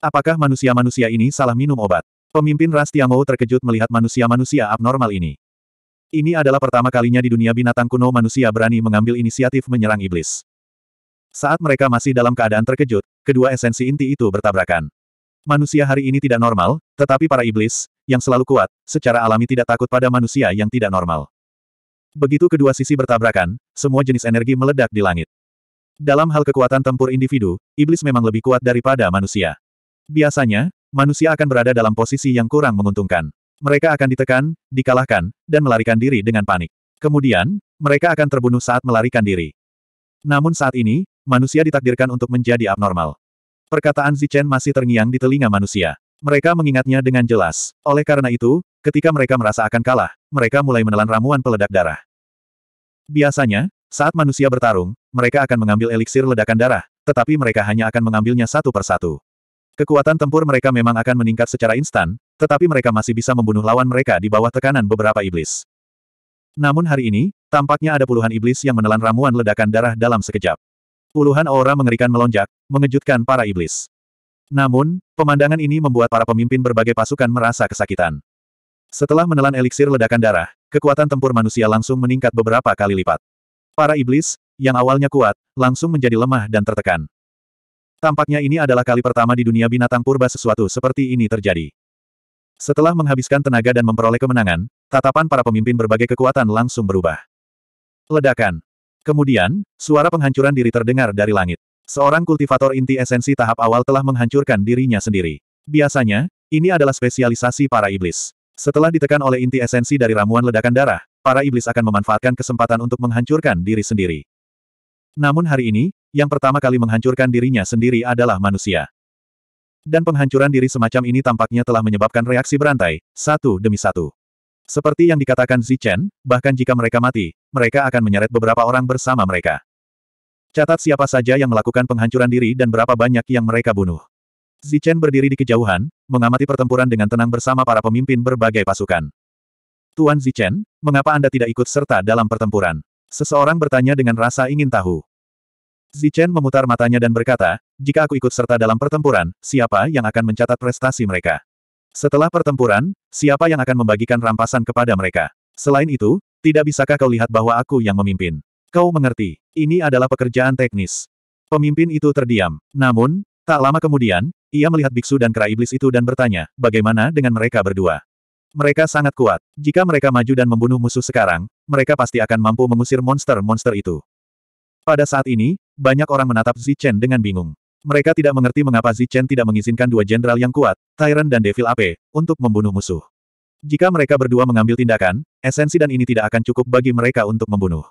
Apakah manusia-manusia ini salah minum obat? Pemimpin ras Tiangou terkejut melihat manusia-manusia abnormal ini. Ini adalah pertama kalinya di dunia binatang kuno manusia berani mengambil inisiatif menyerang iblis. Saat mereka masih dalam keadaan terkejut, kedua esensi inti itu bertabrakan. Manusia hari ini tidak normal, tetapi para iblis, yang selalu kuat, secara alami tidak takut pada manusia yang tidak normal. Begitu kedua sisi bertabrakan, semua jenis energi meledak di langit. Dalam hal kekuatan tempur individu, iblis memang lebih kuat daripada manusia. Biasanya, manusia akan berada dalam posisi yang kurang menguntungkan. Mereka akan ditekan, dikalahkan, dan melarikan diri dengan panik. Kemudian, mereka akan terbunuh saat melarikan diri. Namun saat ini, manusia ditakdirkan untuk menjadi abnormal. Perkataan Zichen masih terngiang di telinga manusia. Mereka mengingatnya dengan jelas. Oleh karena itu, ketika mereka merasa akan kalah, mereka mulai menelan ramuan peledak darah. Biasanya, saat manusia bertarung, mereka akan mengambil eliksir ledakan darah, tetapi mereka hanya akan mengambilnya satu persatu. Kekuatan tempur mereka memang akan meningkat secara instan, tetapi mereka masih bisa membunuh lawan mereka di bawah tekanan beberapa iblis. Namun hari ini, tampaknya ada puluhan iblis yang menelan ramuan ledakan darah dalam sekejap. Puluhan aura mengerikan melonjak, mengejutkan para iblis. Namun, pemandangan ini membuat para pemimpin berbagai pasukan merasa kesakitan. Setelah menelan eliksir ledakan darah, kekuatan tempur manusia langsung meningkat beberapa kali lipat. Para iblis, yang awalnya kuat, langsung menjadi lemah dan tertekan. Tampaknya ini adalah kali pertama di dunia binatang purba sesuatu seperti ini terjadi. Setelah menghabiskan tenaga dan memperoleh kemenangan, tatapan para pemimpin berbagai kekuatan langsung berubah. Ledakan. Kemudian, suara penghancuran diri terdengar dari langit. Seorang kultivator inti esensi tahap awal telah menghancurkan dirinya sendiri. Biasanya, ini adalah spesialisasi para iblis. Setelah ditekan oleh inti esensi dari ramuan ledakan darah, para iblis akan memanfaatkan kesempatan untuk menghancurkan diri sendiri. Namun hari ini, yang pertama kali menghancurkan dirinya sendiri adalah manusia. Dan penghancuran diri semacam ini tampaknya telah menyebabkan reaksi berantai, satu demi satu. Seperti yang dikatakan Zichen, bahkan jika mereka mati, mereka akan menyeret beberapa orang bersama mereka. Catat siapa saja yang melakukan penghancuran diri dan berapa banyak yang mereka bunuh. Zichen berdiri di kejauhan, mengamati pertempuran dengan tenang bersama para pemimpin berbagai pasukan. Tuan Zichen, mengapa Anda tidak ikut serta dalam pertempuran? Seseorang bertanya dengan rasa ingin tahu. Zichen memutar matanya dan berkata, jika aku ikut serta dalam pertempuran, siapa yang akan mencatat prestasi mereka? Setelah pertempuran, siapa yang akan membagikan rampasan kepada mereka? Selain itu, tidak bisakah kau lihat bahwa aku yang memimpin? Kau mengerti, ini adalah pekerjaan teknis. Pemimpin itu terdiam. Namun, tak lama kemudian, ia melihat biksu dan kera iblis itu dan bertanya, bagaimana dengan mereka berdua? Mereka sangat kuat. Jika mereka maju dan membunuh musuh sekarang, mereka pasti akan mampu mengusir monster-monster itu. Pada saat ini, banyak orang menatap Zichen dengan bingung. Mereka tidak mengerti mengapa Zichen tidak mengizinkan dua jenderal yang kuat, Tyrant dan Devil Ape, untuk membunuh musuh. Jika mereka berdua mengambil tindakan, esensi dan ini tidak akan cukup bagi mereka untuk membunuh.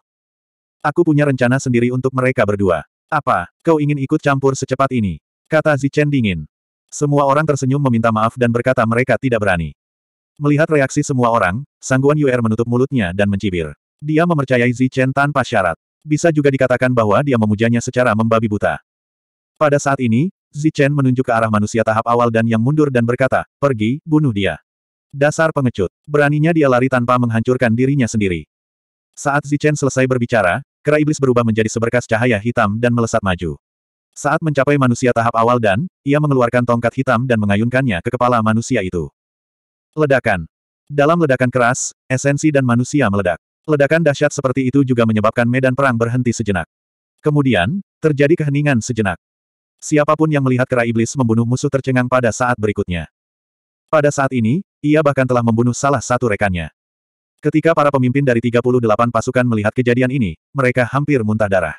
Aku punya rencana sendiri untuk mereka berdua. Apa, kau ingin ikut campur secepat ini? Kata Zichen dingin. Semua orang tersenyum meminta maaf dan berkata mereka tidak berani. Melihat reaksi semua orang, Sangguan Yuer menutup mulutnya dan mencibir. Dia mempercayai Zichen tanpa syarat. Bisa juga dikatakan bahwa dia memujanya secara membabi buta. Pada saat ini, Zichen menunjuk ke arah manusia tahap awal dan yang mundur dan berkata, pergi, bunuh dia. Dasar pengecut, beraninya dia lari tanpa menghancurkan dirinya sendiri. Saat Zichen selesai berbicara, kera iblis berubah menjadi seberkas cahaya hitam dan melesat maju. Saat mencapai manusia tahap awal dan, ia mengeluarkan tongkat hitam dan mengayunkannya ke kepala manusia itu. Ledakan. Dalam ledakan keras, esensi dan manusia meledak. Ledakan dahsyat seperti itu juga menyebabkan medan perang berhenti sejenak. Kemudian, terjadi keheningan sejenak. Siapapun yang melihat kera iblis membunuh musuh tercengang pada saat berikutnya. Pada saat ini, ia bahkan telah membunuh salah satu rekannya. Ketika para pemimpin dari 38 pasukan melihat kejadian ini, mereka hampir muntah darah.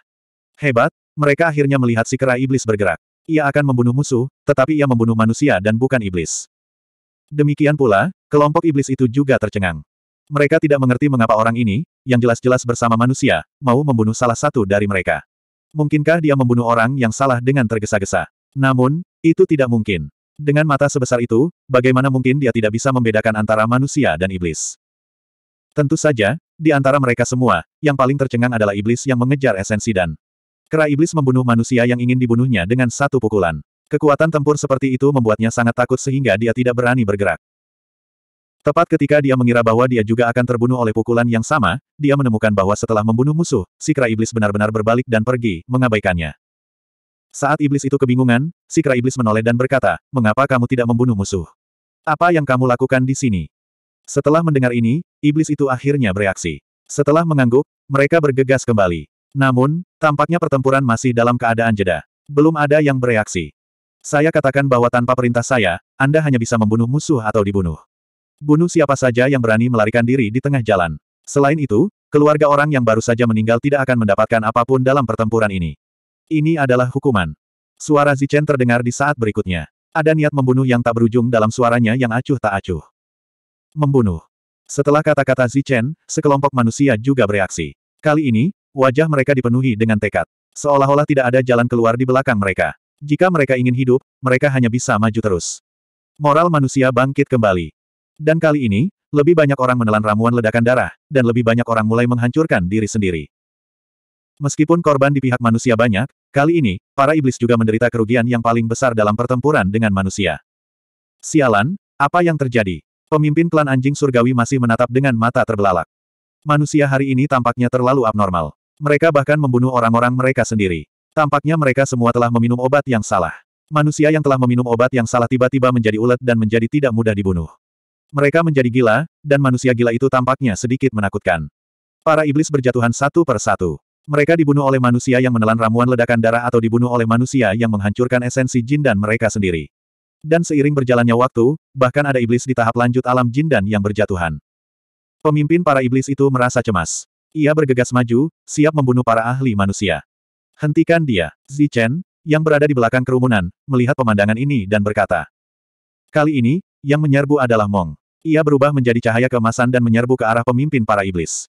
Hebat, mereka akhirnya melihat si kera iblis bergerak. Ia akan membunuh musuh, tetapi ia membunuh manusia dan bukan iblis. Demikian pula, kelompok iblis itu juga tercengang. Mereka tidak mengerti mengapa orang ini, yang jelas-jelas bersama manusia, mau membunuh salah satu dari mereka. Mungkinkah dia membunuh orang yang salah dengan tergesa-gesa? Namun, itu tidak mungkin. Dengan mata sebesar itu, bagaimana mungkin dia tidak bisa membedakan antara manusia dan iblis? Tentu saja, di antara mereka semua, yang paling tercengang adalah iblis yang mengejar esensi dan kera iblis membunuh manusia yang ingin dibunuhnya dengan satu pukulan. Kekuatan tempur seperti itu membuatnya sangat takut sehingga dia tidak berani bergerak. Tepat ketika dia mengira bahwa dia juga akan terbunuh oleh pukulan yang sama, dia menemukan bahwa setelah membunuh musuh, si iblis benar-benar berbalik dan pergi, mengabaikannya. Saat iblis itu kebingungan, si iblis menoleh dan berkata, mengapa kamu tidak membunuh musuh? Apa yang kamu lakukan di sini? Setelah mendengar ini, iblis itu akhirnya bereaksi. Setelah mengangguk, mereka bergegas kembali. Namun, tampaknya pertempuran masih dalam keadaan jeda. Belum ada yang bereaksi. Saya katakan bahwa tanpa perintah saya, Anda hanya bisa membunuh musuh atau dibunuh. Bunuh siapa saja yang berani melarikan diri di tengah jalan. Selain itu, keluarga orang yang baru saja meninggal tidak akan mendapatkan apapun dalam pertempuran ini. Ini adalah hukuman. Suara Zichen terdengar di saat berikutnya. Ada niat membunuh yang tak berujung dalam suaranya yang acuh tak acuh. Membunuh. Setelah kata-kata Zichen, sekelompok manusia juga bereaksi. Kali ini, wajah mereka dipenuhi dengan tekad. Seolah-olah tidak ada jalan keluar di belakang mereka. Jika mereka ingin hidup, mereka hanya bisa maju terus. Moral manusia bangkit kembali. Dan kali ini, lebih banyak orang menelan ramuan ledakan darah, dan lebih banyak orang mulai menghancurkan diri sendiri. Meskipun korban di pihak manusia banyak, kali ini, para iblis juga menderita kerugian yang paling besar dalam pertempuran dengan manusia. Sialan, apa yang terjadi? Pemimpin klan anjing surgawi masih menatap dengan mata terbelalak. Manusia hari ini tampaknya terlalu abnormal. Mereka bahkan membunuh orang-orang mereka sendiri. Tampaknya mereka semua telah meminum obat yang salah. Manusia yang telah meminum obat yang salah tiba-tiba menjadi ulet dan menjadi tidak mudah dibunuh. Mereka menjadi gila, dan manusia gila itu tampaknya sedikit menakutkan. Para iblis berjatuhan satu per satu. Mereka dibunuh oleh manusia yang menelan ramuan ledakan darah atau dibunuh oleh manusia yang menghancurkan esensi jin dan mereka sendiri. Dan seiring berjalannya waktu, bahkan ada iblis di tahap lanjut alam jin dan yang berjatuhan. Pemimpin para iblis itu merasa cemas. Ia bergegas maju, siap membunuh para ahli manusia. Hentikan dia. Zichen, yang berada di belakang kerumunan, melihat pemandangan ini dan berkata. Kali ini, yang menyerbu adalah Mong. Ia berubah menjadi cahaya kemasan dan menyerbu ke arah pemimpin para iblis.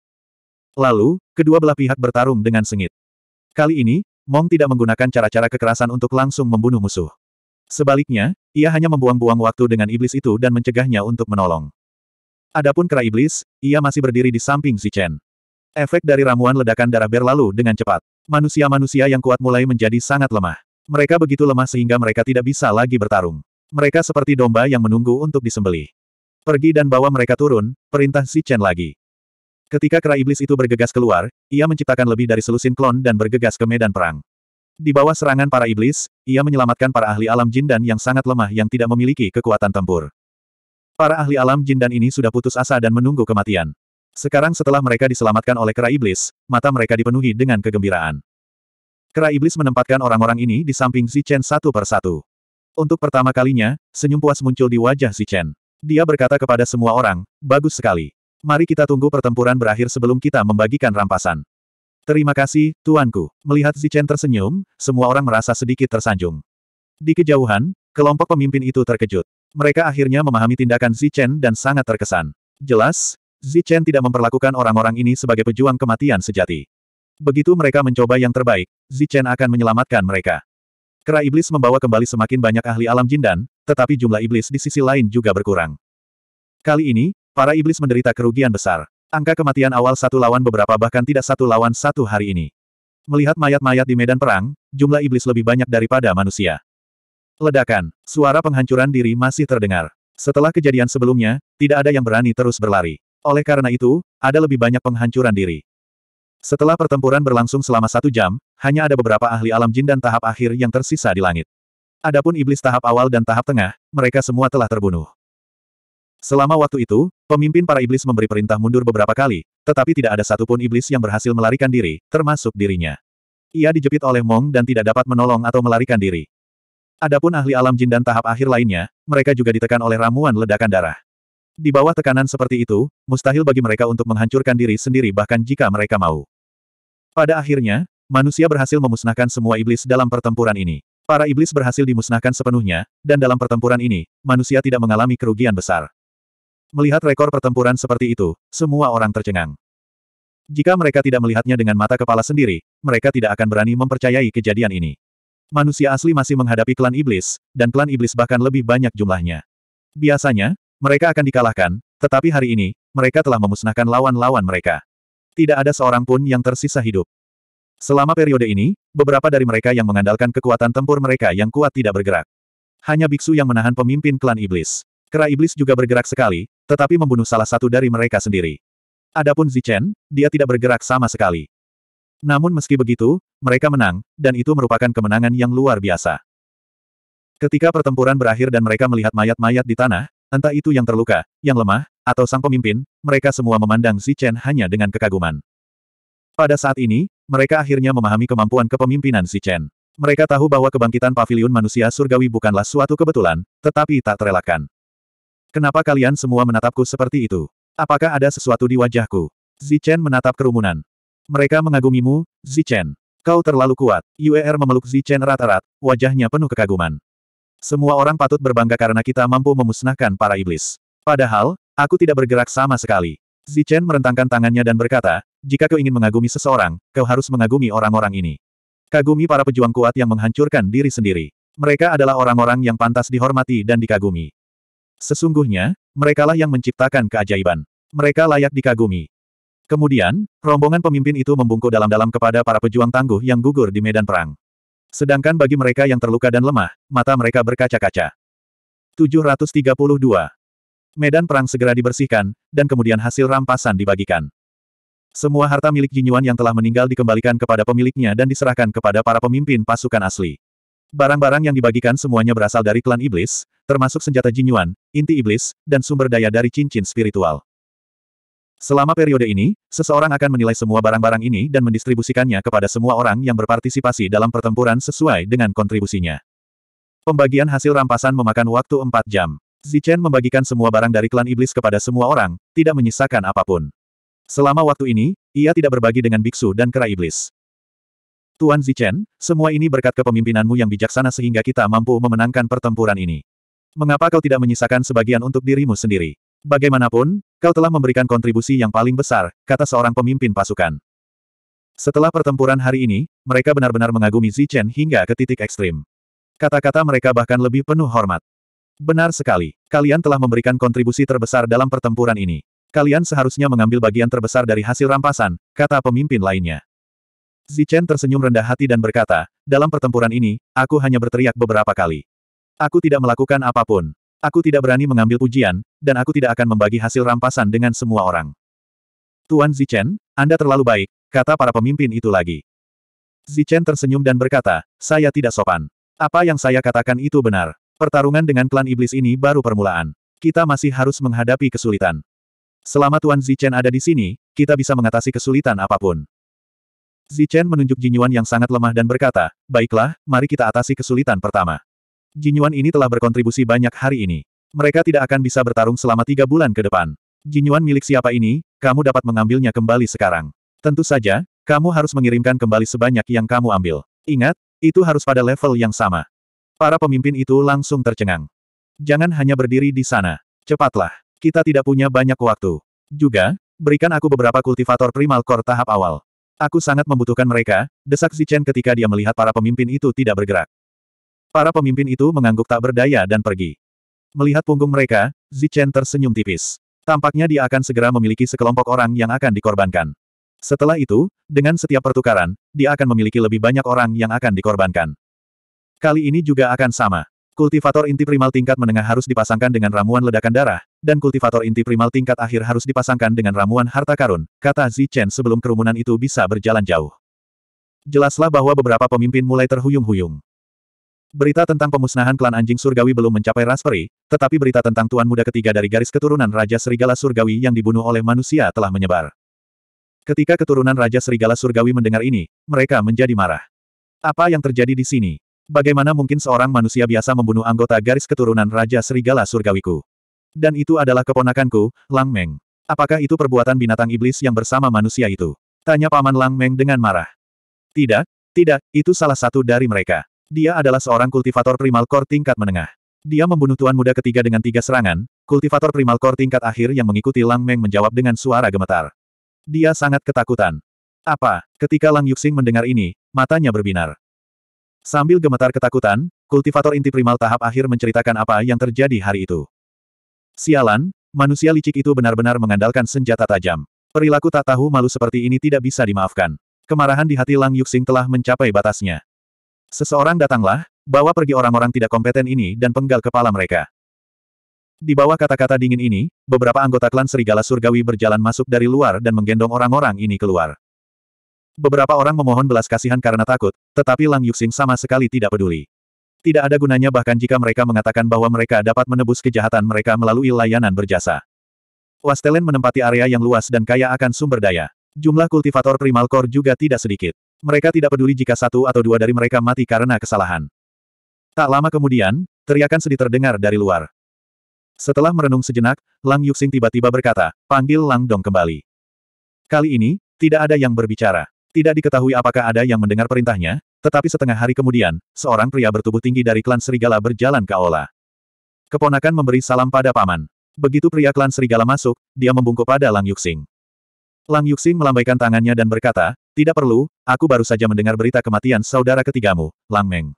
Lalu, kedua belah pihak bertarung dengan sengit. Kali ini, Mong tidak menggunakan cara-cara kekerasan untuk langsung membunuh musuh. Sebaliknya, ia hanya membuang-buang waktu dengan iblis itu dan mencegahnya untuk menolong. Adapun kera iblis, ia masih berdiri di samping Chen. Efek dari ramuan ledakan darah berlalu dengan cepat. Manusia-manusia yang kuat mulai menjadi sangat lemah. Mereka begitu lemah sehingga mereka tidak bisa lagi bertarung. Mereka seperti domba yang menunggu untuk disembelih. Pergi dan bawa mereka turun, perintah si Chen lagi. Ketika kera iblis itu bergegas keluar, ia menciptakan lebih dari selusin klon dan bergegas ke medan perang. Di bawah serangan para iblis, ia menyelamatkan para ahli alam jin dan yang sangat lemah yang tidak memiliki kekuatan tempur. Para ahli alam jin dan ini sudah putus asa dan menunggu kematian. Sekarang setelah mereka diselamatkan oleh kera iblis, mata mereka dipenuhi dengan kegembiraan. Kera iblis menempatkan orang-orang ini di samping Si Chen satu per satu. Untuk pertama kalinya, senyum puas muncul di wajah Si Chen. Dia berkata kepada semua orang, bagus sekali. Mari kita tunggu pertempuran berakhir sebelum kita membagikan rampasan. Terima kasih, tuanku. Melihat Zichen tersenyum, semua orang merasa sedikit tersanjung. Di kejauhan, kelompok pemimpin itu terkejut. Mereka akhirnya memahami tindakan Zichen dan sangat terkesan. Jelas, Zichen tidak memperlakukan orang-orang ini sebagai pejuang kematian sejati. Begitu mereka mencoba yang terbaik, Zichen akan menyelamatkan mereka. Kera iblis membawa kembali semakin banyak ahli alam jindan, tetapi jumlah iblis di sisi lain juga berkurang. Kali ini, para iblis menderita kerugian besar. Angka kematian awal satu lawan beberapa bahkan tidak satu lawan satu hari ini. Melihat mayat-mayat di medan perang, jumlah iblis lebih banyak daripada manusia. Ledakan, suara penghancuran diri masih terdengar. Setelah kejadian sebelumnya, tidak ada yang berani terus berlari. Oleh karena itu, ada lebih banyak penghancuran diri. Setelah pertempuran berlangsung selama satu jam, hanya ada beberapa ahli alam jin dan tahap akhir yang tersisa di langit. Adapun iblis tahap awal dan tahap tengah, mereka semua telah terbunuh. Selama waktu itu, pemimpin para iblis memberi perintah mundur beberapa kali, tetapi tidak ada satupun iblis yang berhasil melarikan diri, termasuk dirinya. Ia dijepit oleh Mong dan tidak dapat menolong atau melarikan diri. Adapun ahli alam jin dan tahap akhir lainnya, mereka juga ditekan oleh ramuan ledakan darah. Di bawah tekanan seperti itu, mustahil bagi mereka untuk menghancurkan diri sendiri bahkan jika mereka mau. Pada akhirnya, manusia berhasil memusnahkan semua iblis dalam pertempuran ini. Para iblis berhasil dimusnahkan sepenuhnya, dan dalam pertempuran ini, manusia tidak mengalami kerugian besar. Melihat rekor pertempuran seperti itu, semua orang tercengang. Jika mereka tidak melihatnya dengan mata kepala sendiri, mereka tidak akan berani mempercayai kejadian ini. Manusia asli masih menghadapi klan iblis, dan klan iblis bahkan lebih banyak jumlahnya. Biasanya, mereka akan dikalahkan, tetapi hari ini, mereka telah memusnahkan lawan-lawan mereka tidak ada seorang pun yang tersisa hidup. Selama periode ini, beberapa dari mereka yang mengandalkan kekuatan tempur mereka yang kuat tidak bergerak. Hanya biksu yang menahan pemimpin klan iblis. Kera iblis juga bergerak sekali, tetapi membunuh salah satu dari mereka sendiri. Adapun Zichen, dia tidak bergerak sama sekali. Namun meski begitu, mereka menang, dan itu merupakan kemenangan yang luar biasa. Ketika pertempuran berakhir dan mereka melihat mayat-mayat di tanah, entah itu yang terluka, yang lemah, atau sang pemimpin, mereka semua memandang Chen hanya dengan kekaguman. Pada saat ini, mereka akhirnya memahami kemampuan kepemimpinan Chen. Mereka tahu bahwa kebangkitan Pavilion manusia surgawi bukanlah suatu kebetulan, tetapi tak terelakkan. Kenapa kalian semua menatapku seperti itu? Apakah ada sesuatu di wajahku? Chen menatap kerumunan. Mereka mengagumimu, Chen. Kau terlalu kuat. UER memeluk Zichen rata-rat, wajahnya penuh kekaguman. Semua orang patut berbangga karena kita mampu memusnahkan para iblis. Padahal, Aku tidak bergerak sama sekali. Zichen merentangkan tangannya dan berkata, jika kau ingin mengagumi seseorang, kau harus mengagumi orang-orang ini. Kagumi para pejuang kuat yang menghancurkan diri sendiri. Mereka adalah orang-orang yang pantas dihormati dan dikagumi. Sesungguhnya, merekalah yang menciptakan keajaiban. Mereka layak dikagumi. Kemudian, rombongan pemimpin itu membungkuk dalam-dalam kepada para pejuang tangguh yang gugur di medan perang. Sedangkan bagi mereka yang terluka dan lemah, mata mereka berkaca-kaca. 732. Medan perang segera dibersihkan, dan kemudian hasil rampasan dibagikan. Semua harta milik Jinyuan yang telah meninggal dikembalikan kepada pemiliknya dan diserahkan kepada para pemimpin pasukan asli. Barang-barang yang dibagikan semuanya berasal dari klan iblis, termasuk senjata Jinyuan, inti iblis, dan sumber daya dari cincin spiritual. Selama periode ini, seseorang akan menilai semua barang-barang ini dan mendistribusikannya kepada semua orang yang berpartisipasi dalam pertempuran sesuai dengan kontribusinya. Pembagian hasil rampasan memakan waktu 4 jam. Zichen membagikan semua barang dari klan iblis kepada semua orang, tidak menyisakan apapun. Selama waktu ini, ia tidak berbagi dengan biksu dan kera iblis. Tuan Zichen, semua ini berkat kepemimpinanmu yang bijaksana sehingga kita mampu memenangkan pertempuran ini. Mengapa kau tidak menyisakan sebagian untuk dirimu sendiri? Bagaimanapun, kau telah memberikan kontribusi yang paling besar, kata seorang pemimpin pasukan. Setelah pertempuran hari ini, mereka benar-benar mengagumi Zichen hingga ke titik ekstrim. Kata-kata mereka bahkan lebih penuh hormat. Benar sekali. Kalian telah memberikan kontribusi terbesar dalam pertempuran ini. Kalian seharusnya mengambil bagian terbesar dari hasil rampasan, kata pemimpin lainnya. Zichen tersenyum rendah hati dan berkata, dalam pertempuran ini, aku hanya berteriak beberapa kali. Aku tidak melakukan apapun. Aku tidak berani mengambil pujian, dan aku tidak akan membagi hasil rampasan dengan semua orang. Tuan Zichen, Anda terlalu baik, kata para pemimpin itu lagi. Zichen tersenyum dan berkata, saya tidak sopan. Apa yang saya katakan itu benar. Pertarungan dengan klan iblis ini baru permulaan. Kita masih harus menghadapi kesulitan. Selama Tuan Zichen ada di sini, kita bisa mengatasi kesulitan apapun. Zichen menunjuk Jinyuan yang sangat lemah dan berkata, Baiklah, mari kita atasi kesulitan pertama. Jinyuan ini telah berkontribusi banyak hari ini. Mereka tidak akan bisa bertarung selama tiga bulan ke depan. Jinyuan milik siapa ini, kamu dapat mengambilnya kembali sekarang. Tentu saja, kamu harus mengirimkan kembali sebanyak yang kamu ambil. Ingat, itu harus pada level yang sama. Para pemimpin itu langsung tercengang. Jangan hanya berdiri di sana. Cepatlah. Kita tidak punya banyak waktu. Juga, berikan aku beberapa kultivator primal core tahap awal. Aku sangat membutuhkan mereka, desak Zichen ketika dia melihat para pemimpin itu tidak bergerak. Para pemimpin itu mengangguk tak berdaya dan pergi. Melihat punggung mereka, Zichen tersenyum tipis. Tampaknya dia akan segera memiliki sekelompok orang yang akan dikorbankan. Setelah itu, dengan setiap pertukaran, dia akan memiliki lebih banyak orang yang akan dikorbankan. Kali ini juga akan sama. Kultivator inti primal tingkat menengah harus dipasangkan dengan ramuan ledakan darah, dan kultivator inti primal tingkat akhir harus dipasangkan dengan ramuan harta karun, kata Zi Chen sebelum kerumunan itu bisa berjalan jauh. Jelaslah bahwa beberapa pemimpin mulai terhuyung-huyung. Berita tentang pemusnahan klan anjing surgawi belum mencapai Raspberry, tetapi berita tentang tuan muda ketiga dari garis keturunan Raja Serigala Surgawi yang dibunuh oleh manusia telah menyebar. Ketika keturunan Raja Serigala Surgawi mendengar ini, mereka menjadi marah. Apa yang terjadi di sini? Bagaimana mungkin seorang manusia biasa membunuh anggota garis keturunan Raja Serigala Surgawiku? Dan itu adalah keponakanku, Lang Meng. Apakah itu perbuatan binatang iblis yang bersama manusia itu? Tanya Paman Lang Meng dengan marah. Tidak, tidak, itu salah satu dari mereka. Dia adalah seorang kultivator primal core tingkat menengah. Dia membunuh tuan muda ketiga dengan tiga serangan, kultivator primal core tingkat akhir yang mengikuti Lang Meng menjawab dengan suara gemetar. Dia sangat ketakutan. Apa? Ketika Lang Yuxing mendengar ini, matanya berbinar. Sambil gemetar ketakutan, kultivator inti primal tahap akhir menceritakan apa yang terjadi hari itu. Sialan, manusia licik itu benar-benar mengandalkan senjata tajam. Perilaku tak tahu malu seperti ini tidak bisa dimaafkan. Kemarahan di hati Lang Yuxing telah mencapai batasnya. Seseorang datanglah, bawa pergi orang-orang tidak kompeten ini dan penggal kepala mereka. Di bawah kata-kata dingin ini, beberapa anggota klan Serigala Surgawi berjalan masuk dari luar dan menggendong orang-orang ini keluar. Beberapa orang memohon belas kasihan karena takut, tetapi Lang Yuxing sama sekali tidak peduli. Tidak ada gunanya bahkan jika mereka mengatakan bahwa mereka dapat menebus kejahatan mereka melalui layanan berjasa. Wastelen menempati area yang luas dan kaya akan sumber daya. Jumlah kultivator primal core juga tidak sedikit. Mereka tidak peduli jika satu atau dua dari mereka mati karena kesalahan. Tak lama kemudian, teriakan sedih terdengar dari luar. Setelah merenung sejenak, Lang Yuxing tiba-tiba berkata, panggil Lang Dong kembali. Kali ini, tidak ada yang berbicara. Tidak diketahui apakah ada yang mendengar perintahnya, tetapi setengah hari kemudian, seorang pria bertubuh tinggi dari klan Serigala berjalan ke aula. Keponakan memberi salam pada paman. Begitu pria klan Serigala masuk, dia membungkuk pada Lang Yuxing. Lang Yuxing melambaikan tangannya dan berkata, tidak perlu, aku baru saja mendengar berita kematian saudara ketigamu, Lang Meng.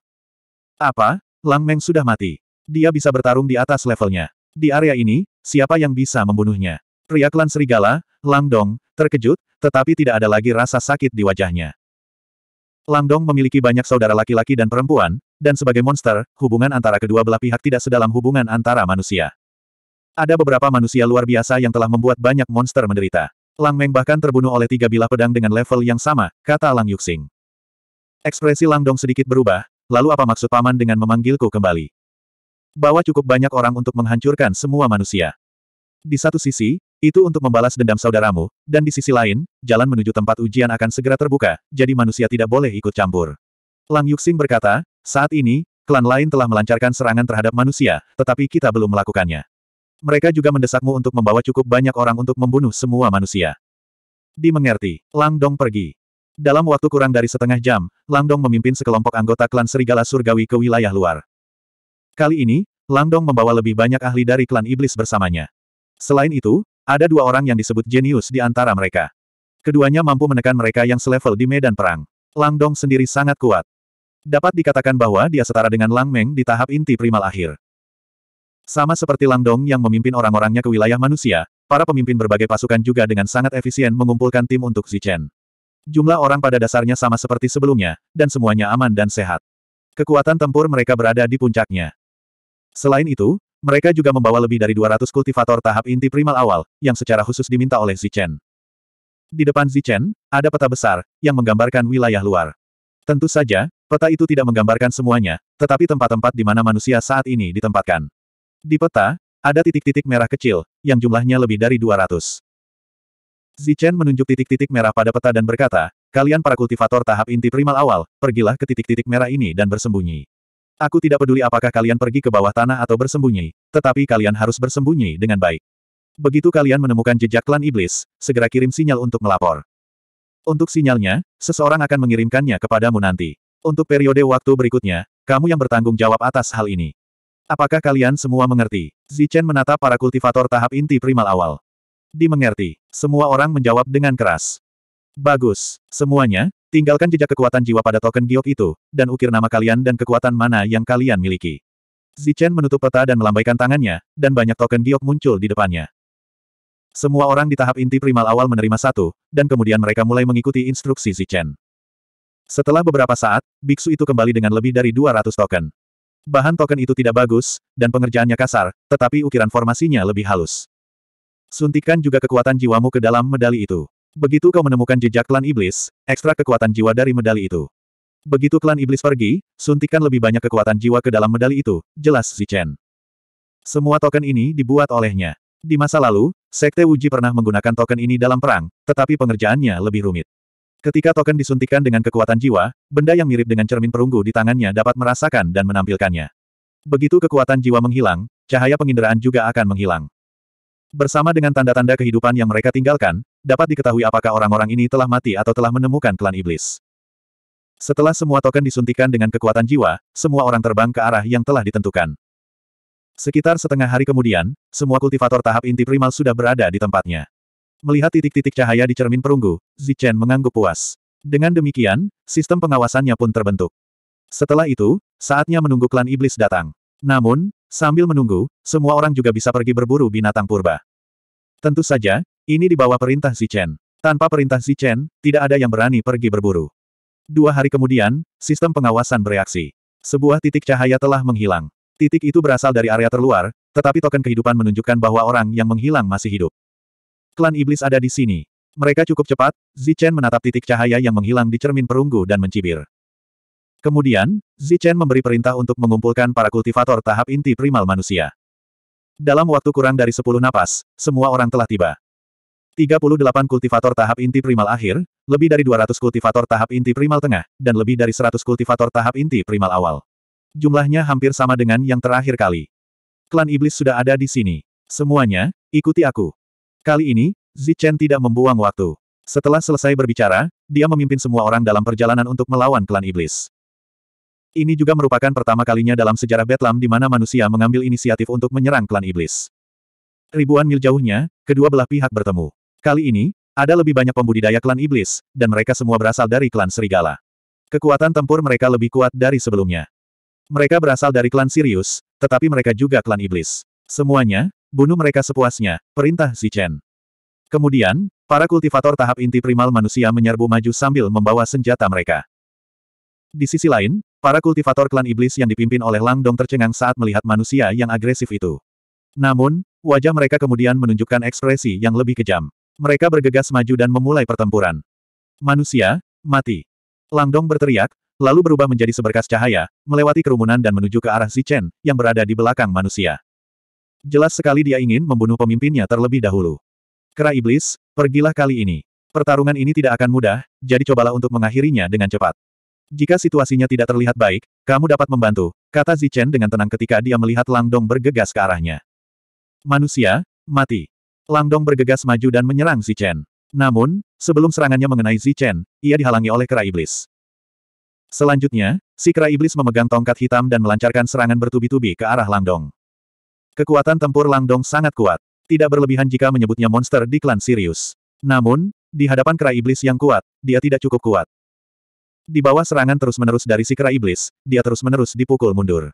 Apa? Lang Meng sudah mati. Dia bisa bertarung di atas levelnya. Di area ini, siapa yang bisa membunuhnya? Pria klan Serigala, Lang Dong, terkejut, tetapi tidak ada lagi rasa sakit di wajahnya. Langdong memiliki banyak saudara laki-laki dan perempuan, dan sebagai monster, hubungan antara kedua belah pihak tidak sedalam hubungan antara manusia. Ada beberapa manusia luar biasa yang telah membuat banyak monster menderita. Lang Meng bahkan terbunuh oleh tiga bilah pedang dengan level yang sama, kata Lang Yuxing. Ekspresi Lang Dong sedikit berubah, lalu apa maksud paman dengan memanggilku kembali? Bawa cukup banyak orang untuk menghancurkan semua manusia. Di satu sisi, itu untuk membalas dendam saudaramu, dan di sisi lain, jalan menuju tempat ujian akan segera terbuka, jadi manusia tidak boleh ikut campur. Lang Yuxing berkata, saat ini, klan lain telah melancarkan serangan terhadap manusia, tetapi kita belum melakukannya. Mereka juga mendesakmu untuk membawa cukup banyak orang untuk membunuh semua manusia. Di mengerti Lang Dong pergi. Dalam waktu kurang dari setengah jam, Lang Dong memimpin sekelompok anggota klan Serigala Surgawi ke wilayah luar. Kali ini, Lang Dong membawa lebih banyak ahli dari klan iblis bersamanya. Selain itu, ada dua orang yang disebut jenius di antara mereka. Keduanya mampu menekan mereka yang selevel di medan perang. Lang Dong sendiri sangat kuat. Dapat dikatakan bahwa dia setara dengan Lang Meng di tahap inti primal akhir. Sama seperti Lang Dong yang memimpin orang-orangnya ke wilayah manusia, para pemimpin berbagai pasukan juga dengan sangat efisien mengumpulkan tim untuk Zichen. Jumlah orang pada dasarnya sama seperti sebelumnya, dan semuanya aman dan sehat. Kekuatan tempur mereka berada di puncaknya. Selain itu, mereka juga membawa lebih dari 200 kultivator tahap inti primal awal, yang secara khusus diminta oleh Zichen. Di depan Zichen, ada peta besar, yang menggambarkan wilayah luar. Tentu saja, peta itu tidak menggambarkan semuanya, tetapi tempat-tempat di mana manusia saat ini ditempatkan. Di peta, ada titik-titik merah kecil, yang jumlahnya lebih dari 200. Zichen menunjuk titik-titik merah pada peta dan berkata, kalian para kultivator tahap inti primal awal, pergilah ke titik-titik merah ini dan bersembunyi. Aku tidak peduli apakah kalian pergi ke bawah tanah atau bersembunyi, tetapi kalian harus bersembunyi dengan baik. Begitu kalian menemukan jejak klan iblis, segera kirim sinyal untuk melapor. Untuk sinyalnya, seseorang akan mengirimkannya kepadamu nanti. Untuk periode waktu berikutnya, kamu yang bertanggung jawab atas hal ini. Apakah kalian semua mengerti? Zichen menatap para kultivator tahap inti primal awal. Dimengerti. Semua orang menjawab dengan keras. Bagus. Semuanya, Tinggalkan jejak kekuatan jiwa pada token giok itu, dan ukir nama kalian dan kekuatan mana yang kalian miliki. Zichen menutup peta dan melambaikan tangannya, dan banyak token giok muncul di depannya. Semua orang di tahap inti primal awal menerima satu, dan kemudian mereka mulai mengikuti instruksi Zichen. Setelah beberapa saat, biksu itu kembali dengan lebih dari 200 token. Bahan token itu tidak bagus, dan pengerjaannya kasar, tetapi ukiran formasinya lebih halus. Suntikan juga kekuatan jiwamu ke dalam medali itu. Begitu kau menemukan jejak klan iblis, ekstrak kekuatan jiwa dari medali itu. Begitu klan iblis pergi, suntikan lebih banyak kekuatan jiwa ke dalam medali itu, jelas Si Chen. Semua token ini dibuat olehnya. Di masa lalu, Sekte Wuji pernah menggunakan token ini dalam perang, tetapi pengerjaannya lebih rumit. Ketika token disuntikan dengan kekuatan jiwa, benda yang mirip dengan cermin perunggu di tangannya dapat merasakan dan menampilkannya. Begitu kekuatan jiwa menghilang, cahaya penginderaan juga akan menghilang. Bersama dengan tanda-tanda kehidupan yang mereka tinggalkan, dapat diketahui apakah orang-orang ini telah mati atau telah menemukan klan iblis. Setelah semua token disuntikan dengan kekuatan jiwa, semua orang terbang ke arah yang telah ditentukan. Sekitar setengah hari kemudian, semua kultivator tahap inti primal sudah berada di tempatnya. Melihat titik-titik cahaya di cermin perunggu, Zichen mengangguk puas. Dengan demikian, sistem pengawasannya pun terbentuk. Setelah itu, saatnya menunggu klan iblis datang. Namun, Sambil menunggu, semua orang juga bisa pergi berburu binatang purba. Tentu saja, ini di bawah perintah Si Chen. Tanpa perintah Si Chen, tidak ada yang berani pergi berburu. Dua hari kemudian, sistem pengawasan bereaksi. Sebuah titik cahaya telah menghilang. Titik itu berasal dari area terluar, tetapi token kehidupan menunjukkan bahwa orang yang menghilang masih hidup. Klan iblis ada di sini. Mereka cukup cepat, Zichen menatap titik cahaya yang menghilang di cermin perunggu dan mencibir. Kemudian, Zichen memberi perintah untuk mengumpulkan para kultivator tahap inti primal manusia. Dalam waktu kurang dari 10 napas, semua orang telah tiba. 38 kultivator tahap inti primal akhir, lebih dari 200 kultivator tahap inti primal tengah, dan lebih dari 100 kultivator tahap inti primal awal. Jumlahnya hampir sama dengan yang terakhir kali. Klan Iblis sudah ada di sini. Semuanya, ikuti aku. Kali ini, Zichen tidak membuang waktu. Setelah selesai berbicara, dia memimpin semua orang dalam perjalanan untuk melawan klan iblis. Ini juga merupakan pertama kalinya dalam sejarah Betlam di mana manusia mengambil inisiatif untuk menyerang klan iblis. Ribuan mil jauhnya, kedua belah pihak bertemu. Kali ini, ada lebih banyak pembudidaya klan iblis, dan mereka semua berasal dari klan serigala. Kekuatan tempur mereka lebih kuat dari sebelumnya. Mereka berasal dari klan Sirius, tetapi mereka juga klan iblis. Semuanya, bunuh mereka sepuasnya, perintah Si Chen. Kemudian, para kultivator tahap inti primal manusia menyerbu maju sambil membawa senjata mereka. Di sisi lain, Para kultivator klan iblis yang dipimpin oleh Lang Dong tercengang saat melihat manusia yang agresif itu. Namun, wajah mereka kemudian menunjukkan ekspresi yang lebih kejam. Mereka bergegas maju dan memulai pertempuran. Manusia, mati. Lang Dong berteriak, lalu berubah menjadi seberkas cahaya, melewati kerumunan dan menuju ke arah Zichen, yang berada di belakang manusia. Jelas sekali dia ingin membunuh pemimpinnya terlebih dahulu. Kera iblis, pergilah kali ini. Pertarungan ini tidak akan mudah, jadi cobalah untuk mengakhirinya dengan cepat. Jika situasinya tidak terlihat baik, kamu dapat membantu, kata Zichen dengan tenang ketika dia melihat Langdong bergegas ke arahnya. Manusia, mati. Langdong bergegas maju dan menyerang Zichen. Namun, sebelum serangannya mengenai Zichen, ia dihalangi oleh kera iblis. Selanjutnya, si kera iblis memegang tongkat hitam dan melancarkan serangan bertubi-tubi ke arah Langdong. Kekuatan tempur Langdong sangat kuat. Tidak berlebihan jika menyebutnya monster di klan Sirius. Namun, di hadapan kera iblis yang kuat, dia tidak cukup kuat. Di bawah serangan terus-menerus dari si kera Iblis, dia terus-menerus dipukul mundur.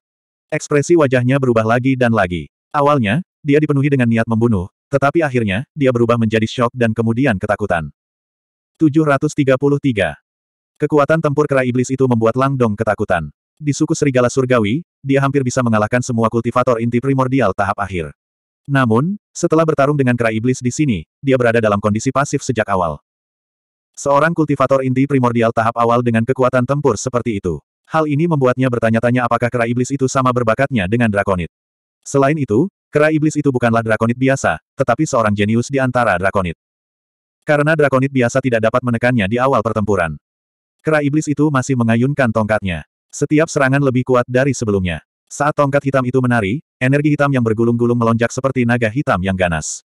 Ekspresi wajahnya berubah lagi dan lagi. Awalnya, dia dipenuhi dengan niat membunuh, tetapi akhirnya, dia berubah menjadi shock dan kemudian ketakutan. 733. Kekuatan tempur kera iblis itu membuat Lang Dong ketakutan. Di suku Serigala Surgawi, dia hampir bisa mengalahkan semua kultivator inti primordial tahap akhir. Namun, setelah bertarung dengan kera iblis di sini, dia berada dalam kondisi pasif sejak awal. Seorang kultivator inti primordial tahap awal dengan kekuatan tempur seperti itu. Hal ini membuatnya bertanya-tanya apakah kera iblis itu sama berbakatnya dengan drakonit. Selain itu, kera iblis itu bukanlah drakonit biasa, tetapi seorang jenius di antara drakonit. Karena drakonit biasa tidak dapat menekannya di awal pertempuran. Kera iblis itu masih mengayunkan tongkatnya. Setiap serangan lebih kuat dari sebelumnya. Saat tongkat hitam itu menari, energi hitam yang bergulung-gulung melonjak seperti naga hitam yang ganas.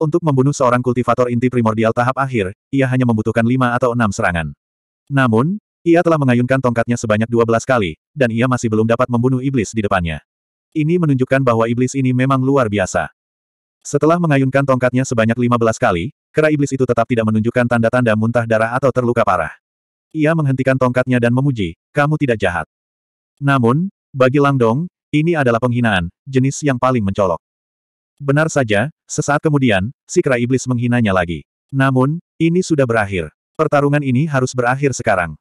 Untuk membunuh seorang kultivator inti primordial tahap akhir, ia hanya membutuhkan lima atau enam serangan. Namun, ia telah mengayunkan tongkatnya sebanyak dua belas kali, dan ia masih belum dapat membunuh iblis di depannya. Ini menunjukkan bahwa iblis ini memang luar biasa. Setelah mengayunkan tongkatnya sebanyak lima belas kali, kera iblis itu tetap tidak menunjukkan tanda-tanda muntah darah atau terluka parah. Ia menghentikan tongkatnya dan memuji, kamu tidak jahat. Namun, bagi Langdong, ini adalah penghinaan, jenis yang paling mencolok. Benar saja, sesaat kemudian, si kera iblis menghinanya lagi. Namun, ini sudah berakhir. Pertarungan ini harus berakhir sekarang.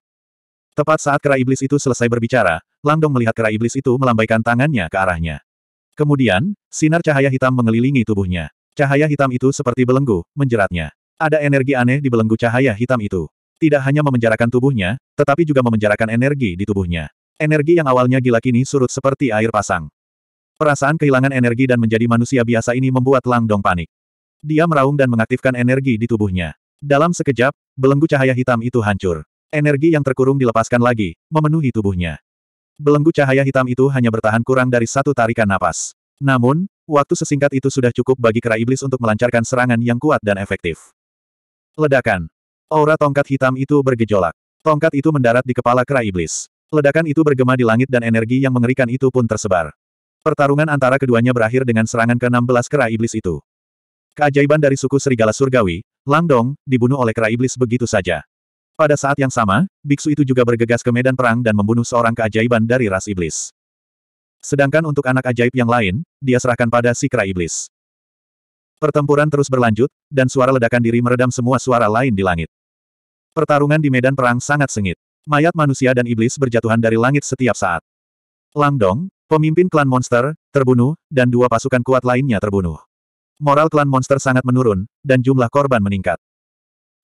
Tepat saat kera iblis itu selesai berbicara, Langdong melihat kera iblis itu melambaikan tangannya ke arahnya. Kemudian, sinar cahaya hitam mengelilingi tubuhnya. Cahaya hitam itu seperti belenggu, menjeratnya. Ada energi aneh di belenggu cahaya hitam itu. Tidak hanya memenjarakan tubuhnya, tetapi juga memenjarakan energi di tubuhnya. Energi yang awalnya gila kini surut seperti air pasang. Perasaan kehilangan energi dan menjadi manusia biasa ini membuat Lang Dong panik. Dia meraung dan mengaktifkan energi di tubuhnya. Dalam sekejap, belenggu cahaya hitam itu hancur. Energi yang terkurung dilepaskan lagi, memenuhi tubuhnya. Belenggu cahaya hitam itu hanya bertahan kurang dari satu tarikan napas. Namun, waktu sesingkat itu sudah cukup bagi kera iblis untuk melancarkan serangan yang kuat dan efektif. Ledakan. Aura tongkat hitam itu bergejolak. Tongkat itu mendarat di kepala kera iblis. Ledakan itu bergema di langit dan energi yang mengerikan itu pun tersebar. Pertarungan antara keduanya berakhir dengan serangan ke-16 kera iblis itu. Keajaiban dari suku Serigala Surgawi, Langdong, dibunuh oleh kera iblis begitu saja. Pada saat yang sama, biksu itu juga bergegas ke medan perang dan membunuh seorang keajaiban dari ras iblis. Sedangkan untuk anak ajaib yang lain, dia serahkan pada si kera iblis. Pertempuran terus berlanjut, dan suara ledakan diri meredam semua suara lain di langit. Pertarungan di medan perang sangat sengit. Mayat manusia dan iblis berjatuhan dari langit setiap saat. Langdong, pemimpin klan monster, terbunuh, dan dua pasukan kuat lainnya terbunuh. Moral klan monster sangat menurun, dan jumlah korban meningkat.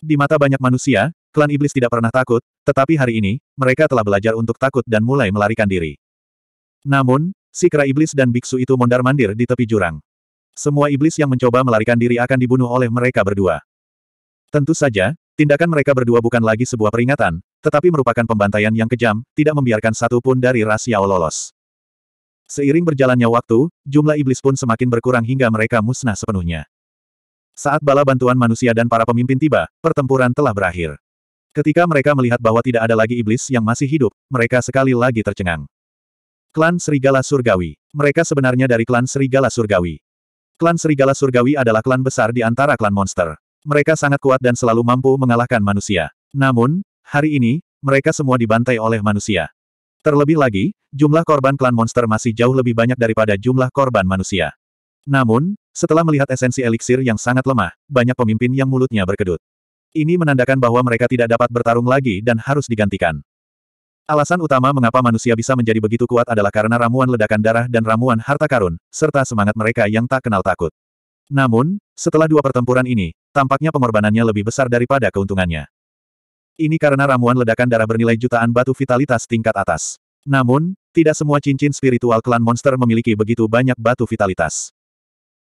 Di mata banyak manusia, klan iblis tidak pernah takut, tetapi hari ini, mereka telah belajar untuk takut dan mulai melarikan diri. Namun, si kera iblis dan biksu itu mondar-mandir di tepi jurang. Semua iblis yang mencoba melarikan diri akan dibunuh oleh mereka berdua. Tentu saja, tindakan mereka berdua bukan lagi sebuah peringatan, tetapi merupakan pembantaian yang kejam, tidak membiarkan satu pun dari ras Yao lolos. Seiring berjalannya waktu, jumlah iblis pun semakin berkurang hingga mereka musnah sepenuhnya. Saat bala bantuan manusia dan para pemimpin tiba, pertempuran telah berakhir. Ketika mereka melihat bahwa tidak ada lagi iblis yang masih hidup, mereka sekali lagi tercengang. Klan Serigala Surgawi. Mereka sebenarnya dari klan Serigala Surgawi. Klan Serigala Surgawi adalah klan besar di antara klan monster. Mereka sangat kuat dan selalu mampu mengalahkan manusia. Namun, Hari ini, mereka semua dibantai oleh manusia. Terlebih lagi, jumlah korban klan monster masih jauh lebih banyak daripada jumlah korban manusia. Namun, setelah melihat esensi eliksir yang sangat lemah, banyak pemimpin yang mulutnya berkedut. Ini menandakan bahwa mereka tidak dapat bertarung lagi dan harus digantikan. Alasan utama mengapa manusia bisa menjadi begitu kuat adalah karena ramuan ledakan darah dan ramuan harta karun, serta semangat mereka yang tak kenal takut. Namun, setelah dua pertempuran ini, tampaknya pengorbanannya lebih besar daripada keuntungannya. Ini karena ramuan ledakan darah bernilai jutaan batu vitalitas tingkat atas. Namun, tidak semua cincin spiritual klan monster memiliki begitu banyak batu vitalitas.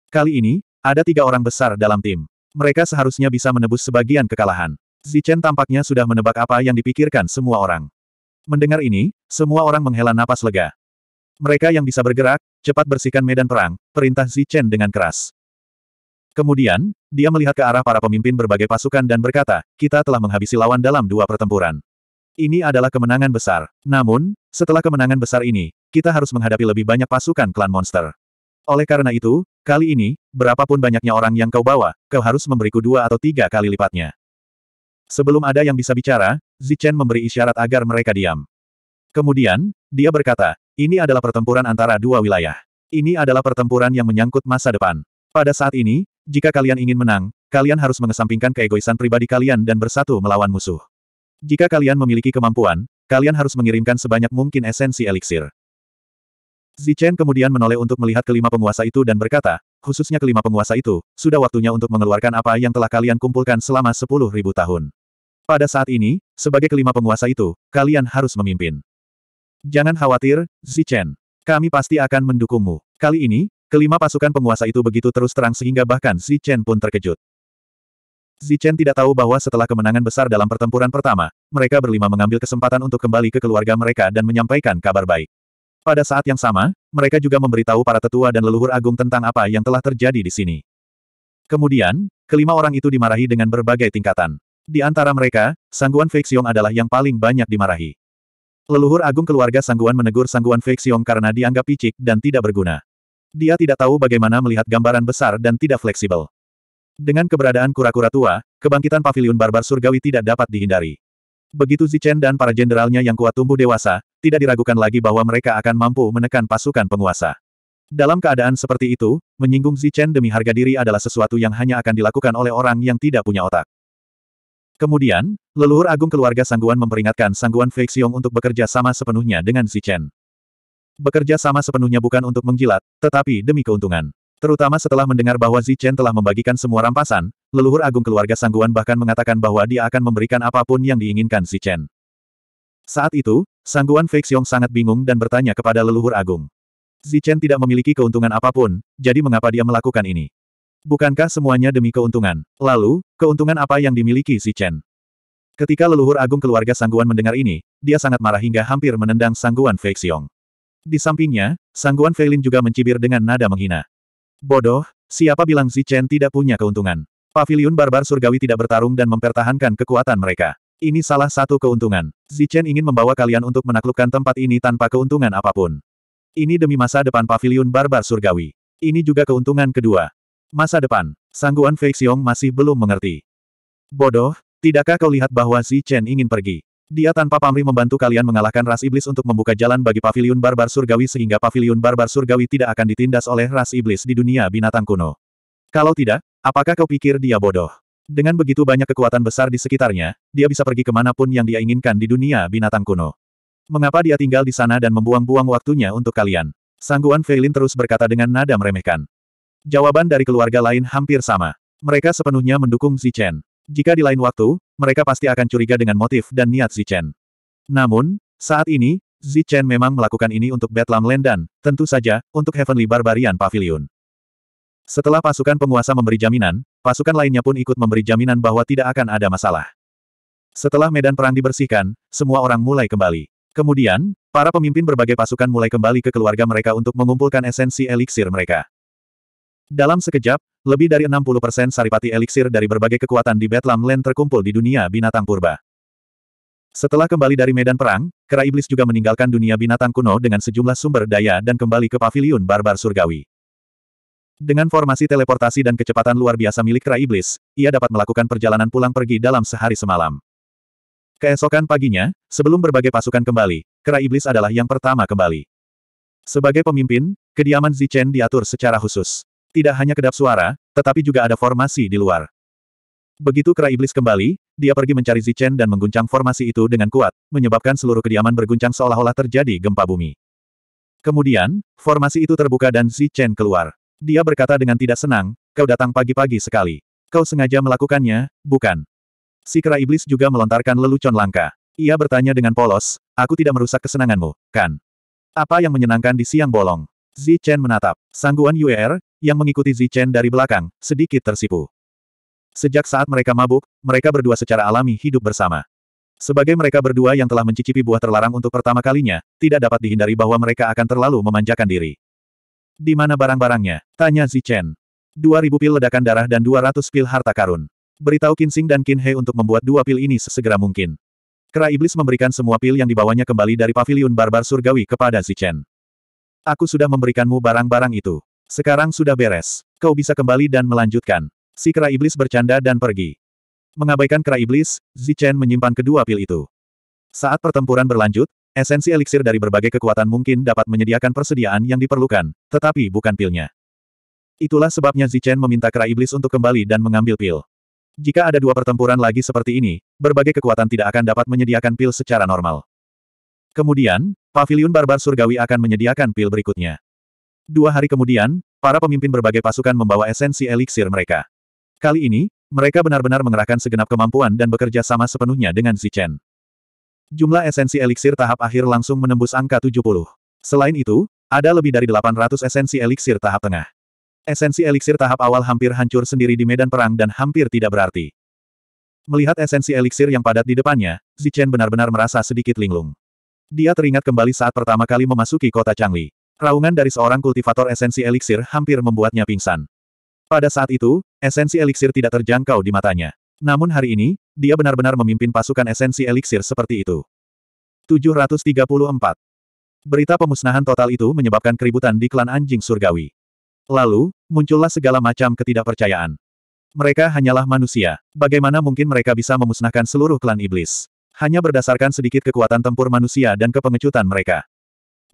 Kali ini, ada tiga orang besar dalam tim. Mereka seharusnya bisa menebus sebagian kekalahan. Zichen tampaknya sudah menebak apa yang dipikirkan semua orang. Mendengar ini, semua orang menghela napas lega. Mereka yang bisa bergerak, cepat bersihkan medan perang, perintah Zichen dengan keras. Kemudian, dia melihat ke arah para pemimpin berbagai pasukan dan berkata, kita telah menghabisi lawan dalam dua pertempuran. Ini adalah kemenangan besar. Namun, setelah kemenangan besar ini, kita harus menghadapi lebih banyak pasukan klan monster. Oleh karena itu, kali ini, berapapun banyaknya orang yang kau bawa, kau harus memberiku dua atau tiga kali lipatnya. Sebelum ada yang bisa bicara, Zichen memberi isyarat agar mereka diam. Kemudian, dia berkata, ini adalah pertempuran antara dua wilayah. Ini adalah pertempuran yang menyangkut masa depan. Pada saat ini, jika kalian ingin menang, kalian harus mengesampingkan keegoisan pribadi kalian dan bersatu melawan musuh. Jika kalian memiliki kemampuan, kalian harus mengirimkan sebanyak mungkin esensi eliksir. Zichen kemudian menoleh untuk melihat kelima penguasa itu dan berkata, khususnya kelima penguasa itu, sudah waktunya untuk mengeluarkan apa yang telah kalian kumpulkan selama sepuluh ribu tahun. Pada saat ini, sebagai kelima penguasa itu, kalian harus memimpin. Jangan khawatir, Zichen. Kami pasti akan mendukungmu. Kali ini, Kelima pasukan penguasa itu begitu terus terang sehingga bahkan Xi Chen pun terkejut. Xi Chen tidak tahu bahwa setelah kemenangan besar dalam pertempuran pertama, mereka berlima mengambil kesempatan untuk kembali ke keluarga mereka dan menyampaikan kabar baik. Pada saat yang sama, mereka juga memberitahu para tetua dan leluhur agung tentang apa yang telah terjadi di sini. Kemudian, kelima orang itu dimarahi dengan berbagai tingkatan. Di antara mereka, Sangguan Feixiong adalah yang paling banyak dimarahi. Leluhur agung keluarga Sangguan menegur Sangguan Feixiong karena dianggap picik dan tidak berguna. Dia tidak tahu bagaimana melihat gambaran besar dan tidak fleksibel. Dengan keberadaan kura-kura tua, kebangkitan pavilion barbar surgawi tidak dapat dihindari. Begitu Zichen dan para jenderalnya yang kuat tumbuh dewasa, tidak diragukan lagi bahwa mereka akan mampu menekan pasukan penguasa. Dalam keadaan seperti itu, menyinggung Zichen demi harga diri adalah sesuatu yang hanya akan dilakukan oleh orang yang tidak punya otak. Kemudian, leluhur agung keluarga Sangguan memperingatkan Sangguan Feixiong untuk bekerja sama sepenuhnya dengan Zichen. Bekerja sama sepenuhnya bukan untuk menggilat, tetapi demi keuntungan. Terutama setelah mendengar bahwa Zichen telah membagikan semua rampasan, leluhur agung keluarga Sangguan bahkan mengatakan bahwa dia akan memberikan apapun yang diinginkan Zichen. Saat itu, Sangguan Feixiong sangat bingung dan bertanya kepada leluhur agung. Zichen tidak memiliki keuntungan apapun, jadi mengapa dia melakukan ini? Bukankah semuanya demi keuntungan? Lalu, keuntungan apa yang dimiliki Zichen? Ketika leluhur agung keluarga Sangguan mendengar ini, dia sangat marah hingga hampir menendang Sangguan Feixiong. Di sampingnya, sangguan Feilin juga mencibir dengan nada menghina. Bodoh, siapa bilang Chen tidak punya keuntungan? Paviliun barbar surgawi tidak bertarung dan mempertahankan kekuatan mereka. Ini salah satu keuntungan. Zichen ingin membawa kalian untuk menaklukkan tempat ini tanpa keuntungan apapun. Ini demi masa depan paviliun barbar surgawi. Ini juga keuntungan kedua. Masa depan, sangguan Feixiong masih belum mengerti. Bodoh, tidakkah kau lihat bahwa Zichen ingin pergi? Dia tanpa pamrih membantu kalian mengalahkan ras iblis untuk membuka jalan bagi pavilion barbar surgawi sehingga pavilion barbar surgawi tidak akan ditindas oleh ras iblis di dunia binatang kuno. Kalau tidak, apakah kau pikir dia bodoh? Dengan begitu banyak kekuatan besar di sekitarnya, dia bisa pergi kemanapun yang dia inginkan di dunia binatang kuno. Mengapa dia tinggal di sana dan membuang-buang waktunya untuk kalian? Sangguan Feilin terus berkata dengan nada meremehkan. Jawaban dari keluarga lain hampir sama. Mereka sepenuhnya mendukung Zichen. Jika di lain waktu, mereka pasti akan curiga dengan motif dan niat Zichen. Namun, saat ini, Zichen memang melakukan ini untuk Bedlam Land dan, tentu saja, untuk Heavenly Barbarian Pavilion. Setelah pasukan penguasa memberi jaminan, pasukan lainnya pun ikut memberi jaminan bahwa tidak akan ada masalah. Setelah medan perang dibersihkan, semua orang mulai kembali. Kemudian, para pemimpin berbagai pasukan mulai kembali ke keluarga mereka untuk mengumpulkan esensi eliksir mereka. Dalam sekejap, lebih dari 60% saripati eliksir dari berbagai kekuatan di Bedlam Land terkumpul di dunia binatang purba. Setelah kembali dari medan perang, Kera Iblis juga meninggalkan dunia binatang kuno dengan sejumlah sumber daya dan kembali ke paviliun barbar surgawi. Dengan formasi teleportasi dan kecepatan luar biasa milik Kera Iblis, ia dapat melakukan perjalanan pulang pergi dalam sehari semalam. Keesokan paginya, sebelum berbagai pasukan kembali, Kera Iblis adalah yang pertama kembali. Sebagai pemimpin, kediaman Zichen diatur secara khusus. Tidak hanya kedap suara, tetapi juga ada formasi di luar. Begitu kera iblis kembali, dia pergi mencari Zichen dan mengguncang formasi itu dengan kuat, menyebabkan seluruh kediaman berguncang seolah-olah terjadi gempa bumi. Kemudian, formasi itu terbuka dan Zichen keluar. Dia berkata dengan tidak senang, kau datang pagi-pagi sekali. Kau sengaja melakukannya, bukan? Si kera iblis juga melontarkan lelucon langka. Ia bertanya dengan polos, aku tidak merusak kesenanganmu, kan? Apa yang menyenangkan di siang bolong? Zichen menatap. Sangguan UER, yang mengikuti Zichen dari belakang, sedikit tersipu. Sejak saat mereka mabuk, mereka berdua secara alami hidup bersama. Sebagai mereka berdua yang telah mencicipi buah terlarang untuk pertama kalinya, tidak dapat dihindari bahwa mereka akan terlalu memanjakan diri. Di mana barang-barangnya? Tanya Zichen. 2000 pil ledakan darah dan 200 pil harta karun. Beritahu Kinsing dan Kinhe untuk membuat dua pil ini sesegera mungkin. Kera Iblis memberikan semua pil yang dibawanya kembali dari paviliun barbar surgawi kepada Zichen. Aku sudah memberikanmu barang-barang itu. Sekarang sudah beres. Kau bisa kembali dan melanjutkan. Si kera iblis bercanda dan pergi. Mengabaikan kera iblis, Zichen menyimpan kedua pil itu. Saat pertempuran berlanjut, esensi eliksir dari berbagai kekuatan mungkin dapat menyediakan persediaan yang diperlukan, tetapi bukan pilnya. Itulah sebabnya Zichen meminta kera iblis untuk kembali dan mengambil pil. Jika ada dua pertempuran lagi seperti ini, berbagai kekuatan tidak akan dapat menyediakan pil secara normal. Kemudian, Pavilion Barbar Surgawi akan menyediakan pil berikutnya. Dua hari kemudian, para pemimpin berbagai pasukan membawa esensi eliksir mereka. Kali ini, mereka benar-benar mengerahkan segenap kemampuan dan bekerja sama sepenuhnya dengan Zichen. Jumlah esensi eliksir tahap akhir langsung menembus angka 70. Selain itu, ada lebih dari 800 esensi eliksir tahap tengah. Esensi eliksir tahap awal hampir hancur sendiri di medan perang dan hampir tidak berarti. Melihat esensi eliksir yang padat di depannya, Zichen benar-benar merasa sedikit linglung. Dia teringat kembali saat pertama kali memasuki kota Changli. Raungan dari seorang kultivator esensi eliksir hampir membuatnya pingsan. Pada saat itu, esensi eliksir tidak terjangkau di matanya. Namun hari ini, dia benar-benar memimpin pasukan esensi eliksir seperti itu. 734. Berita pemusnahan total itu menyebabkan keributan di klan anjing surgawi. Lalu, muncullah segala macam ketidakpercayaan. Mereka hanyalah manusia. Bagaimana mungkin mereka bisa memusnahkan seluruh klan iblis? Hanya berdasarkan sedikit kekuatan tempur manusia dan kepengecutan mereka.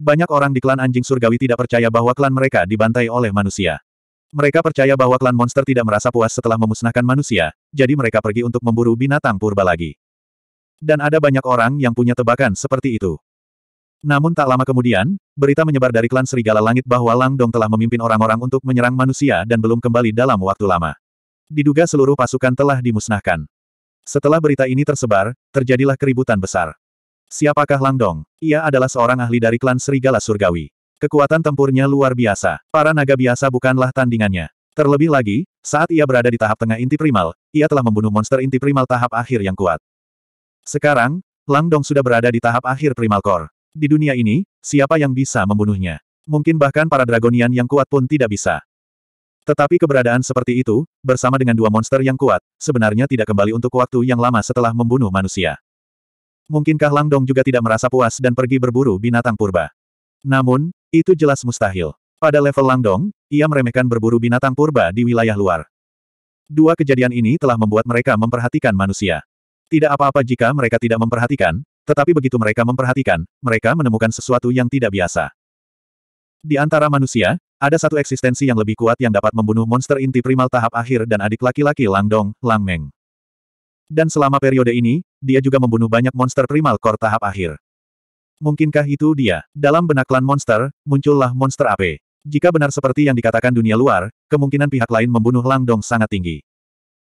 Banyak orang di klan anjing surgawi tidak percaya bahwa klan mereka dibantai oleh manusia. Mereka percaya bahwa klan monster tidak merasa puas setelah memusnahkan manusia, jadi mereka pergi untuk memburu binatang purba lagi. Dan ada banyak orang yang punya tebakan seperti itu. Namun tak lama kemudian, berita menyebar dari klan Serigala Langit bahwa Lang Dong telah memimpin orang-orang untuk menyerang manusia dan belum kembali dalam waktu lama. Diduga seluruh pasukan telah dimusnahkan. Setelah berita ini tersebar, terjadilah keributan besar. Siapakah Langdong? Ia adalah seorang ahli dari klan Serigala Surgawi. Kekuatan tempurnya luar biasa. Para naga biasa bukanlah tandingannya. Terlebih lagi, saat ia berada di tahap tengah inti primal, ia telah membunuh monster inti primal tahap akhir yang kuat. Sekarang, Langdong sudah berada di tahap akhir primal core. Di dunia ini, siapa yang bisa membunuhnya? Mungkin bahkan para Dragonian yang kuat pun tidak bisa. Tetapi keberadaan seperti itu, bersama dengan dua monster yang kuat, sebenarnya tidak kembali untuk waktu yang lama setelah membunuh manusia mungkinkah Langdong juga tidak merasa puas dan pergi berburu binatang purba. Namun, itu jelas mustahil. Pada level Langdong, ia meremehkan berburu binatang purba di wilayah luar. Dua kejadian ini telah membuat mereka memperhatikan manusia. Tidak apa-apa jika mereka tidak memperhatikan, tetapi begitu mereka memperhatikan, mereka menemukan sesuatu yang tidak biasa. Di antara manusia, ada satu eksistensi yang lebih kuat yang dapat membunuh monster inti primal tahap akhir dan adik laki-laki Langdong, Langmeng. Dan selama periode ini, dia juga membunuh banyak monster primal core tahap akhir. Mungkinkah itu dia? Dalam benak klan monster, muncullah monster AP. Jika benar seperti yang dikatakan dunia luar, kemungkinan pihak lain membunuh Lang Dong sangat tinggi.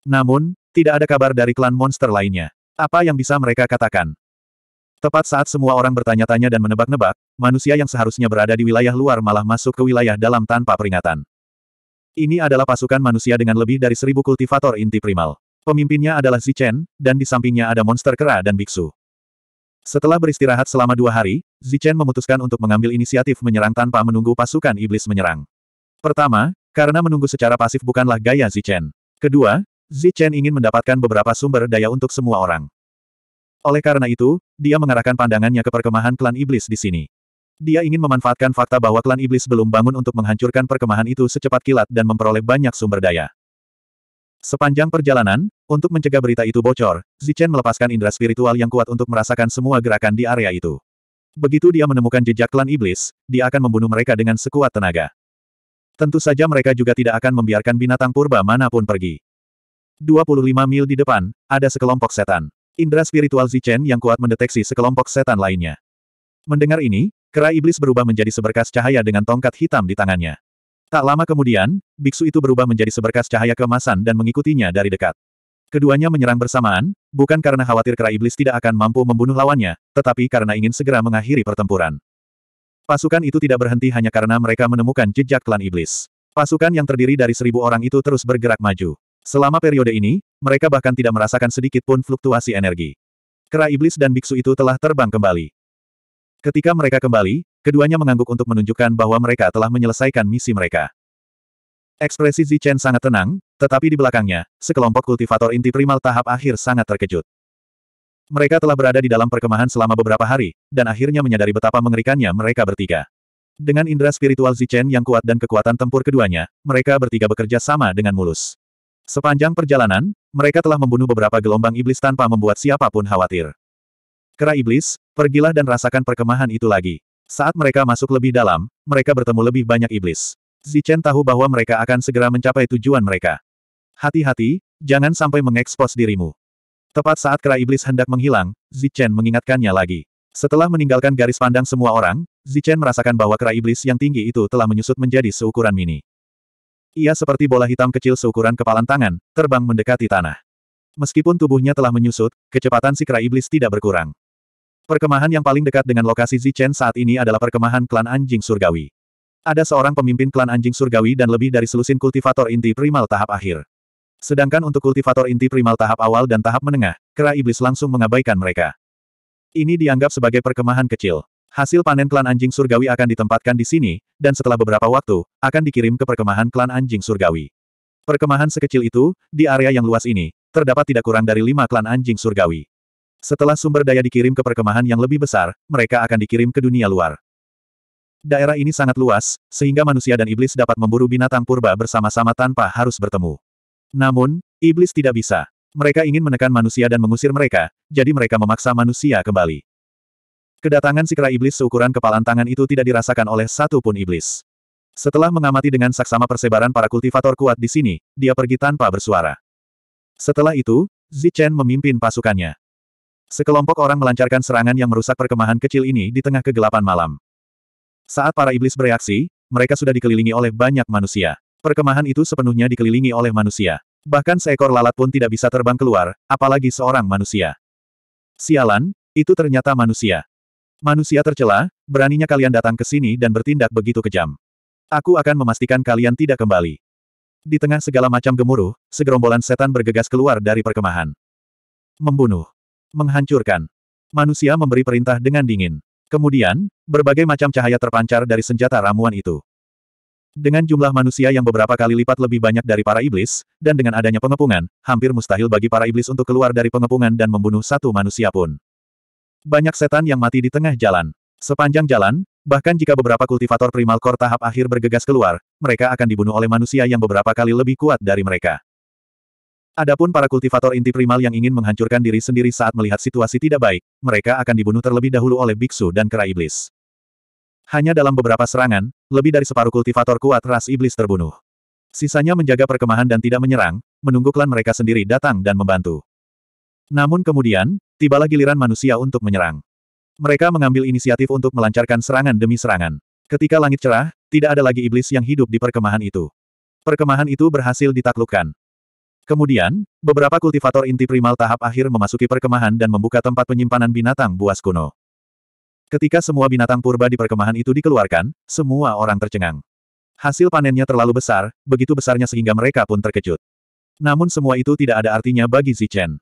Namun, tidak ada kabar dari klan monster lainnya. Apa yang bisa mereka katakan? Tepat saat semua orang bertanya-tanya dan menebak-nebak, manusia yang seharusnya berada di wilayah luar malah masuk ke wilayah dalam tanpa peringatan. Ini adalah pasukan manusia dengan lebih dari seribu kultivator inti primal. Pemimpinnya adalah Zichen, dan di sampingnya ada monster kera dan biksu. Setelah beristirahat selama dua hari, Zichen memutuskan untuk mengambil inisiatif menyerang tanpa menunggu pasukan iblis menyerang. Pertama, karena menunggu secara pasif bukanlah gaya Zichen. Kedua, Zichen ingin mendapatkan beberapa sumber daya untuk semua orang. Oleh karena itu, dia mengarahkan pandangannya ke perkemahan klan iblis di sini. Dia ingin memanfaatkan fakta bahwa klan iblis belum bangun untuk menghancurkan perkemahan itu secepat kilat dan memperoleh banyak sumber daya. Sepanjang perjalanan, untuk mencegah berita itu bocor, Zichen melepaskan indera spiritual yang kuat untuk merasakan semua gerakan di area itu. Begitu dia menemukan jejak klan iblis, dia akan membunuh mereka dengan sekuat tenaga. Tentu saja mereka juga tidak akan membiarkan binatang purba manapun pergi. 25 mil di depan, ada sekelompok setan. Indra spiritual Zichen yang kuat mendeteksi sekelompok setan lainnya. Mendengar ini, kera iblis berubah menjadi seberkas cahaya dengan tongkat hitam di tangannya. Tak lama kemudian, biksu itu berubah menjadi seberkas cahaya kemasan dan mengikutinya dari dekat. Keduanya menyerang bersamaan, bukan karena khawatir kera iblis tidak akan mampu membunuh lawannya, tetapi karena ingin segera mengakhiri pertempuran. Pasukan itu tidak berhenti hanya karena mereka menemukan jejak klan iblis. Pasukan yang terdiri dari seribu orang itu terus bergerak maju. Selama periode ini, mereka bahkan tidak merasakan sedikit pun fluktuasi energi. Kera iblis dan biksu itu telah terbang kembali. Ketika mereka kembali, Keduanya mengangguk untuk menunjukkan bahwa mereka telah menyelesaikan misi mereka. Ekspresi Zichen sangat tenang, tetapi di belakangnya, sekelompok kultivator inti primal tahap akhir sangat terkejut. Mereka telah berada di dalam perkemahan selama beberapa hari, dan akhirnya menyadari betapa mengerikannya mereka bertiga. Dengan indera spiritual Zichen yang kuat dan kekuatan tempur keduanya, mereka bertiga bekerja sama dengan mulus. Sepanjang perjalanan, mereka telah membunuh beberapa gelombang iblis tanpa membuat siapapun khawatir. Kera iblis, pergilah dan rasakan perkemahan itu lagi. Saat mereka masuk lebih dalam, mereka bertemu lebih banyak iblis. Zichen tahu bahwa mereka akan segera mencapai tujuan mereka. Hati-hati, jangan sampai mengekspos dirimu. Tepat saat kera iblis hendak menghilang, Zichen mengingatkannya lagi. Setelah meninggalkan garis pandang semua orang, Zichen merasakan bahwa kera iblis yang tinggi itu telah menyusut menjadi seukuran mini. Ia seperti bola hitam kecil seukuran kepalan tangan, terbang mendekati tanah. Meskipun tubuhnya telah menyusut, kecepatan si kera iblis tidak berkurang. Perkemahan yang paling dekat dengan lokasi Zichen saat ini adalah perkemahan klan anjing surgawi. Ada seorang pemimpin klan anjing surgawi dan lebih dari selusin kultivator inti primal tahap akhir. Sedangkan untuk kultivator inti primal tahap awal dan tahap menengah, kera iblis langsung mengabaikan mereka. Ini dianggap sebagai perkemahan kecil. Hasil panen klan anjing surgawi akan ditempatkan di sini, dan setelah beberapa waktu, akan dikirim ke perkemahan klan anjing surgawi. Perkemahan sekecil itu, di area yang luas ini, terdapat tidak kurang dari lima klan anjing surgawi. Setelah sumber daya dikirim ke perkemahan yang lebih besar, mereka akan dikirim ke dunia luar. Daerah ini sangat luas, sehingga manusia dan iblis dapat memburu binatang purba bersama-sama tanpa harus bertemu. Namun, iblis tidak bisa. Mereka ingin menekan manusia dan mengusir mereka, jadi mereka memaksa manusia kembali. Kedatangan sikra iblis seukuran kepalan tangan itu tidak dirasakan oleh satu pun iblis. Setelah mengamati dengan saksama persebaran para kultivator kuat di sini, dia pergi tanpa bersuara. Setelah itu, Zichen memimpin pasukannya. Sekelompok orang melancarkan serangan yang merusak perkemahan kecil ini di tengah kegelapan malam. Saat para iblis bereaksi, mereka sudah dikelilingi oleh banyak manusia. Perkemahan itu sepenuhnya dikelilingi oleh manusia. Bahkan seekor lalat pun tidak bisa terbang keluar, apalagi seorang manusia. Sialan, itu ternyata manusia. Manusia tercela, beraninya kalian datang ke sini dan bertindak begitu kejam. Aku akan memastikan kalian tidak kembali. Di tengah segala macam gemuruh, segerombolan setan bergegas keluar dari perkemahan. Membunuh. Menghancurkan. Manusia memberi perintah dengan dingin. Kemudian, berbagai macam cahaya terpancar dari senjata ramuan itu. Dengan jumlah manusia yang beberapa kali lipat lebih banyak dari para iblis, dan dengan adanya pengepungan, hampir mustahil bagi para iblis untuk keluar dari pengepungan dan membunuh satu manusia pun. Banyak setan yang mati di tengah jalan. Sepanjang jalan, bahkan jika beberapa kultivator primal core tahap akhir bergegas keluar, mereka akan dibunuh oleh manusia yang beberapa kali lebih kuat dari mereka. Adapun para kultivator inti primal yang ingin menghancurkan diri sendiri saat melihat situasi tidak baik, mereka akan dibunuh terlebih dahulu oleh biksu dan kera iblis. Hanya dalam beberapa serangan, lebih dari separuh kultivator kuat ras iblis terbunuh. Sisanya menjaga perkemahan dan tidak menyerang, menunggu klan mereka sendiri datang dan membantu. Namun kemudian, tibalah giliran manusia untuk menyerang. Mereka mengambil inisiatif untuk melancarkan serangan demi serangan. Ketika langit cerah, tidak ada lagi iblis yang hidup di perkemahan itu. Perkemahan itu berhasil ditaklukkan. Kemudian, beberapa kultivator inti primal tahap akhir memasuki perkemahan dan membuka tempat penyimpanan binatang buas kuno. Ketika semua binatang purba di perkemahan itu dikeluarkan, semua orang tercengang. Hasil panennya terlalu besar, begitu besarnya sehingga mereka pun terkejut. Namun semua itu tidak ada artinya bagi Zichen.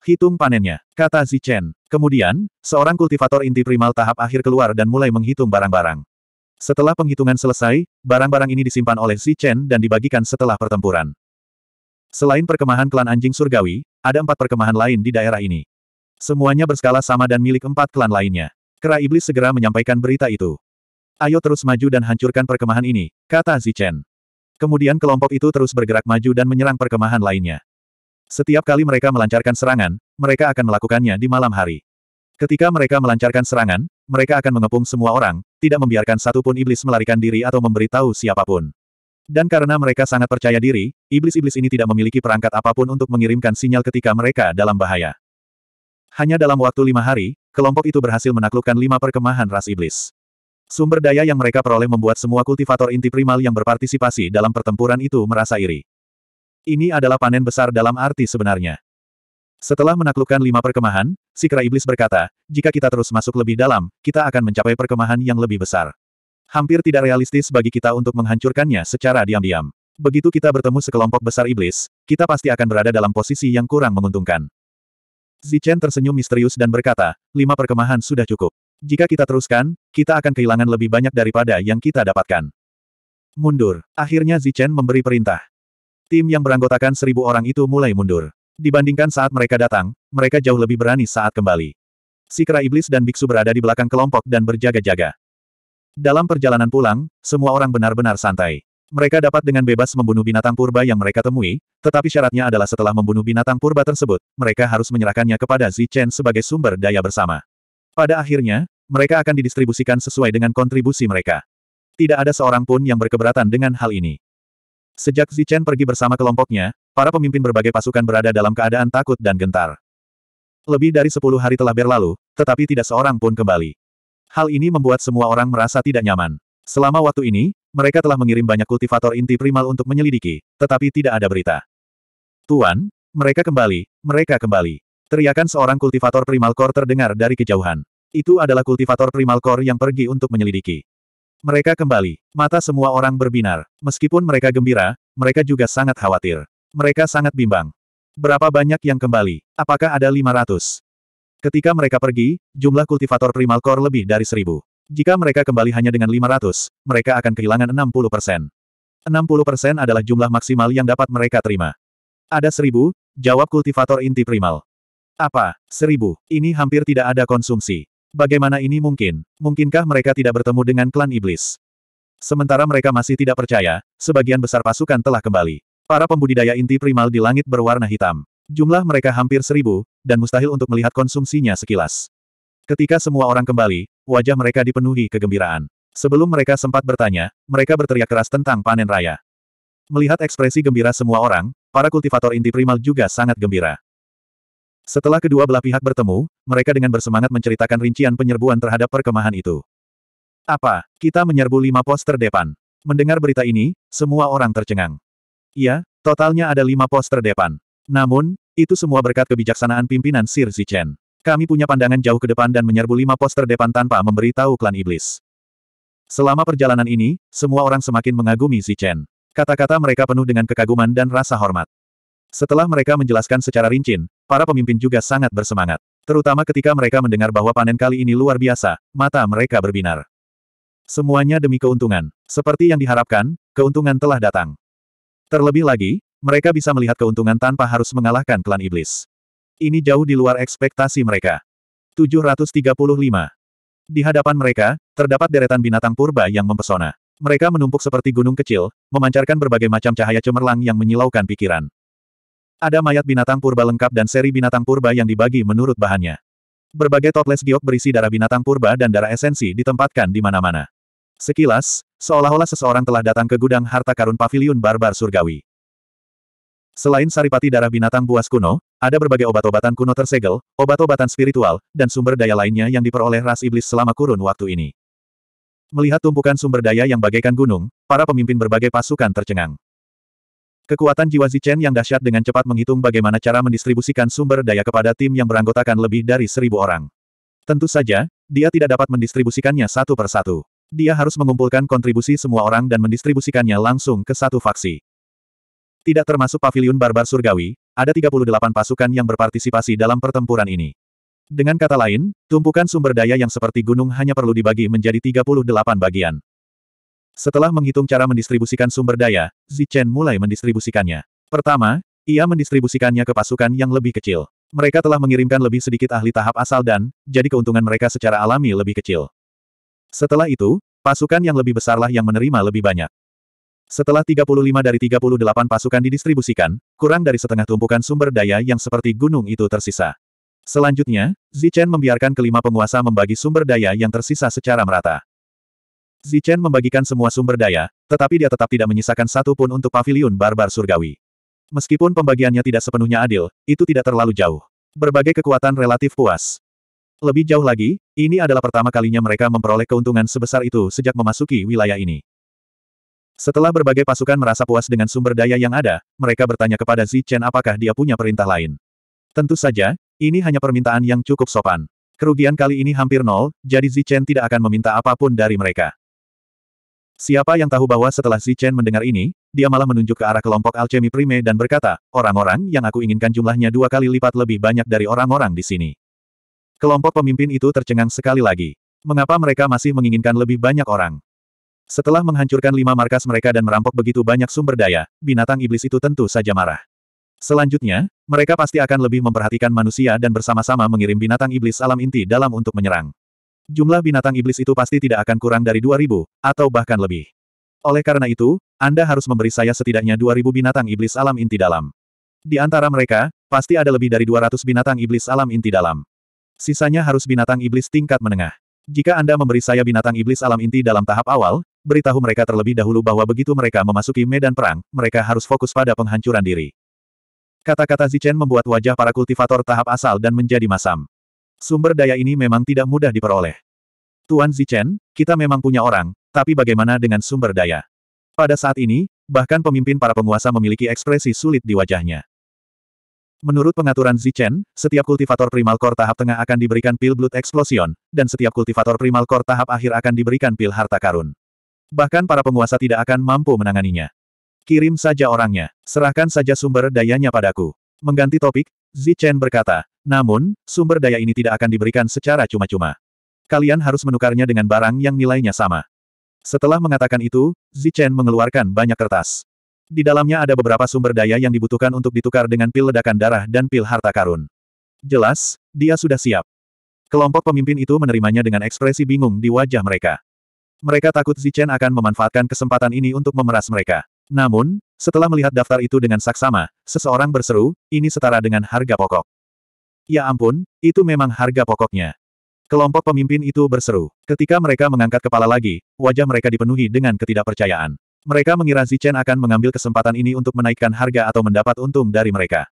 Hitung panennya, kata Zichen. Kemudian, seorang kultivator inti primal tahap akhir keluar dan mulai menghitung barang-barang. Setelah penghitungan selesai, barang-barang ini disimpan oleh Zichen dan dibagikan setelah pertempuran. Selain perkemahan klan anjing surgawi, ada empat perkemahan lain di daerah ini. Semuanya berskala sama dan milik empat klan lainnya. Kera Iblis segera menyampaikan berita itu. Ayo terus maju dan hancurkan perkemahan ini, kata Zichen. Kemudian kelompok itu terus bergerak maju dan menyerang perkemahan lainnya. Setiap kali mereka melancarkan serangan, mereka akan melakukannya di malam hari. Ketika mereka melancarkan serangan, mereka akan mengepung semua orang, tidak membiarkan satupun iblis melarikan diri atau memberitahu siapapun. Dan karena mereka sangat percaya diri, iblis-iblis ini tidak memiliki perangkat apapun untuk mengirimkan sinyal ketika mereka dalam bahaya. Hanya dalam waktu lima hari, kelompok itu berhasil menaklukkan lima perkemahan ras iblis. Sumber daya yang mereka peroleh membuat semua kultivator inti primal yang berpartisipasi dalam pertempuran itu merasa iri. Ini adalah panen besar dalam arti sebenarnya. Setelah menaklukkan lima perkemahan, si kera iblis berkata, jika kita terus masuk lebih dalam, kita akan mencapai perkemahan yang lebih besar. Hampir tidak realistis bagi kita untuk menghancurkannya secara diam-diam. Begitu kita bertemu sekelompok besar iblis, kita pasti akan berada dalam posisi yang kurang menguntungkan. Zichen tersenyum misterius dan berkata, lima perkemahan sudah cukup. Jika kita teruskan, kita akan kehilangan lebih banyak daripada yang kita dapatkan. Mundur. Akhirnya Zichen memberi perintah. Tim yang beranggotakan seribu orang itu mulai mundur. Dibandingkan saat mereka datang, mereka jauh lebih berani saat kembali. Sikra iblis dan biksu berada di belakang kelompok dan berjaga-jaga. Dalam perjalanan pulang, semua orang benar-benar santai. Mereka dapat dengan bebas membunuh binatang purba yang mereka temui, tetapi syaratnya adalah setelah membunuh binatang purba tersebut, mereka harus menyerahkannya kepada Zichen sebagai sumber daya bersama. Pada akhirnya, mereka akan didistribusikan sesuai dengan kontribusi mereka. Tidak ada seorang pun yang berkeberatan dengan hal ini. Sejak Zichen pergi bersama kelompoknya, para pemimpin berbagai pasukan berada dalam keadaan takut dan gentar. Lebih dari sepuluh hari telah berlalu, tetapi tidak seorang pun kembali. Hal ini membuat semua orang merasa tidak nyaman. Selama waktu ini, mereka telah mengirim banyak kultivator inti primal untuk menyelidiki, tetapi tidak ada berita. Tuan, mereka kembali, mereka kembali. Teriakan seorang kultivator primal core terdengar dari kejauhan. Itu adalah kultivator primal core yang pergi untuk menyelidiki. Mereka kembali. Mata semua orang berbinar. Meskipun mereka gembira, mereka juga sangat khawatir. Mereka sangat bimbang. Berapa banyak yang kembali? Apakah ada 500? Ketika mereka pergi, jumlah kultivator primal core lebih dari seribu. Jika mereka kembali hanya dengan 500, mereka akan kehilangan 60 persen. 60 persen adalah jumlah maksimal yang dapat mereka terima. Ada seribu, jawab kultivator inti primal. Apa, seribu, ini hampir tidak ada konsumsi. Bagaimana ini mungkin? Mungkinkah mereka tidak bertemu dengan klan iblis? Sementara mereka masih tidak percaya, sebagian besar pasukan telah kembali. Para pembudidaya inti primal di langit berwarna hitam. Jumlah mereka hampir seribu, dan mustahil untuk melihat konsumsinya sekilas. Ketika semua orang kembali, wajah mereka dipenuhi kegembiraan. Sebelum mereka sempat bertanya, mereka berteriak keras tentang panen raya. Melihat ekspresi gembira semua orang, para kultivator inti primal juga sangat gembira. Setelah kedua belah pihak bertemu, mereka dengan bersemangat menceritakan rincian penyerbuan terhadap perkemahan itu. Apa, kita menyerbu lima pos terdepan. Mendengar berita ini, semua orang tercengang. Iya, totalnya ada lima pos terdepan. Namun, itu semua berkat kebijaksanaan pimpinan Sir Zichen. Kami punya pandangan jauh ke depan dan menyerbu lima pos terdepan tanpa memberitahu klan iblis. Selama perjalanan ini, semua orang semakin mengagumi Zichen. Kata-kata mereka penuh dengan kekaguman dan rasa hormat. Setelah mereka menjelaskan secara rinci para pemimpin juga sangat bersemangat. Terutama ketika mereka mendengar bahwa panen kali ini luar biasa, mata mereka berbinar. Semuanya demi keuntungan. Seperti yang diharapkan, keuntungan telah datang. Terlebih lagi, mereka bisa melihat keuntungan tanpa harus mengalahkan klan iblis. Ini jauh di luar ekspektasi mereka. 735. Di hadapan mereka, terdapat deretan binatang purba yang mempesona. Mereka menumpuk seperti gunung kecil, memancarkan berbagai macam cahaya cemerlang yang menyilaukan pikiran. Ada mayat binatang purba lengkap dan seri binatang purba yang dibagi menurut bahannya. Berbagai toples giok berisi darah binatang purba dan darah esensi ditempatkan di mana-mana. Sekilas, seolah-olah seseorang telah datang ke gudang harta karun Pavilion barbar surgawi. Selain saripati darah binatang buas kuno, ada berbagai obat-obatan kuno tersegel, obat-obatan spiritual, dan sumber daya lainnya yang diperoleh ras iblis selama kurun waktu ini. Melihat tumpukan sumber daya yang bagaikan gunung, para pemimpin berbagai pasukan tercengang. Kekuatan jiwa Zichen yang dahsyat dengan cepat menghitung bagaimana cara mendistribusikan sumber daya kepada tim yang beranggotakan lebih dari seribu orang. Tentu saja, dia tidak dapat mendistribusikannya satu per satu. Dia harus mengumpulkan kontribusi semua orang dan mendistribusikannya langsung ke satu faksi. Tidak termasuk pavilion barbar surgawi, ada 38 pasukan yang berpartisipasi dalam pertempuran ini. Dengan kata lain, tumpukan sumber daya yang seperti gunung hanya perlu dibagi menjadi 38 bagian. Setelah menghitung cara mendistribusikan sumber daya, Zichen mulai mendistribusikannya. Pertama, ia mendistribusikannya ke pasukan yang lebih kecil. Mereka telah mengirimkan lebih sedikit ahli tahap asal dan, jadi keuntungan mereka secara alami lebih kecil. Setelah itu, pasukan yang lebih besarlah yang menerima lebih banyak. Setelah 35 dari 38 pasukan didistribusikan, kurang dari setengah tumpukan sumber daya yang seperti gunung itu tersisa. Selanjutnya, Zichen membiarkan kelima penguasa membagi sumber daya yang tersisa secara merata. Zichen membagikan semua sumber daya, tetapi dia tetap tidak menyisakan satu pun untuk paviliun barbar surgawi. Meskipun pembagiannya tidak sepenuhnya adil, itu tidak terlalu jauh. Berbagai kekuatan relatif puas, lebih jauh lagi, ini adalah pertama kalinya mereka memperoleh keuntungan sebesar itu sejak memasuki wilayah ini. Setelah berbagai pasukan merasa puas dengan sumber daya yang ada, mereka bertanya kepada Zi Chen apakah dia punya perintah lain. Tentu saja, ini hanya permintaan yang cukup sopan. Kerugian kali ini hampir nol, jadi Zi Chen tidak akan meminta apapun dari mereka. Siapa yang tahu bahwa setelah Zi Chen mendengar ini, dia malah menunjuk ke arah kelompok alchemy prime dan berkata, orang-orang yang aku inginkan jumlahnya dua kali lipat lebih banyak dari orang-orang di sini. Kelompok pemimpin itu tercengang sekali lagi. Mengapa mereka masih menginginkan lebih banyak orang? Setelah menghancurkan lima markas mereka dan merampok begitu banyak sumber daya, binatang iblis itu tentu saja marah. Selanjutnya, mereka pasti akan lebih memperhatikan manusia dan bersama-sama mengirim binatang iblis alam inti dalam untuk menyerang. Jumlah binatang iblis itu pasti tidak akan kurang dari 2000, atau bahkan lebih. Oleh karena itu, Anda harus memberi saya setidaknya 2000 binatang iblis alam inti dalam. Di antara mereka, pasti ada lebih dari 200 binatang iblis alam inti dalam. Sisanya harus binatang iblis tingkat menengah. Jika Anda memberi saya binatang iblis alam inti dalam tahap awal, beritahu mereka terlebih dahulu bahwa begitu mereka memasuki medan perang, mereka harus fokus pada penghancuran diri. Kata-kata Zichen membuat wajah para kultivator tahap asal dan menjadi masam. Sumber daya ini memang tidak mudah diperoleh. Tuan Zichen, kita memang punya orang, tapi bagaimana dengan sumber daya? Pada saat ini, bahkan pemimpin para penguasa memiliki ekspresi sulit di wajahnya. Menurut pengaturan Zichen, setiap kultivator primal core tahap tengah akan diberikan pil blood explosion, dan setiap kultivator primal core tahap akhir akan diberikan pil harta karun. Bahkan para penguasa tidak akan mampu menanganinya. Kirim saja orangnya, serahkan saja sumber dayanya padaku. Mengganti topik, Zichen berkata, namun, sumber daya ini tidak akan diberikan secara cuma-cuma. Kalian harus menukarnya dengan barang yang nilainya sama. Setelah mengatakan itu, Zichen mengeluarkan banyak kertas. Di dalamnya ada beberapa sumber daya yang dibutuhkan untuk ditukar dengan pil ledakan darah dan pil harta karun. Jelas, dia sudah siap. Kelompok pemimpin itu menerimanya dengan ekspresi bingung di wajah mereka. Mereka takut Zichen akan memanfaatkan kesempatan ini untuk memeras mereka. Namun, setelah melihat daftar itu dengan saksama, seseorang berseru, ini setara dengan harga pokok. Ya ampun, itu memang harga pokoknya. Kelompok pemimpin itu berseru. Ketika mereka mengangkat kepala lagi, wajah mereka dipenuhi dengan ketidakpercayaan. Mereka mengira Zichen akan mengambil kesempatan ini untuk menaikkan harga atau mendapat untung dari mereka.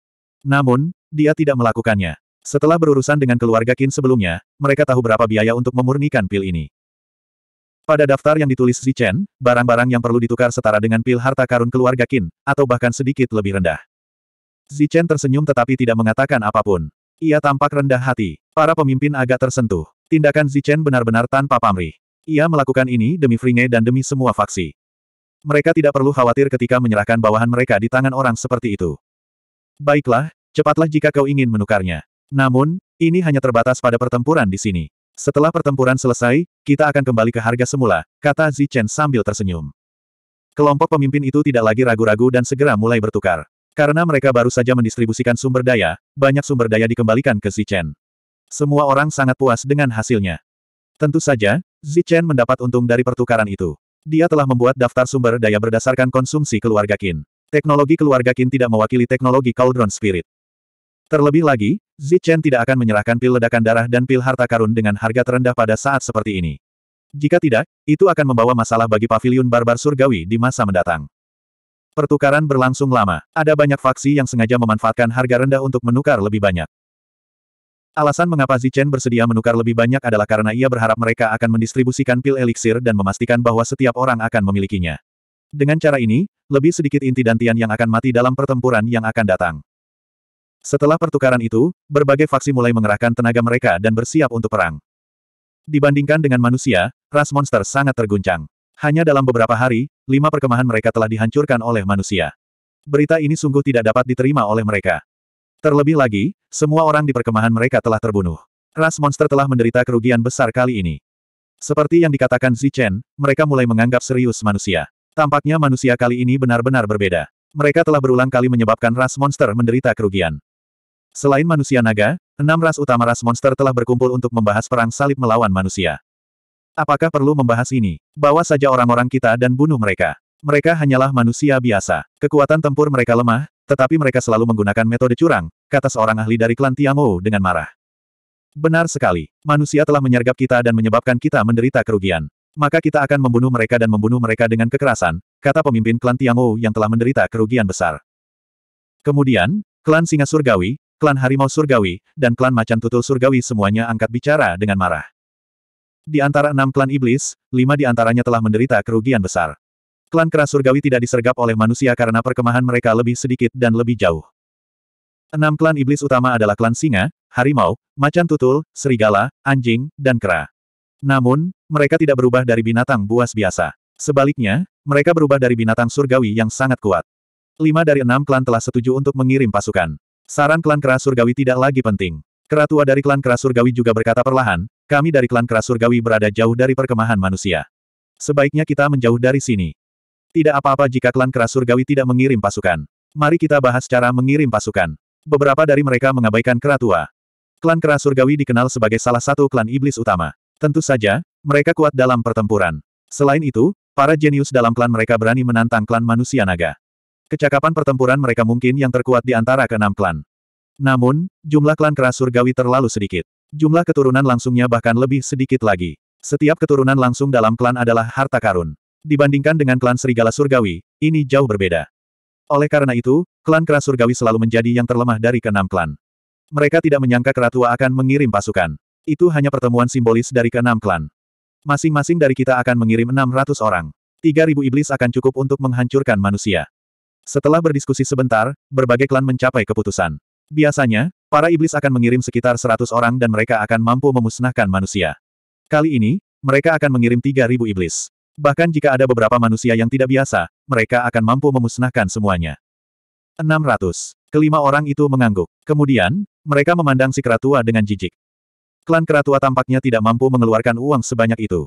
Namun, dia tidak melakukannya. Setelah berurusan dengan keluarga Qin sebelumnya, mereka tahu berapa biaya untuk memurnikan pil ini. Pada daftar yang ditulis Chen, barang-barang yang perlu ditukar setara dengan pil harta karun keluarga Qin, atau bahkan sedikit lebih rendah. Chen tersenyum tetapi tidak mengatakan apapun. Ia tampak rendah hati. Para pemimpin agak tersentuh. Tindakan Chen benar-benar tanpa pamrih. Ia melakukan ini demi Fringe dan demi semua faksi. Mereka tidak perlu khawatir ketika menyerahkan bawahan mereka di tangan orang seperti itu. Baiklah, cepatlah jika kau ingin menukarnya. Namun, ini hanya terbatas pada pertempuran di sini. Setelah pertempuran selesai, kita akan kembali ke harga semula, kata Zichen sambil tersenyum. Kelompok pemimpin itu tidak lagi ragu-ragu dan segera mulai bertukar. Karena mereka baru saja mendistribusikan sumber daya, banyak sumber daya dikembalikan ke Zichen. Semua orang sangat puas dengan hasilnya. Tentu saja, Zichen mendapat untung dari pertukaran itu. Dia telah membuat daftar sumber daya berdasarkan konsumsi keluarga Qin. Teknologi keluarga Qin tidak mewakili teknologi Cauldron Spirit. Terlebih lagi, Zichen tidak akan menyerahkan pil ledakan darah dan pil harta karun dengan harga terendah pada saat seperti ini. Jika tidak, itu akan membawa masalah bagi Pavilion barbar surgawi di masa mendatang. Pertukaran berlangsung lama. Ada banyak faksi yang sengaja memanfaatkan harga rendah untuk menukar lebih banyak. Alasan mengapa Zichen bersedia menukar lebih banyak adalah karena ia berharap mereka akan mendistribusikan pil eliksir dan memastikan bahwa setiap orang akan memilikinya. Dengan cara ini, lebih sedikit inti dan tian yang akan mati dalam pertempuran yang akan datang. Setelah pertukaran itu, berbagai faksi mulai mengerahkan tenaga mereka dan bersiap untuk perang. Dibandingkan dengan manusia, ras monster sangat terguncang. Hanya dalam beberapa hari, lima perkemahan mereka telah dihancurkan oleh manusia. Berita ini sungguh tidak dapat diterima oleh mereka. Terlebih lagi, semua orang di perkemahan mereka telah terbunuh. Ras monster telah menderita kerugian besar kali ini. Seperti yang dikatakan Zichen, mereka mulai menganggap serius manusia. Tampaknya manusia kali ini benar-benar berbeda. Mereka telah berulang kali menyebabkan ras monster menderita kerugian. Selain manusia naga, enam ras utama ras monster telah berkumpul untuk membahas perang salib melawan manusia. Apakah perlu membahas ini? Bawa saja orang-orang kita dan bunuh mereka. Mereka hanyalah manusia biasa. Kekuatan tempur mereka lemah, tetapi mereka selalu menggunakan metode curang, kata seorang ahli dari klan Tiangou dengan marah. Benar sekali, manusia telah menyergap kita dan menyebabkan kita menderita kerugian. Maka kita akan membunuh mereka dan membunuh mereka dengan kekerasan, kata pemimpin klan Tiangou yang telah menderita kerugian besar. Kemudian, klan Singa Surgawi, klan harimau surgawi, dan klan macan tutul surgawi semuanya angkat bicara dengan marah. Di antara enam klan iblis, lima di antaranya telah menderita kerugian besar. Klan kera surgawi tidak disergap oleh manusia karena perkemahan mereka lebih sedikit dan lebih jauh. Enam klan iblis utama adalah klan singa, harimau, macan tutul, serigala, anjing, dan kera. Namun, mereka tidak berubah dari binatang buas biasa. Sebaliknya, mereka berubah dari binatang surgawi yang sangat kuat. Lima dari enam klan telah setuju untuk mengirim pasukan. Saran klan keras surgawi tidak lagi penting. Keratua dari klan keras surgawi juga berkata perlahan, kami dari klan keras surgawi berada jauh dari perkemahan manusia. Sebaiknya kita menjauh dari sini. Tidak apa-apa jika klan keras surgawi tidak mengirim pasukan. Mari kita bahas cara mengirim pasukan. Beberapa dari mereka mengabaikan keratua. Klan keras surgawi dikenal sebagai salah satu klan iblis utama. Tentu saja, mereka kuat dalam pertempuran. Selain itu, para jenius dalam klan mereka berani menantang klan manusia naga. Kecakapan pertempuran mereka mungkin yang terkuat di antara keenam klan. Namun, jumlah klan keras surgawi terlalu sedikit. Jumlah keturunan langsungnya bahkan lebih sedikit lagi. Setiap keturunan langsung dalam klan adalah harta karun. Dibandingkan dengan klan serigala surgawi, ini jauh berbeda. Oleh karena itu, klan keras surgawi selalu menjadi yang terlemah dari keenam klan. Mereka tidak menyangka Keratua akan mengirim pasukan. Itu hanya pertemuan simbolis dari keenam klan. Masing-masing dari kita akan mengirim 600 orang. 3000 iblis akan cukup untuk menghancurkan manusia. Setelah berdiskusi sebentar, berbagai klan mencapai keputusan. Biasanya, para iblis akan mengirim sekitar 100 orang dan mereka akan mampu memusnahkan manusia. Kali ini, mereka akan mengirim 3.000 iblis. Bahkan jika ada beberapa manusia yang tidak biasa, mereka akan mampu memusnahkan semuanya. 600. Kelima orang itu mengangguk. Kemudian, mereka memandang si keratua dengan jijik. Klan keratua tampaknya tidak mampu mengeluarkan uang sebanyak itu.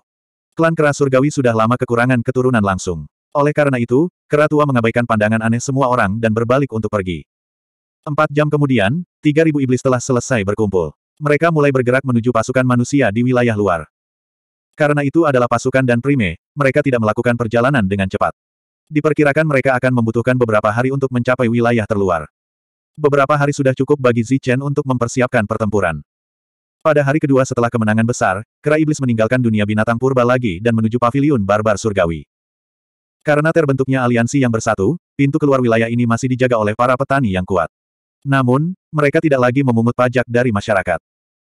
Klan kera surgawi sudah lama kekurangan keturunan langsung. Oleh karena itu, Keratua mengabaikan pandangan aneh semua orang dan berbalik untuk pergi. Empat jam kemudian, 3.000 iblis telah selesai berkumpul. Mereka mulai bergerak menuju pasukan manusia di wilayah luar. Karena itu adalah pasukan dan prime, mereka tidak melakukan perjalanan dengan cepat. Diperkirakan mereka akan membutuhkan beberapa hari untuk mencapai wilayah terluar. Beberapa hari sudah cukup bagi Zichen untuk mempersiapkan pertempuran. Pada hari kedua setelah kemenangan besar, Kera Iblis meninggalkan dunia binatang purba lagi dan menuju paviliun barbar surgawi. Karena terbentuknya aliansi yang bersatu, pintu keluar wilayah ini masih dijaga oleh para petani yang kuat. Namun, mereka tidak lagi memungut pajak dari masyarakat.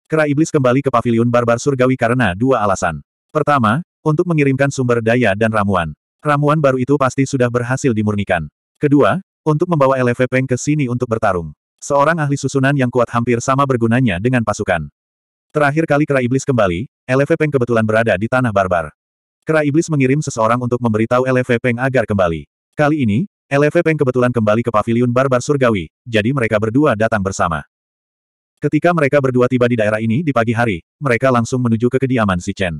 Kera Iblis kembali ke paviliun barbar surgawi karena dua alasan. Pertama, untuk mengirimkan sumber daya dan ramuan. Ramuan baru itu pasti sudah berhasil dimurnikan. Kedua, untuk membawa LV Peng ke sini untuk bertarung. Seorang ahli susunan yang kuat hampir sama bergunanya dengan pasukan. Terakhir kali Kera Iblis kembali, LV Peng kebetulan berada di tanah barbar. Kera Iblis mengirim seseorang untuk memberitahu LV Peng agar kembali. Kali ini, LV Peng kebetulan kembali ke paviliun barbar surgawi, jadi mereka berdua datang bersama. Ketika mereka berdua tiba di daerah ini di pagi hari, mereka langsung menuju ke kediaman si Chen.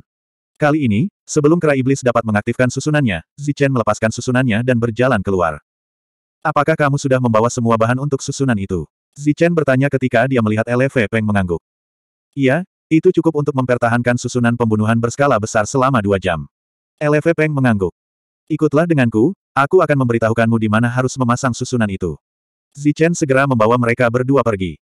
Kali ini, sebelum Kera Iblis dapat mengaktifkan susunannya, si Chen melepaskan susunannya dan berjalan keluar. Apakah kamu sudah membawa semua bahan untuk susunan itu? Si Chen bertanya ketika dia melihat LV Peng mengangguk. Iya, itu cukup untuk mempertahankan susunan pembunuhan berskala besar selama dua jam. LV Peng mengangguk. Ikutlah denganku, aku akan memberitahukanmu di mana harus memasang susunan itu. Zichen segera membawa mereka berdua pergi.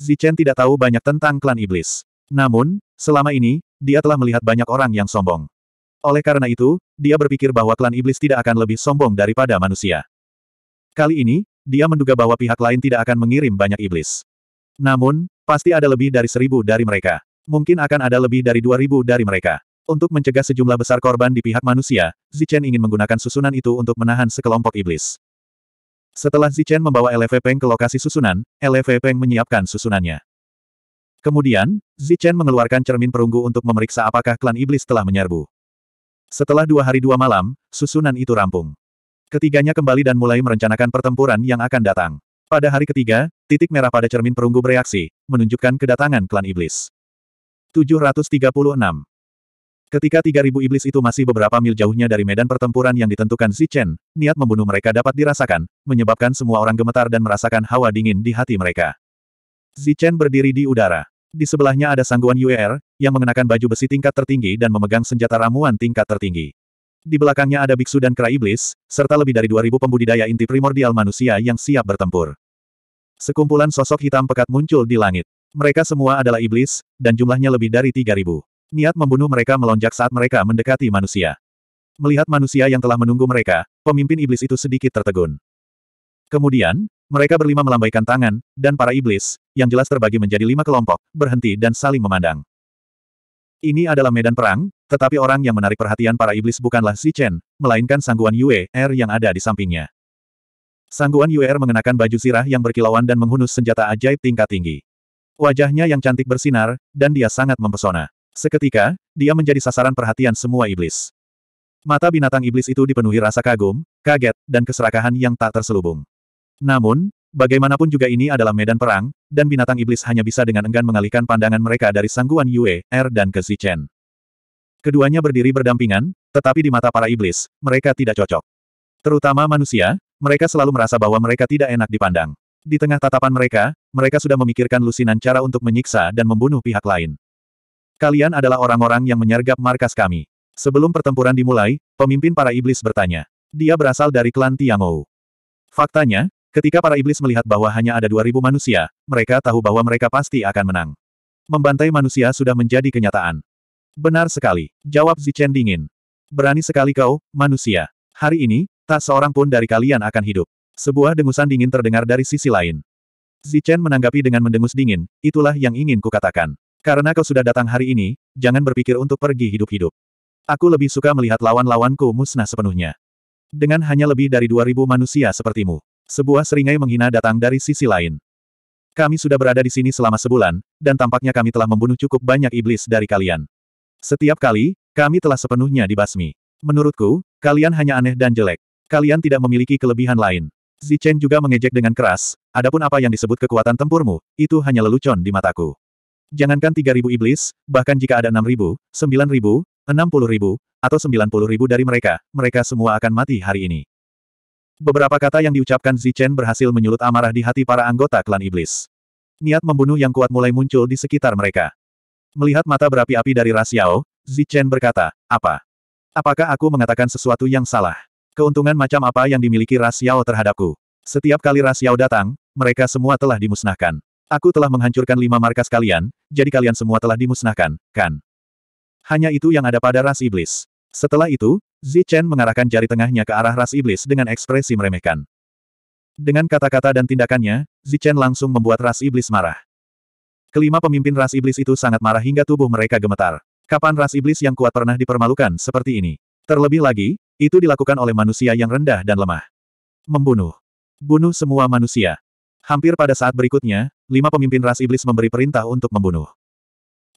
Zichen tidak tahu banyak tentang klan iblis. Namun, selama ini, dia telah melihat banyak orang yang sombong. Oleh karena itu, dia berpikir bahwa klan iblis tidak akan lebih sombong daripada manusia. Kali ini, dia menduga bahwa pihak lain tidak akan mengirim banyak iblis. Namun, pasti ada lebih dari seribu dari mereka. Mungkin akan ada lebih dari dua ribu dari mereka. Untuk mencegah sejumlah besar korban di pihak manusia, Zichen ingin menggunakan susunan itu untuk menahan sekelompok iblis. Setelah Zichen membawa LV Peng ke lokasi susunan, LV Peng menyiapkan susunannya. Kemudian, Zichen mengeluarkan cermin perunggu untuk memeriksa apakah klan iblis telah menyerbu. Setelah dua hari dua malam, susunan itu rampung. Ketiganya kembali dan mulai merencanakan pertempuran yang akan datang. Pada hari ketiga, titik merah pada cermin perunggu bereaksi, menunjukkan kedatangan klan iblis. 736 Ketika 3.000 iblis itu masih beberapa mil jauhnya dari medan pertempuran yang ditentukan Xi Chen, niat membunuh mereka dapat dirasakan, menyebabkan semua orang gemetar dan merasakan hawa dingin di hati mereka. Xi Chen berdiri di udara. Di sebelahnya ada sangguan UER yang mengenakan baju besi tingkat tertinggi dan memegang senjata ramuan tingkat tertinggi. Di belakangnya ada biksu dan kera iblis, serta lebih dari 2.000 pembudidaya inti primordial manusia yang siap bertempur. Sekumpulan sosok hitam pekat muncul di langit. Mereka semua adalah iblis, dan jumlahnya lebih dari 3.000. Niat membunuh mereka melonjak saat mereka mendekati manusia. Melihat manusia yang telah menunggu mereka, pemimpin iblis itu sedikit tertegun. Kemudian, mereka berlima melambaikan tangan, dan para iblis, yang jelas terbagi menjadi lima kelompok, berhenti dan saling memandang. Ini adalah medan perang, tetapi orang yang menarik perhatian para iblis bukanlah Si Chen, melainkan sangguan Yue Er yang ada di sampingnya. Sangguan Yue Er mengenakan baju sirah yang berkilauan dan menghunus senjata ajaib tingkat tinggi. Wajahnya yang cantik bersinar, dan dia sangat mempesona. Seketika, dia menjadi sasaran perhatian semua iblis. Mata binatang iblis itu dipenuhi rasa kagum, kaget, dan keserakahan yang tak terselubung. Namun, bagaimanapun juga ini adalah medan perang, dan binatang iblis hanya bisa dengan enggan mengalihkan pandangan mereka dari sangguan Yue, Er dan ke Chen. Keduanya berdiri berdampingan, tetapi di mata para iblis, mereka tidak cocok. Terutama manusia, mereka selalu merasa bahwa mereka tidak enak dipandang. Di tengah tatapan mereka, mereka sudah memikirkan lusinan cara untuk menyiksa dan membunuh pihak lain. Kalian adalah orang-orang yang menyergap markas kami. Sebelum pertempuran dimulai, pemimpin para iblis bertanya. Dia berasal dari klan Tiangou. Faktanya, ketika para iblis melihat bahwa hanya ada 2000 manusia, mereka tahu bahwa mereka pasti akan menang. Membantai manusia sudah menjadi kenyataan. Benar sekali, jawab Zichen dingin. Berani sekali kau, manusia. Hari ini, tak seorang pun dari kalian akan hidup. Sebuah dengusan dingin terdengar dari sisi lain. Zichen menanggapi dengan mendengus dingin, itulah yang ingin kukatakan. Karena kau sudah datang hari ini, jangan berpikir untuk pergi hidup-hidup. Aku lebih suka melihat lawan-lawanku musnah sepenuhnya. Dengan hanya lebih dari 2000 manusia sepertimu, sebuah seringai menghina datang dari sisi lain. Kami sudah berada di sini selama sebulan, dan tampaknya kami telah membunuh cukup banyak iblis dari kalian. Setiap kali, kami telah sepenuhnya dibasmi. Menurutku, kalian hanya aneh dan jelek. Kalian tidak memiliki kelebihan lain. Zichen juga mengejek dengan keras, adapun apa yang disebut kekuatan tempurmu, itu hanya lelucon di mataku. Jangankan 3.000 iblis, bahkan jika ada 6.000, 9.000, 60.000, atau 90.000 dari mereka, mereka semua akan mati hari ini. Beberapa kata yang diucapkan Zichen berhasil menyulut amarah di hati para anggota klan iblis. Niat membunuh yang kuat mulai muncul di sekitar mereka. Melihat mata berapi-api dari Rasiao, Zichen berkata, apa? Apakah aku mengatakan sesuatu yang salah? Keuntungan macam apa yang dimiliki Rasiao terhadapku? Setiap kali Rasiao datang, mereka semua telah dimusnahkan. Aku telah menghancurkan lima markas kalian, jadi kalian semua telah dimusnahkan, kan? Hanya itu yang ada pada ras iblis. Setelah itu, Zichen mengarahkan jari tengahnya ke arah ras iblis dengan ekspresi meremehkan. Dengan kata-kata dan tindakannya, Zichen langsung membuat ras iblis marah. Kelima pemimpin ras iblis itu sangat marah hingga tubuh mereka gemetar. Kapan ras iblis yang kuat pernah dipermalukan seperti ini? Terlebih lagi, itu dilakukan oleh manusia yang rendah dan lemah. Membunuh. Bunuh semua manusia. Hampir pada saat berikutnya, lima pemimpin ras iblis memberi perintah untuk membunuh.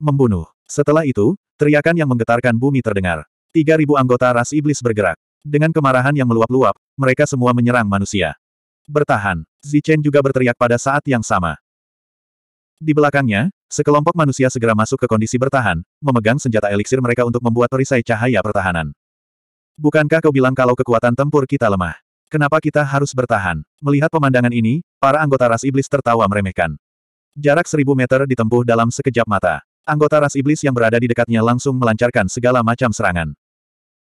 Membunuh. Setelah itu, teriakan yang menggetarkan bumi terdengar. Tiga ribu anggota ras iblis bergerak. Dengan kemarahan yang meluap-luap, mereka semua menyerang manusia. Bertahan. Zichen juga berteriak pada saat yang sama. Di belakangnya, sekelompok manusia segera masuk ke kondisi bertahan, memegang senjata eliksir mereka untuk membuat perisai cahaya pertahanan. Bukankah kau bilang kalau kekuatan tempur kita lemah? Kenapa kita harus bertahan? Melihat pemandangan ini, para anggota ras iblis tertawa meremehkan. Jarak seribu meter ditempuh dalam sekejap mata. Anggota ras iblis yang berada di dekatnya langsung melancarkan segala macam serangan.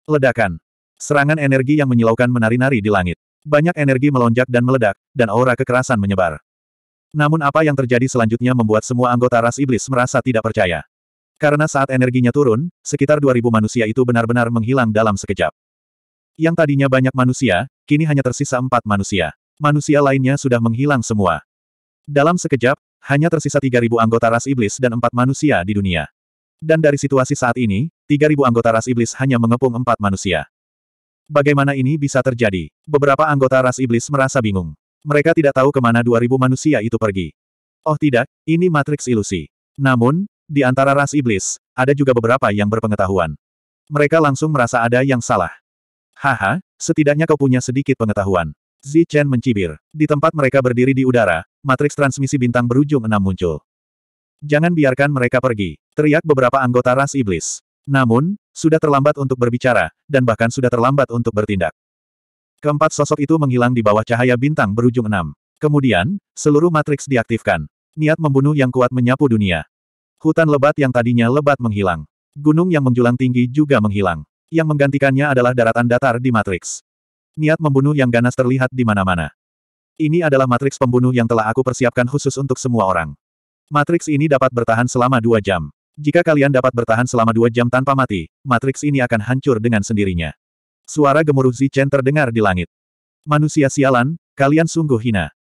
Ledakan. Serangan energi yang menyilaukan menari-nari di langit. Banyak energi melonjak dan meledak, dan aura kekerasan menyebar. Namun apa yang terjadi selanjutnya membuat semua anggota ras iblis merasa tidak percaya. Karena saat energinya turun, sekitar 2000 manusia itu benar-benar menghilang dalam sekejap. Yang tadinya banyak manusia, kini hanya tersisa empat manusia. Manusia lainnya sudah menghilang semua. Dalam sekejap, hanya tersisa 3.000 anggota ras iblis dan empat manusia di dunia. Dan dari situasi saat ini, 3.000 anggota ras iblis hanya mengepung empat manusia. Bagaimana ini bisa terjadi? Beberapa anggota ras iblis merasa bingung. Mereka tidak tahu kemana 2.000 manusia itu pergi. Oh tidak, ini matriks ilusi. Namun, di antara ras iblis, ada juga beberapa yang berpengetahuan. Mereka langsung merasa ada yang salah. Haha, setidaknya kau punya sedikit pengetahuan. Zi Chen mencibir. Di tempat mereka berdiri di udara, matriks transmisi bintang berujung enam muncul. Jangan biarkan mereka pergi, teriak beberapa anggota ras iblis. Namun, sudah terlambat untuk berbicara, dan bahkan sudah terlambat untuk bertindak. Keempat sosok itu menghilang di bawah cahaya bintang berujung enam. Kemudian, seluruh matriks diaktifkan. Niat membunuh yang kuat menyapu dunia. Hutan lebat yang tadinya lebat menghilang. Gunung yang menjulang tinggi juga menghilang. Yang menggantikannya adalah daratan datar di Matrix. Niat membunuh yang ganas terlihat di mana-mana. Ini adalah matriks pembunuh yang telah aku persiapkan khusus untuk semua orang. Matriks ini dapat bertahan selama dua jam. Jika kalian dapat bertahan selama dua jam tanpa mati, matriks ini akan hancur dengan sendirinya. Suara gemuruh Zichen terdengar di langit. Manusia sialan, kalian sungguh hina.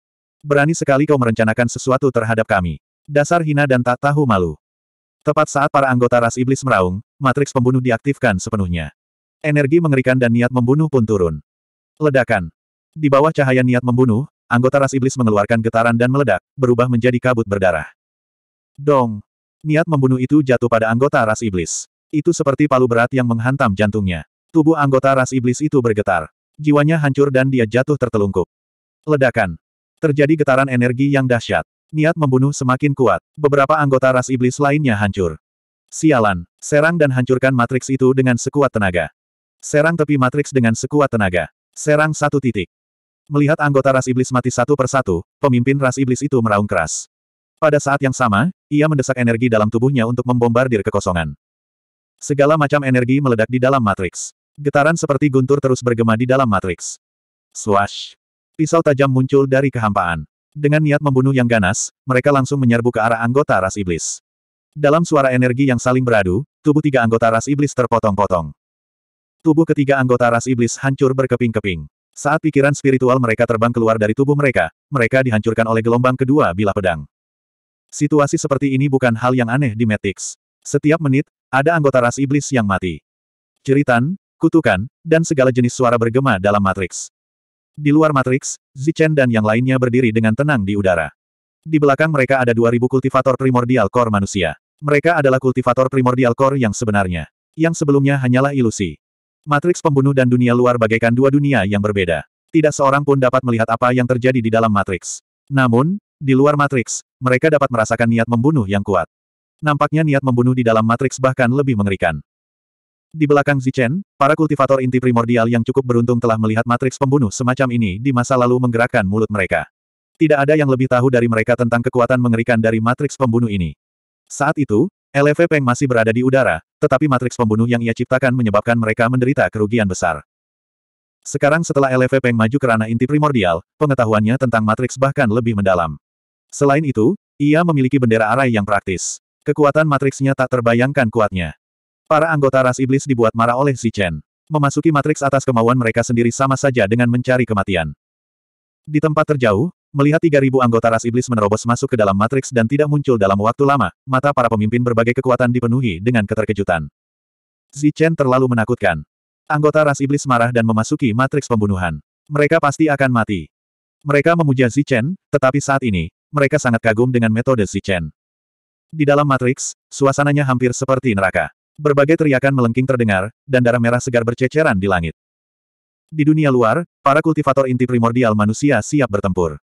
Berani sekali kau merencanakan sesuatu terhadap kami. Dasar hina dan tak tahu malu. Tepat saat para anggota ras iblis meraung, matriks pembunuh diaktifkan sepenuhnya. Energi mengerikan dan niat membunuh pun turun. Ledakan. Di bawah cahaya niat membunuh, anggota ras iblis mengeluarkan getaran dan meledak, berubah menjadi kabut berdarah. Dong. Niat membunuh itu jatuh pada anggota ras iblis. Itu seperti palu berat yang menghantam jantungnya. Tubuh anggota ras iblis itu bergetar. Jiwanya hancur dan dia jatuh tertelungkup. Ledakan. Terjadi getaran energi yang dahsyat. Niat membunuh semakin kuat. Beberapa anggota ras iblis lainnya hancur. Sialan, serang dan hancurkan matriks itu dengan sekuat tenaga. Serang tepi matriks dengan sekuat tenaga. Serang satu titik. Melihat anggota ras iblis mati satu persatu, pemimpin ras iblis itu meraung keras. Pada saat yang sama, ia mendesak energi dalam tubuhnya untuk membombardir kekosongan. Segala macam energi meledak di dalam matriks. Getaran seperti guntur terus bergema di dalam matriks. Swash! Pisau tajam muncul dari kehampaan. Dengan niat membunuh yang ganas, mereka langsung menyerbu ke arah anggota ras iblis. Dalam suara energi yang saling beradu, tubuh tiga anggota ras iblis terpotong-potong. Tubuh ketiga anggota ras iblis hancur berkeping-keping. Saat pikiran spiritual mereka terbang keluar dari tubuh mereka, mereka dihancurkan oleh gelombang kedua bila pedang. Situasi seperti ini bukan hal yang aneh di Matrix. Setiap menit, ada anggota ras iblis yang mati. Ceritan, kutukan, dan segala jenis suara bergema dalam Matrix. Di luar Matrix, Zichen dan yang lainnya berdiri dengan tenang di udara. Di belakang mereka ada 2000 kultivator primordial core manusia. Mereka adalah kultivator primordial core yang sebenarnya. Yang sebelumnya hanyalah ilusi. Matrix pembunuh dan dunia luar bagaikan dua dunia yang berbeda. Tidak seorang pun dapat melihat apa yang terjadi di dalam Matrix. Namun, di luar Matrix, mereka dapat merasakan niat membunuh yang kuat. Nampaknya niat membunuh di dalam Matrix bahkan lebih mengerikan. Di belakang Zichen, para kultivator inti primordial yang cukup beruntung telah melihat matriks pembunuh semacam ini di masa lalu menggerakkan mulut mereka. Tidak ada yang lebih tahu dari mereka tentang kekuatan mengerikan dari matriks pembunuh ini. Saat itu, LV Peng masih berada di udara, tetapi matriks pembunuh yang ia ciptakan menyebabkan mereka menderita kerugian besar. Sekarang setelah LV Peng maju ke ranah inti primordial, pengetahuannya tentang matriks bahkan lebih mendalam. Selain itu, ia memiliki bendera arai yang praktis. Kekuatan matriksnya tak terbayangkan kuatnya. Para anggota ras iblis dibuat marah oleh Si Chen. Memasuki matriks atas kemauan mereka sendiri sama saja dengan mencari kematian. Di tempat terjauh, melihat 3.000 anggota ras iblis menerobos masuk ke dalam matriks dan tidak muncul dalam waktu lama, mata para pemimpin berbagai kekuatan dipenuhi dengan keterkejutan. Zi Chen terlalu menakutkan. Anggota ras iblis marah dan memasuki matriks pembunuhan. Mereka pasti akan mati. Mereka memuja Zi Chen, tetapi saat ini, mereka sangat kagum dengan metode Zi Chen. Di dalam matriks, suasananya hampir seperti neraka. Berbagai teriakan melengking terdengar, dan darah merah segar berceceran di langit. Di dunia luar, para kultivator inti primordial manusia siap bertempur.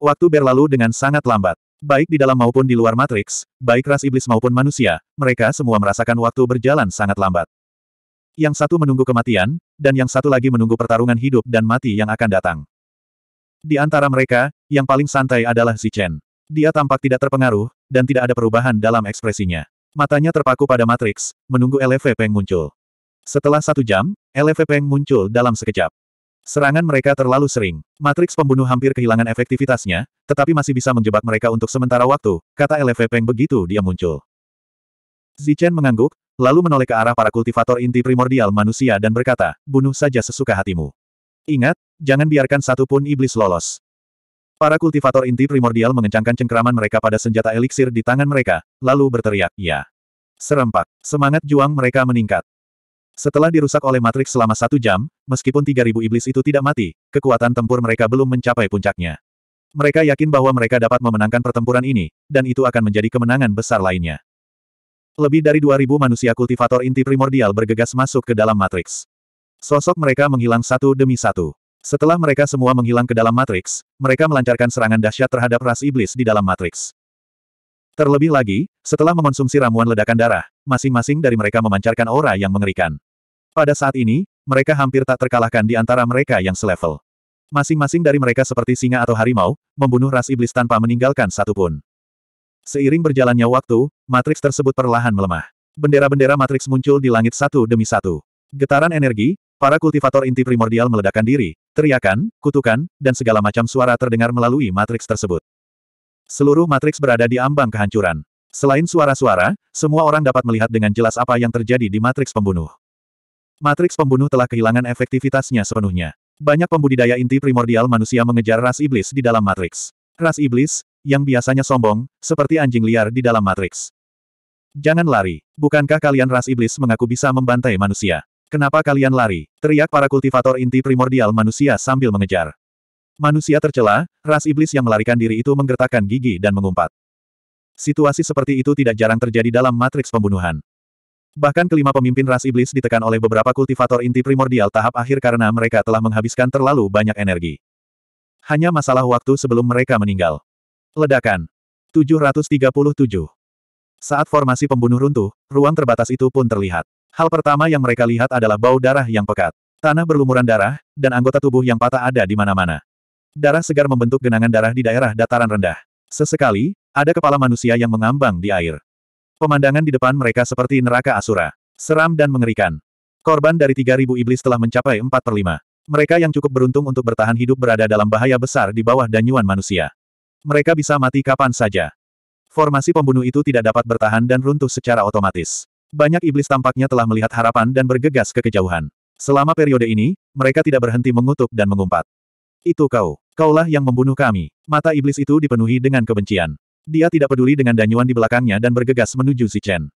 Waktu berlalu dengan sangat lambat. Baik di dalam maupun di luar matriks, baik ras iblis maupun manusia, mereka semua merasakan waktu berjalan sangat lambat. Yang satu menunggu kematian, dan yang satu lagi menunggu pertarungan hidup dan mati yang akan datang. Di antara mereka, yang paling santai adalah Zichen. Dia tampak tidak terpengaruh, dan tidak ada perubahan dalam ekspresinya. Matanya terpaku pada Matrix, menunggu LV Peng muncul. Setelah satu jam, LV Peng muncul dalam sekejap. Serangan mereka terlalu sering. Matrix pembunuh hampir kehilangan efektivitasnya, tetapi masih bisa menjebak mereka untuk sementara waktu, kata LV Peng begitu dia muncul. Zichen mengangguk, lalu menoleh ke arah para kultivator inti primordial manusia dan berkata, bunuh saja sesuka hatimu. Ingat, jangan biarkan satupun iblis lolos. Para kultivator inti primordial mengencangkan cengkeraman mereka pada senjata eliksir di tangan mereka, lalu berteriak, ya. Serempak, semangat juang mereka meningkat. Setelah dirusak oleh matriks selama satu jam, meskipun 3000 iblis itu tidak mati, kekuatan tempur mereka belum mencapai puncaknya. Mereka yakin bahwa mereka dapat memenangkan pertempuran ini, dan itu akan menjadi kemenangan besar lainnya. Lebih dari 2000 manusia kultivator inti primordial bergegas masuk ke dalam matriks. Sosok mereka menghilang satu demi satu. Setelah mereka semua menghilang ke dalam Matrix, mereka melancarkan serangan dahsyat terhadap ras iblis di dalam Matrix. Terlebih lagi, setelah mengonsumsi ramuan ledakan darah, masing-masing dari mereka memancarkan aura yang mengerikan. Pada saat ini, mereka hampir tak terkalahkan di antara mereka yang selevel. Masing-masing dari mereka seperti singa atau harimau, membunuh ras iblis tanpa meninggalkan satupun. Seiring berjalannya waktu, matriks tersebut perlahan melemah. Bendera-bendera matriks muncul di langit satu demi satu. Getaran energi, Para kultivator inti primordial meledakkan diri, teriakan, kutukan, dan segala macam suara terdengar melalui matriks tersebut. Seluruh matriks berada di ambang kehancuran. Selain suara-suara, semua orang dapat melihat dengan jelas apa yang terjadi di matriks pembunuh. Matriks pembunuh telah kehilangan efektivitasnya sepenuhnya. Banyak pembudidaya inti primordial manusia mengejar ras iblis di dalam matriks. Ras iblis, yang biasanya sombong, seperti anjing liar di dalam matriks. Jangan lari, bukankah kalian ras iblis mengaku bisa membantai manusia? Kenapa kalian lari? Teriak para kultivator inti primordial manusia sambil mengejar. Manusia tercela, ras iblis yang melarikan diri itu menggertakkan gigi dan mengumpat. Situasi seperti itu tidak jarang terjadi dalam matriks pembunuhan. Bahkan kelima pemimpin ras iblis ditekan oleh beberapa kultivator inti primordial tahap akhir karena mereka telah menghabiskan terlalu banyak energi. Hanya masalah waktu sebelum mereka meninggal. Ledakan. 737. Saat formasi pembunuh runtuh, ruang terbatas itu pun terlihat. Hal pertama yang mereka lihat adalah bau darah yang pekat. Tanah berlumuran darah, dan anggota tubuh yang patah ada di mana-mana. Darah segar membentuk genangan darah di daerah dataran rendah. Sesekali, ada kepala manusia yang mengambang di air. Pemandangan di depan mereka seperti neraka Asura. Seram dan mengerikan. Korban dari 3.000 iblis telah mencapai 4 per 5. Mereka yang cukup beruntung untuk bertahan hidup berada dalam bahaya besar di bawah danyuan manusia. Mereka bisa mati kapan saja. Formasi pembunuh itu tidak dapat bertahan dan runtuh secara otomatis. Banyak iblis tampaknya telah melihat harapan dan bergegas ke kejauhan. Selama periode ini, mereka tidak berhenti mengutuk dan mengumpat. Itu kau. Kaulah yang membunuh kami. Mata iblis itu dipenuhi dengan kebencian. Dia tidak peduli dengan danyuan di belakangnya dan bergegas menuju si Chen.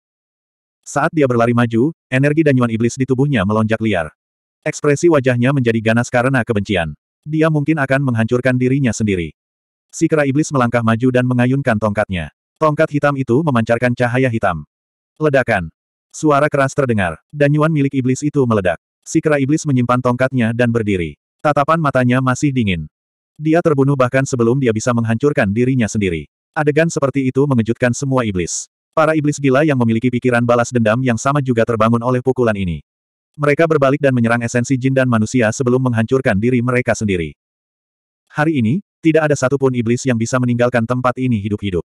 Saat dia berlari maju, energi danyuan iblis di tubuhnya melonjak liar. Ekspresi wajahnya menjadi ganas karena kebencian. Dia mungkin akan menghancurkan dirinya sendiri. Si kera iblis melangkah maju dan mengayunkan tongkatnya. Tongkat hitam itu memancarkan cahaya hitam. Ledakan. Suara keras terdengar, dan nyuan milik iblis itu meledak. Si kera iblis menyimpan tongkatnya dan berdiri. Tatapan matanya masih dingin. Dia terbunuh bahkan sebelum dia bisa menghancurkan dirinya sendiri. Adegan seperti itu mengejutkan semua iblis. Para iblis gila yang memiliki pikiran balas dendam yang sama juga terbangun oleh pukulan ini. Mereka berbalik dan menyerang esensi jin dan manusia sebelum menghancurkan diri mereka sendiri. Hari ini, tidak ada satupun iblis yang bisa meninggalkan tempat ini hidup-hidup.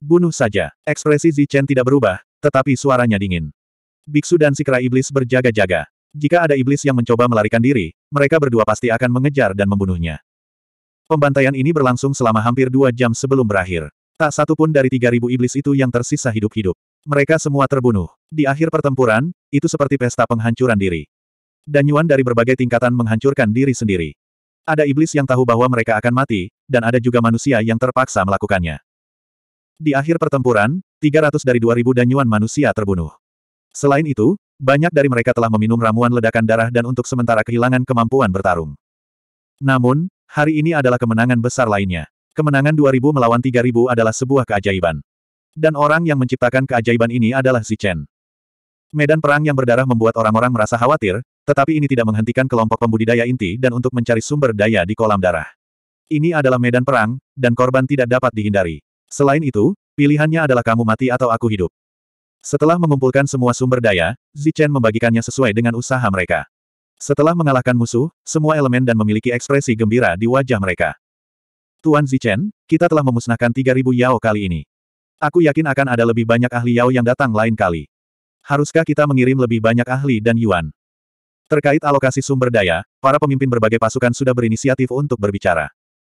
Bunuh saja. Ekspresi Zichen tidak berubah, tetapi suaranya dingin. Biksu dan si kera iblis berjaga-jaga. Jika ada iblis yang mencoba melarikan diri, mereka berdua pasti akan mengejar dan membunuhnya. Pembantaian ini berlangsung selama hampir dua jam sebelum berakhir. Tak satu pun dari ribu iblis itu yang tersisa hidup-hidup. Mereka semua terbunuh. Di akhir pertempuran, itu seperti pesta penghancuran diri. Danyuan dari berbagai tingkatan menghancurkan diri sendiri. Ada iblis yang tahu bahwa mereka akan mati, dan ada juga manusia yang terpaksa melakukannya. Di akhir pertempuran, 300 dari 2.000 danyuan manusia terbunuh. Selain itu, banyak dari mereka telah meminum ramuan ledakan darah dan untuk sementara kehilangan kemampuan bertarung. Namun, hari ini adalah kemenangan besar lainnya. Kemenangan 2000 melawan 3000 adalah sebuah keajaiban. Dan orang yang menciptakan keajaiban ini adalah Zichen. Medan perang yang berdarah membuat orang-orang merasa khawatir, tetapi ini tidak menghentikan kelompok pembudidaya inti dan untuk mencari sumber daya di kolam darah. Ini adalah medan perang, dan korban tidak dapat dihindari. Selain itu, pilihannya adalah kamu mati atau aku hidup. Setelah mengumpulkan semua sumber daya, Zichen membagikannya sesuai dengan usaha mereka. Setelah mengalahkan musuh, semua elemen dan memiliki ekspresi gembira di wajah mereka. Tuan Zichen, kita telah memusnahkan 3000 Yao kali ini. Aku yakin akan ada lebih banyak ahli Yao yang datang lain kali. Haruskah kita mengirim lebih banyak ahli dan Yuan? Terkait alokasi sumber daya, para pemimpin berbagai pasukan sudah berinisiatif untuk berbicara.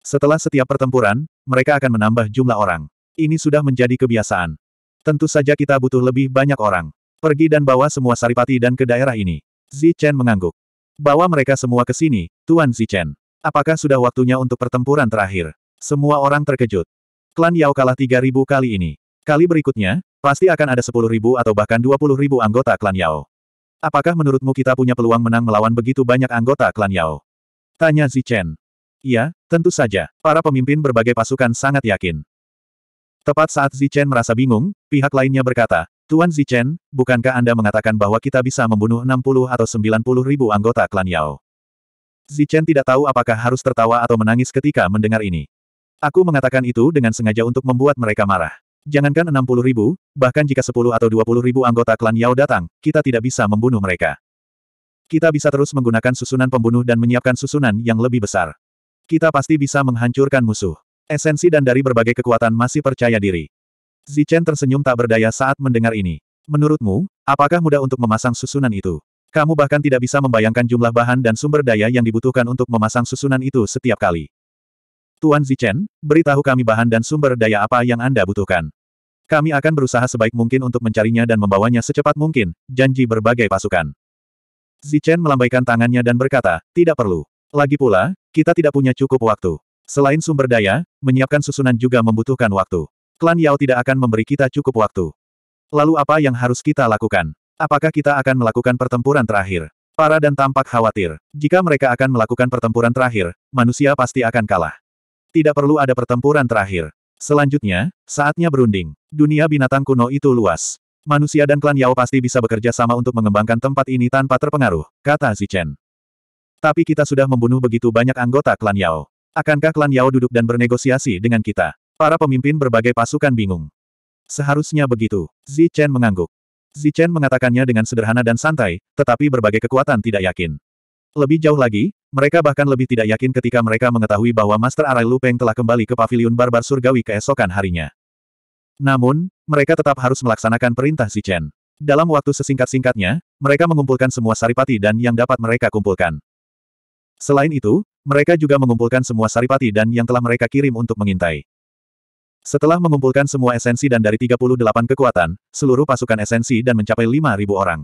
Setelah setiap pertempuran, mereka akan menambah jumlah orang. Ini sudah menjadi kebiasaan. Tentu saja kita butuh lebih banyak orang. Pergi dan bawa semua saripati dan ke daerah ini. Zi Chen mengangguk. Bawa mereka semua ke sini, Tuan Zi Chen. Apakah sudah waktunya untuk pertempuran terakhir? Semua orang terkejut. Klan Yao kalah 3.000 kali ini. Kali berikutnya, pasti akan ada 10.000 atau bahkan 20.000 anggota klan Yao. Apakah menurutmu kita punya peluang menang melawan begitu banyak anggota klan Yao? Tanya Zi Chen. Iya, tentu saja. Para pemimpin berbagai pasukan sangat yakin. Tepat saat Zichen merasa bingung, pihak lainnya berkata, Tuan Zichen, bukankah Anda mengatakan bahwa kita bisa membunuh 60 atau 90 ribu anggota klan Yao? Zichen tidak tahu apakah harus tertawa atau menangis ketika mendengar ini. Aku mengatakan itu dengan sengaja untuk membuat mereka marah. Jangankan 60 ribu, bahkan jika 10 atau 20 ribu anggota klan Yao datang, kita tidak bisa membunuh mereka. Kita bisa terus menggunakan susunan pembunuh dan menyiapkan susunan yang lebih besar. Kita pasti bisa menghancurkan musuh. Esensi dan dari berbagai kekuatan masih percaya diri. Zichen tersenyum tak berdaya saat mendengar ini. Menurutmu, apakah mudah untuk memasang susunan itu? Kamu bahkan tidak bisa membayangkan jumlah bahan dan sumber daya yang dibutuhkan untuk memasang susunan itu setiap kali. Tuan Zichen, beritahu kami bahan dan sumber daya apa yang Anda butuhkan. Kami akan berusaha sebaik mungkin untuk mencarinya dan membawanya secepat mungkin, janji berbagai pasukan. Zichen melambaikan tangannya dan berkata, tidak perlu. Lagi pula, kita tidak punya cukup waktu. Selain sumber daya, menyiapkan susunan juga membutuhkan waktu. Klan Yao tidak akan memberi kita cukup waktu. Lalu apa yang harus kita lakukan? Apakah kita akan melakukan pertempuran terakhir? Para dan tampak khawatir. Jika mereka akan melakukan pertempuran terakhir, manusia pasti akan kalah. Tidak perlu ada pertempuran terakhir. Selanjutnya, saatnya berunding. Dunia binatang kuno itu luas. Manusia dan klan Yao pasti bisa bekerja sama untuk mengembangkan tempat ini tanpa terpengaruh, kata Zichen. Tapi kita sudah membunuh begitu banyak anggota klan Yao. Akankah klan Yao duduk dan bernegosiasi dengan kita? Para pemimpin berbagai pasukan bingung. Seharusnya begitu. Zi Chen mengangguk. Zi Chen mengatakannya dengan sederhana dan santai, tetapi berbagai kekuatan tidak yakin. Lebih jauh lagi, mereka bahkan lebih tidak yakin ketika mereka mengetahui bahwa Master Arai Lu Peng telah kembali ke Paviliun Barbar Surgawi keesokan harinya. Namun, mereka tetap harus melaksanakan perintah Zi Chen. Dalam waktu sesingkat-singkatnya, mereka mengumpulkan semua saripati dan yang dapat mereka kumpulkan. Selain itu, mereka juga mengumpulkan semua saripati dan yang telah mereka kirim untuk mengintai. Setelah mengumpulkan semua esensi dan dari 38 kekuatan, seluruh pasukan esensi dan mencapai 5.000 orang.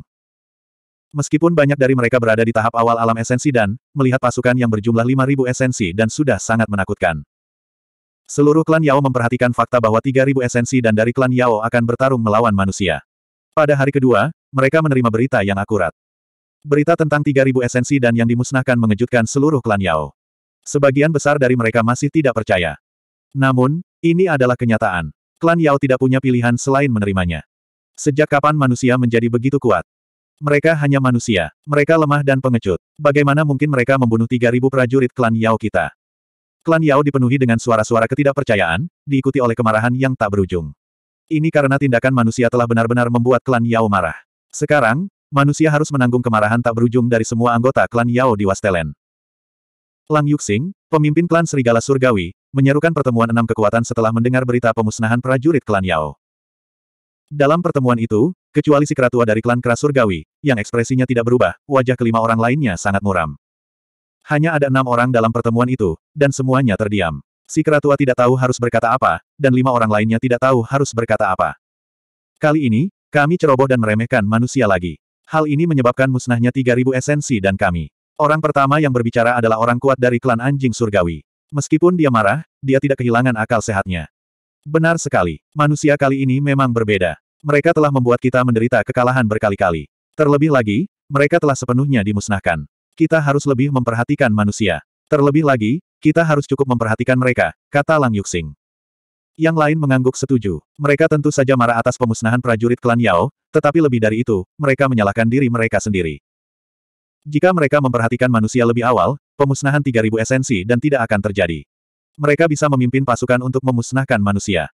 Meskipun banyak dari mereka berada di tahap awal alam esensi dan, melihat pasukan yang berjumlah 5.000 esensi dan sudah sangat menakutkan. Seluruh klan Yao memperhatikan fakta bahwa 3.000 esensi dan dari klan Yao akan bertarung melawan manusia. Pada hari kedua, mereka menerima berita yang akurat. Berita tentang 3.000 esensi dan yang dimusnahkan mengejutkan seluruh klan Yao. Sebagian besar dari mereka masih tidak percaya. Namun, ini adalah kenyataan. Klan Yao tidak punya pilihan selain menerimanya. Sejak kapan manusia menjadi begitu kuat? Mereka hanya manusia. Mereka lemah dan pengecut. Bagaimana mungkin mereka membunuh 3.000 prajurit klan Yao kita? Klan Yao dipenuhi dengan suara-suara ketidakpercayaan, diikuti oleh kemarahan yang tak berujung. Ini karena tindakan manusia telah benar-benar membuat klan Yao marah. Sekarang, Manusia harus menanggung kemarahan tak berujung dari semua anggota klan Yao di Wastelen. Lang Yuxing, pemimpin klan Serigala Surgawi, menyerukan pertemuan enam kekuatan setelah mendengar berita pemusnahan prajurit klan Yao. Dalam pertemuan itu, kecuali si keratua dari klan Kera Surgawi, yang ekspresinya tidak berubah, wajah kelima orang lainnya sangat muram. Hanya ada enam orang dalam pertemuan itu, dan semuanya terdiam. Si keratua tidak tahu harus berkata apa, dan lima orang lainnya tidak tahu harus berkata apa. Kali ini, kami ceroboh dan meremehkan manusia lagi. Hal ini menyebabkan musnahnya 3000 esensi dan kami. Orang pertama yang berbicara adalah orang kuat dari klan anjing surgawi. Meskipun dia marah, dia tidak kehilangan akal sehatnya. Benar sekali, manusia kali ini memang berbeda. Mereka telah membuat kita menderita kekalahan berkali-kali. Terlebih lagi, mereka telah sepenuhnya dimusnahkan. Kita harus lebih memperhatikan manusia. Terlebih lagi, kita harus cukup memperhatikan mereka, kata Lang Yuxing. Yang lain mengangguk setuju. Mereka tentu saja marah atas pemusnahan prajurit klan Yao, tetapi lebih dari itu, mereka menyalahkan diri mereka sendiri. Jika mereka memperhatikan manusia lebih awal, pemusnahan 3000 esensi dan tidak akan terjadi. Mereka bisa memimpin pasukan untuk memusnahkan manusia.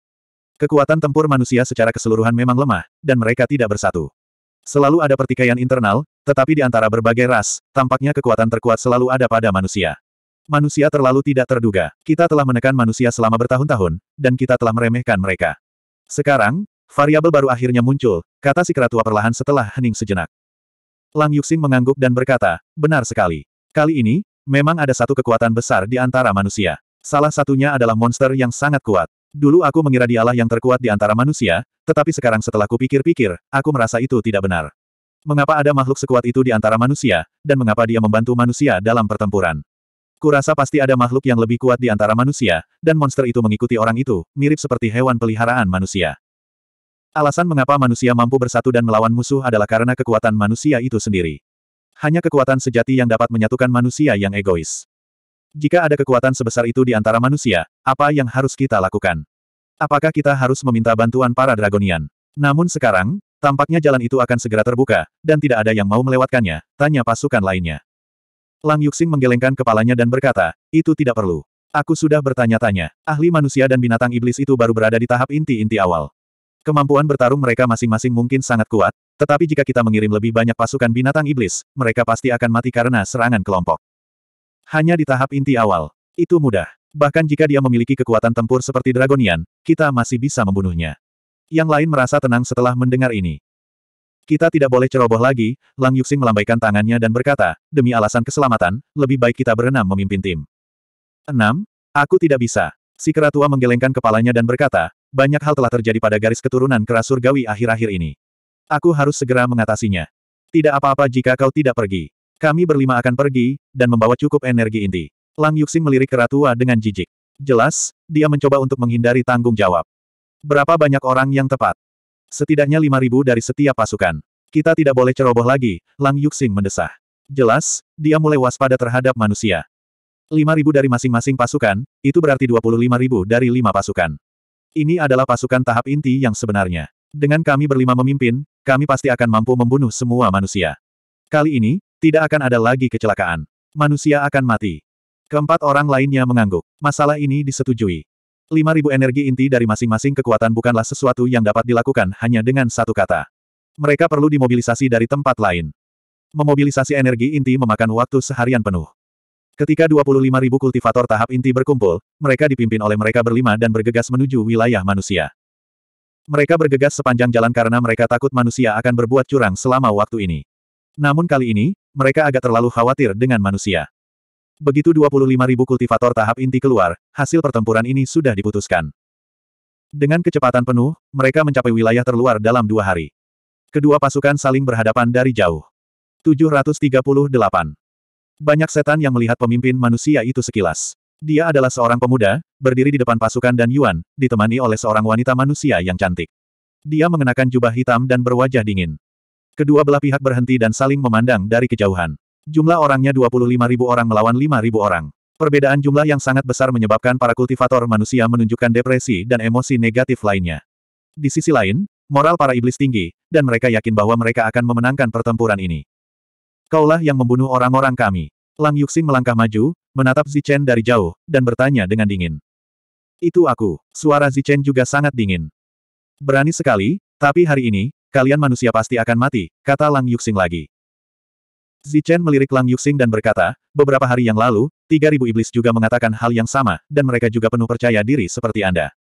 Kekuatan tempur manusia secara keseluruhan memang lemah, dan mereka tidak bersatu. Selalu ada pertikaian internal, tetapi di antara berbagai ras, tampaknya kekuatan terkuat selalu ada pada manusia. Manusia terlalu tidak terduga. Kita telah menekan manusia selama bertahun-tahun, dan kita telah meremehkan mereka. Sekarang, variabel baru akhirnya muncul, kata si keratua perlahan setelah hening sejenak. Lang Yuxing mengangguk dan berkata, benar sekali. Kali ini, memang ada satu kekuatan besar di antara manusia. Salah satunya adalah monster yang sangat kuat. Dulu aku mengira dialah yang terkuat di antara manusia, tetapi sekarang setelah kupikir-pikir, aku merasa itu tidak benar. Mengapa ada makhluk sekuat itu di antara manusia, dan mengapa dia membantu manusia dalam pertempuran? Kurasa pasti ada makhluk yang lebih kuat di antara manusia, dan monster itu mengikuti orang itu, mirip seperti hewan peliharaan manusia. Alasan mengapa manusia mampu bersatu dan melawan musuh adalah karena kekuatan manusia itu sendiri. Hanya kekuatan sejati yang dapat menyatukan manusia yang egois. Jika ada kekuatan sebesar itu di antara manusia, apa yang harus kita lakukan? Apakah kita harus meminta bantuan para Dragonian? Namun sekarang, tampaknya jalan itu akan segera terbuka, dan tidak ada yang mau melewatkannya, tanya pasukan lainnya. Lang Yuxing menggelengkan kepalanya dan berkata, itu tidak perlu. Aku sudah bertanya-tanya, ahli manusia dan binatang iblis itu baru berada di tahap inti-inti awal. Kemampuan bertarung mereka masing-masing mungkin sangat kuat, tetapi jika kita mengirim lebih banyak pasukan binatang iblis, mereka pasti akan mati karena serangan kelompok. Hanya di tahap inti awal. Itu mudah. Bahkan jika dia memiliki kekuatan tempur seperti Dragonian, kita masih bisa membunuhnya. Yang lain merasa tenang setelah mendengar ini. Kita tidak boleh ceroboh lagi, Lang Yuxing melambaikan tangannya dan berkata, demi alasan keselamatan, lebih baik kita berenam memimpin tim. Enam? Aku tidak bisa. Si tua menggelengkan kepalanya dan berkata, banyak hal telah terjadi pada garis keturunan keras surgawi akhir-akhir ini. Aku harus segera mengatasinya. Tidak apa-apa jika kau tidak pergi. Kami berlima akan pergi, dan membawa cukup energi inti. Lang Yuxing melirik keratua dengan jijik. Jelas, dia mencoba untuk menghindari tanggung jawab. Berapa banyak orang yang tepat? Setidaknya lima ribu dari setiap pasukan. Kita tidak boleh ceroboh lagi, Lang Yuxing mendesah. Jelas, dia mulai waspada terhadap manusia. Lima ribu dari masing-masing pasukan, itu berarti dua puluh lima ribu dari lima pasukan. Ini adalah pasukan tahap inti yang sebenarnya. Dengan kami berlima memimpin, kami pasti akan mampu membunuh semua manusia. Kali ini, tidak akan ada lagi kecelakaan. Manusia akan mati. Keempat orang lainnya mengangguk. Masalah ini disetujui. 5000 energi inti dari masing-masing kekuatan bukanlah sesuatu yang dapat dilakukan hanya dengan satu kata. Mereka perlu dimobilisasi dari tempat lain. Memobilisasi energi inti memakan waktu seharian penuh. Ketika 25.000 kultivator tahap inti berkumpul, mereka dipimpin oleh mereka berlima dan bergegas menuju wilayah manusia. Mereka bergegas sepanjang jalan karena mereka takut manusia akan berbuat curang selama waktu ini. Namun kali ini, mereka agak terlalu khawatir dengan manusia. Begitu 25.000 kultivator tahap inti keluar, hasil pertempuran ini sudah diputuskan. Dengan kecepatan penuh, mereka mencapai wilayah terluar dalam dua hari. Kedua pasukan saling berhadapan dari jauh. 738. Banyak setan yang melihat pemimpin manusia itu sekilas. Dia adalah seorang pemuda, berdiri di depan pasukan dan Yuan, ditemani oleh seorang wanita manusia yang cantik. Dia mengenakan jubah hitam dan berwajah dingin. Kedua belah pihak berhenti dan saling memandang dari kejauhan. Jumlah orangnya 25.000 orang melawan 5.000 orang. Perbedaan jumlah yang sangat besar menyebabkan para kultivator manusia menunjukkan depresi dan emosi negatif lainnya. Di sisi lain, moral para iblis tinggi, dan mereka yakin bahwa mereka akan memenangkan pertempuran ini. Kaulah yang membunuh orang-orang kami. Lang Yuxing melangkah maju, menatap Zichen dari jauh, dan bertanya dengan dingin. Itu aku. Suara Zichen juga sangat dingin. Berani sekali, tapi hari ini, kalian manusia pasti akan mati, kata Lang Yuxing lagi. Zichen melirik Lang Yuxing dan berkata, beberapa hari yang lalu, 3.000 iblis juga mengatakan hal yang sama, dan mereka juga penuh percaya diri seperti Anda.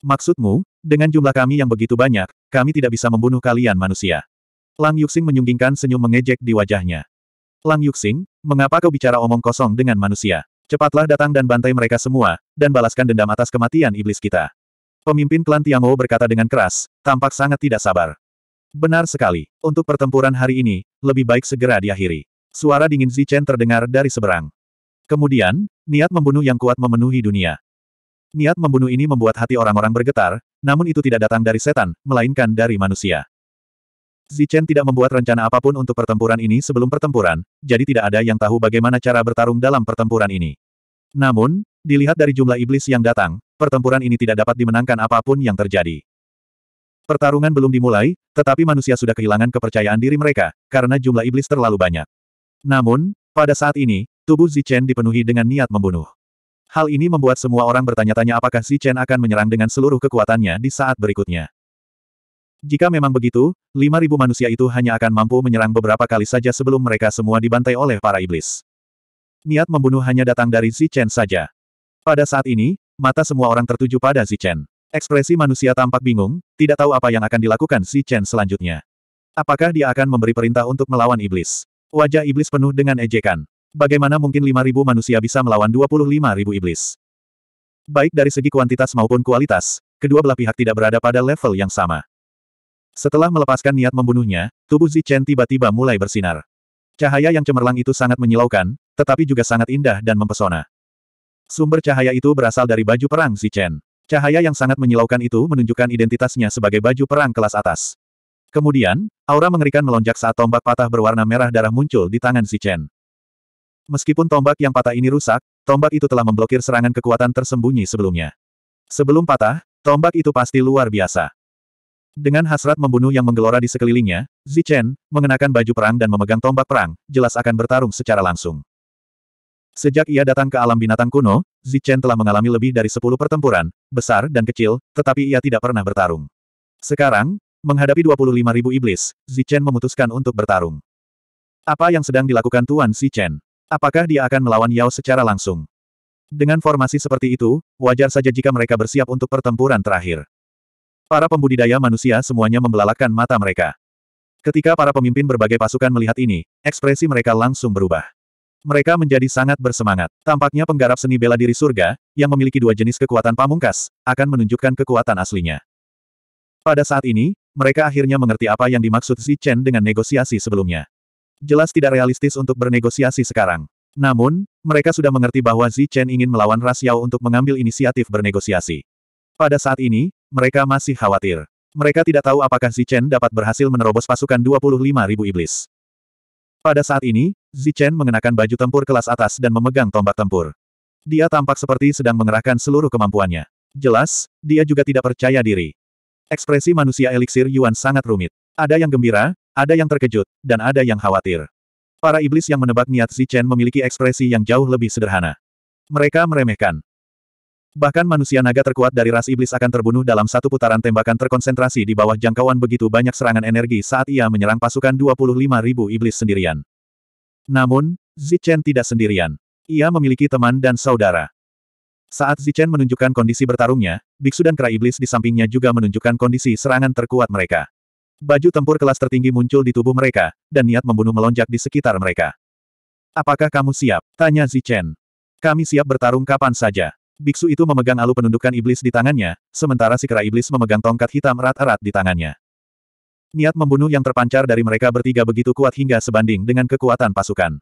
Maksudmu, dengan jumlah kami yang begitu banyak, kami tidak bisa membunuh kalian manusia. Lang Yuxing menyunggingkan senyum mengejek di wajahnya. Lang Yuxing, mengapa kau bicara omong kosong dengan manusia? Cepatlah datang dan bantai mereka semua, dan balaskan dendam atas kematian iblis kita. Pemimpin klan Tiangou berkata dengan keras, tampak sangat tidak sabar. Benar sekali, untuk pertempuran hari ini, lebih baik segera diakhiri. Suara dingin Zichen terdengar dari seberang. Kemudian, niat membunuh yang kuat memenuhi dunia. Niat membunuh ini membuat hati orang-orang bergetar, namun itu tidak datang dari setan, melainkan dari manusia. Zichen tidak membuat rencana apapun untuk pertempuran ini sebelum pertempuran, jadi tidak ada yang tahu bagaimana cara bertarung dalam pertempuran ini. Namun, dilihat dari jumlah iblis yang datang, pertempuran ini tidak dapat dimenangkan apapun yang terjadi. Pertarungan belum dimulai, tetapi manusia sudah kehilangan kepercayaan diri mereka, karena jumlah iblis terlalu banyak. Namun, pada saat ini, tubuh Zichen dipenuhi dengan niat membunuh. Hal ini membuat semua orang bertanya-tanya apakah Zichen akan menyerang dengan seluruh kekuatannya di saat berikutnya. Jika memang begitu, 5.000 manusia itu hanya akan mampu menyerang beberapa kali saja sebelum mereka semua dibantai oleh para iblis. Niat membunuh hanya datang dari Zichen saja. Pada saat ini, mata semua orang tertuju pada Zichen. Ekspresi manusia tampak bingung, tidak tahu apa yang akan dilakukan si Chen selanjutnya. Apakah dia akan memberi perintah untuk melawan iblis? Wajah iblis penuh dengan ejekan. Bagaimana mungkin 5.000 manusia bisa melawan 25.000 iblis? Baik dari segi kuantitas maupun kualitas, kedua belah pihak tidak berada pada level yang sama. Setelah melepaskan niat membunuhnya, tubuh Chen tiba-tiba mulai bersinar. Cahaya yang cemerlang itu sangat menyilaukan, tetapi juga sangat indah dan mempesona. Sumber cahaya itu berasal dari baju perang Chen. Cahaya yang sangat menyilaukan itu menunjukkan identitasnya sebagai baju perang kelas atas. Kemudian, aura mengerikan melonjak saat tombak patah berwarna merah darah muncul di tangan si Chen. Meskipun tombak yang patah ini rusak, tombak itu telah memblokir serangan kekuatan tersembunyi sebelumnya. Sebelum patah, tombak itu pasti luar biasa. Dengan hasrat membunuh yang menggelora di sekelilingnya, Zichen, mengenakan baju perang dan memegang tombak perang, jelas akan bertarung secara langsung. Sejak ia datang ke alam binatang kuno, Zichen telah mengalami lebih dari sepuluh pertempuran, besar dan kecil, tetapi ia tidak pernah bertarung. Sekarang, menghadapi 25.000 iblis, Zichen memutuskan untuk bertarung. Apa yang sedang dilakukan Tuan Zichen? Apakah dia akan melawan Yao secara langsung? Dengan formasi seperti itu, wajar saja jika mereka bersiap untuk pertempuran terakhir. Para pembudidaya manusia semuanya membelalakan mata mereka. Ketika para pemimpin berbagai pasukan melihat ini, ekspresi mereka langsung berubah. Mereka menjadi sangat bersemangat. Tampaknya penggarap seni bela diri surga, yang memiliki dua jenis kekuatan pamungkas, akan menunjukkan kekuatan aslinya. Pada saat ini, mereka akhirnya mengerti apa yang dimaksud Xi Chen dengan negosiasi sebelumnya. Jelas tidak realistis untuk bernegosiasi sekarang. Namun, mereka sudah mengerti bahwa Xi Chen ingin melawan Ras untuk mengambil inisiatif bernegosiasi. Pada saat ini, mereka masih khawatir. Mereka tidak tahu apakah Xi Chen dapat berhasil menerobos pasukan 25.000 iblis. Pada saat ini, Zichen mengenakan baju tempur kelas atas dan memegang tombak tempur. Dia tampak seperti sedang mengerahkan seluruh kemampuannya. Jelas, dia juga tidak percaya diri. Ekspresi manusia eliksir Yuan sangat rumit. Ada yang gembira, ada yang terkejut, dan ada yang khawatir. Para iblis yang menebak niat Zichen memiliki ekspresi yang jauh lebih sederhana. Mereka meremehkan, Bahkan manusia naga terkuat dari ras iblis akan terbunuh dalam satu putaran tembakan terkonsentrasi di bawah jangkauan begitu banyak serangan energi saat ia menyerang pasukan 25.000 iblis sendirian. Namun, Zichen tidak sendirian. Ia memiliki teman dan saudara. Saat Zichen menunjukkan kondisi bertarungnya, Biksu dan Kera Iblis di sampingnya juga menunjukkan kondisi serangan terkuat mereka. Baju tempur kelas tertinggi muncul di tubuh mereka, dan niat membunuh melonjak di sekitar mereka. Apakah kamu siap? Tanya Zichen. Kami siap bertarung kapan saja. Biksu itu memegang alu penundukan iblis di tangannya, sementara si kera iblis memegang tongkat hitam erat-erat di tangannya. Niat membunuh yang terpancar dari mereka bertiga begitu kuat hingga sebanding dengan kekuatan pasukan.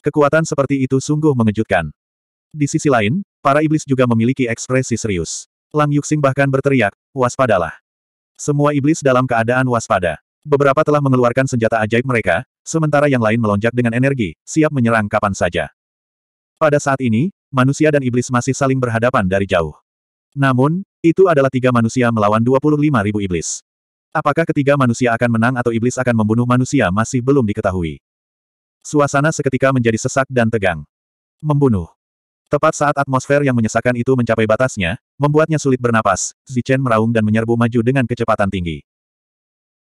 Kekuatan seperti itu sungguh mengejutkan. Di sisi lain, para iblis juga memiliki ekspresi serius. Lang Yuxing bahkan berteriak, waspadalah. Semua iblis dalam keadaan waspada. Beberapa telah mengeluarkan senjata ajaib mereka, sementara yang lain melonjak dengan energi, siap menyerang kapan saja. Pada saat ini, manusia dan iblis masih saling berhadapan dari jauh. Namun, itu adalah tiga manusia melawan 25 ribu iblis. Apakah ketiga manusia akan menang atau iblis akan membunuh manusia masih belum diketahui. Suasana seketika menjadi sesak dan tegang. Membunuh. Tepat saat atmosfer yang menyesakan itu mencapai batasnya, membuatnya sulit bernapas, Zichen meraung dan menyerbu maju dengan kecepatan tinggi.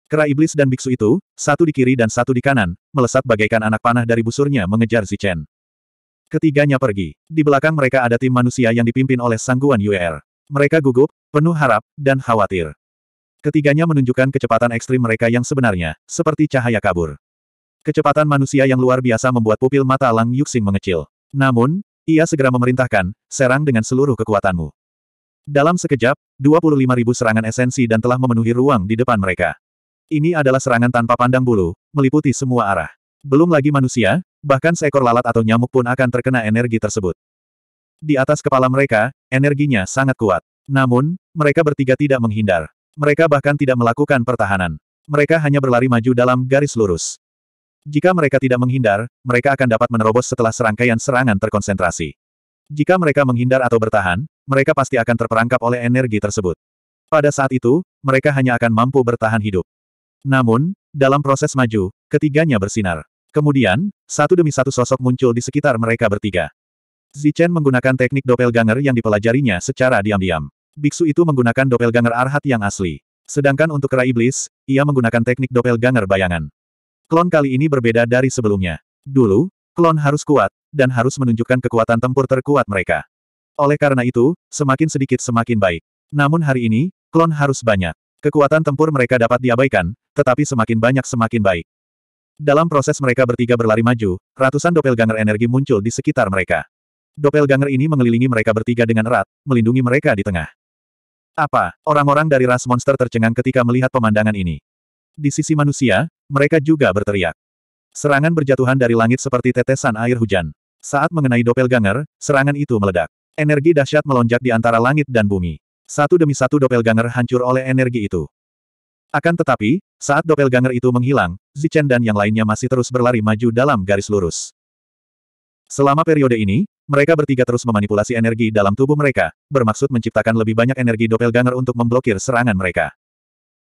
Kera iblis dan biksu itu, satu di kiri dan satu di kanan, melesat bagaikan anak panah dari busurnya mengejar Zichen. Ketiganya pergi. Di belakang mereka ada tim manusia yang dipimpin oleh Sangguan Yuer. Mereka gugup, penuh harap, dan khawatir. Ketiganya menunjukkan kecepatan ekstrim mereka yang sebenarnya, seperti cahaya kabur. Kecepatan manusia yang luar biasa membuat pupil mata Lang Yuxing mengecil. Namun, ia segera memerintahkan, serang dengan seluruh kekuatanmu. Dalam sekejap, 25 ribu serangan esensi dan telah memenuhi ruang di depan mereka. Ini adalah serangan tanpa pandang bulu, meliputi semua arah. Belum lagi manusia, Bahkan seekor lalat atau nyamuk pun akan terkena energi tersebut. Di atas kepala mereka, energinya sangat kuat. Namun, mereka bertiga tidak menghindar. Mereka bahkan tidak melakukan pertahanan. Mereka hanya berlari maju dalam garis lurus. Jika mereka tidak menghindar, mereka akan dapat menerobos setelah serangkaian serangan terkonsentrasi. Jika mereka menghindar atau bertahan, mereka pasti akan terperangkap oleh energi tersebut. Pada saat itu, mereka hanya akan mampu bertahan hidup. Namun, dalam proses maju, ketiganya bersinar. Kemudian, satu demi satu sosok muncul di sekitar mereka bertiga. Zichen menggunakan teknik doppelganger yang dipelajarinya secara diam-diam. Biksu itu menggunakan doppelganger arhat yang asli. Sedangkan untuk kera iblis, ia menggunakan teknik doppelganger bayangan. Klon kali ini berbeda dari sebelumnya. Dulu, klon harus kuat, dan harus menunjukkan kekuatan tempur terkuat mereka. Oleh karena itu, semakin sedikit semakin baik. Namun hari ini, klon harus banyak. Kekuatan tempur mereka dapat diabaikan, tetapi semakin banyak semakin baik. Dalam proses mereka bertiga berlari maju, ratusan doppelganger energi muncul di sekitar mereka. Doppelganger ini mengelilingi mereka bertiga dengan erat, melindungi mereka di tengah. Apa, orang-orang dari ras monster tercengang ketika melihat pemandangan ini. Di sisi manusia, mereka juga berteriak. Serangan berjatuhan dari langit seperti tetesan air hujan. Saat mengenai doppelganger, serangan itu meledak. Energi dahsyat melonjak di antara langit dan bumi. Satu demi satu doppelganger hancur oleh energi itu. Akan tetapi, saat doppelganger itu menghilang, Zichen dan yang lainnya masih terus berlari maju dalam garis lurus. Selama periode ini, mereka bertiga terus memanipulasi energi dalam tubuh mereka, bermaksud menciptakan lebih banyak energi doppelganger untuk memblokir serangan mereka.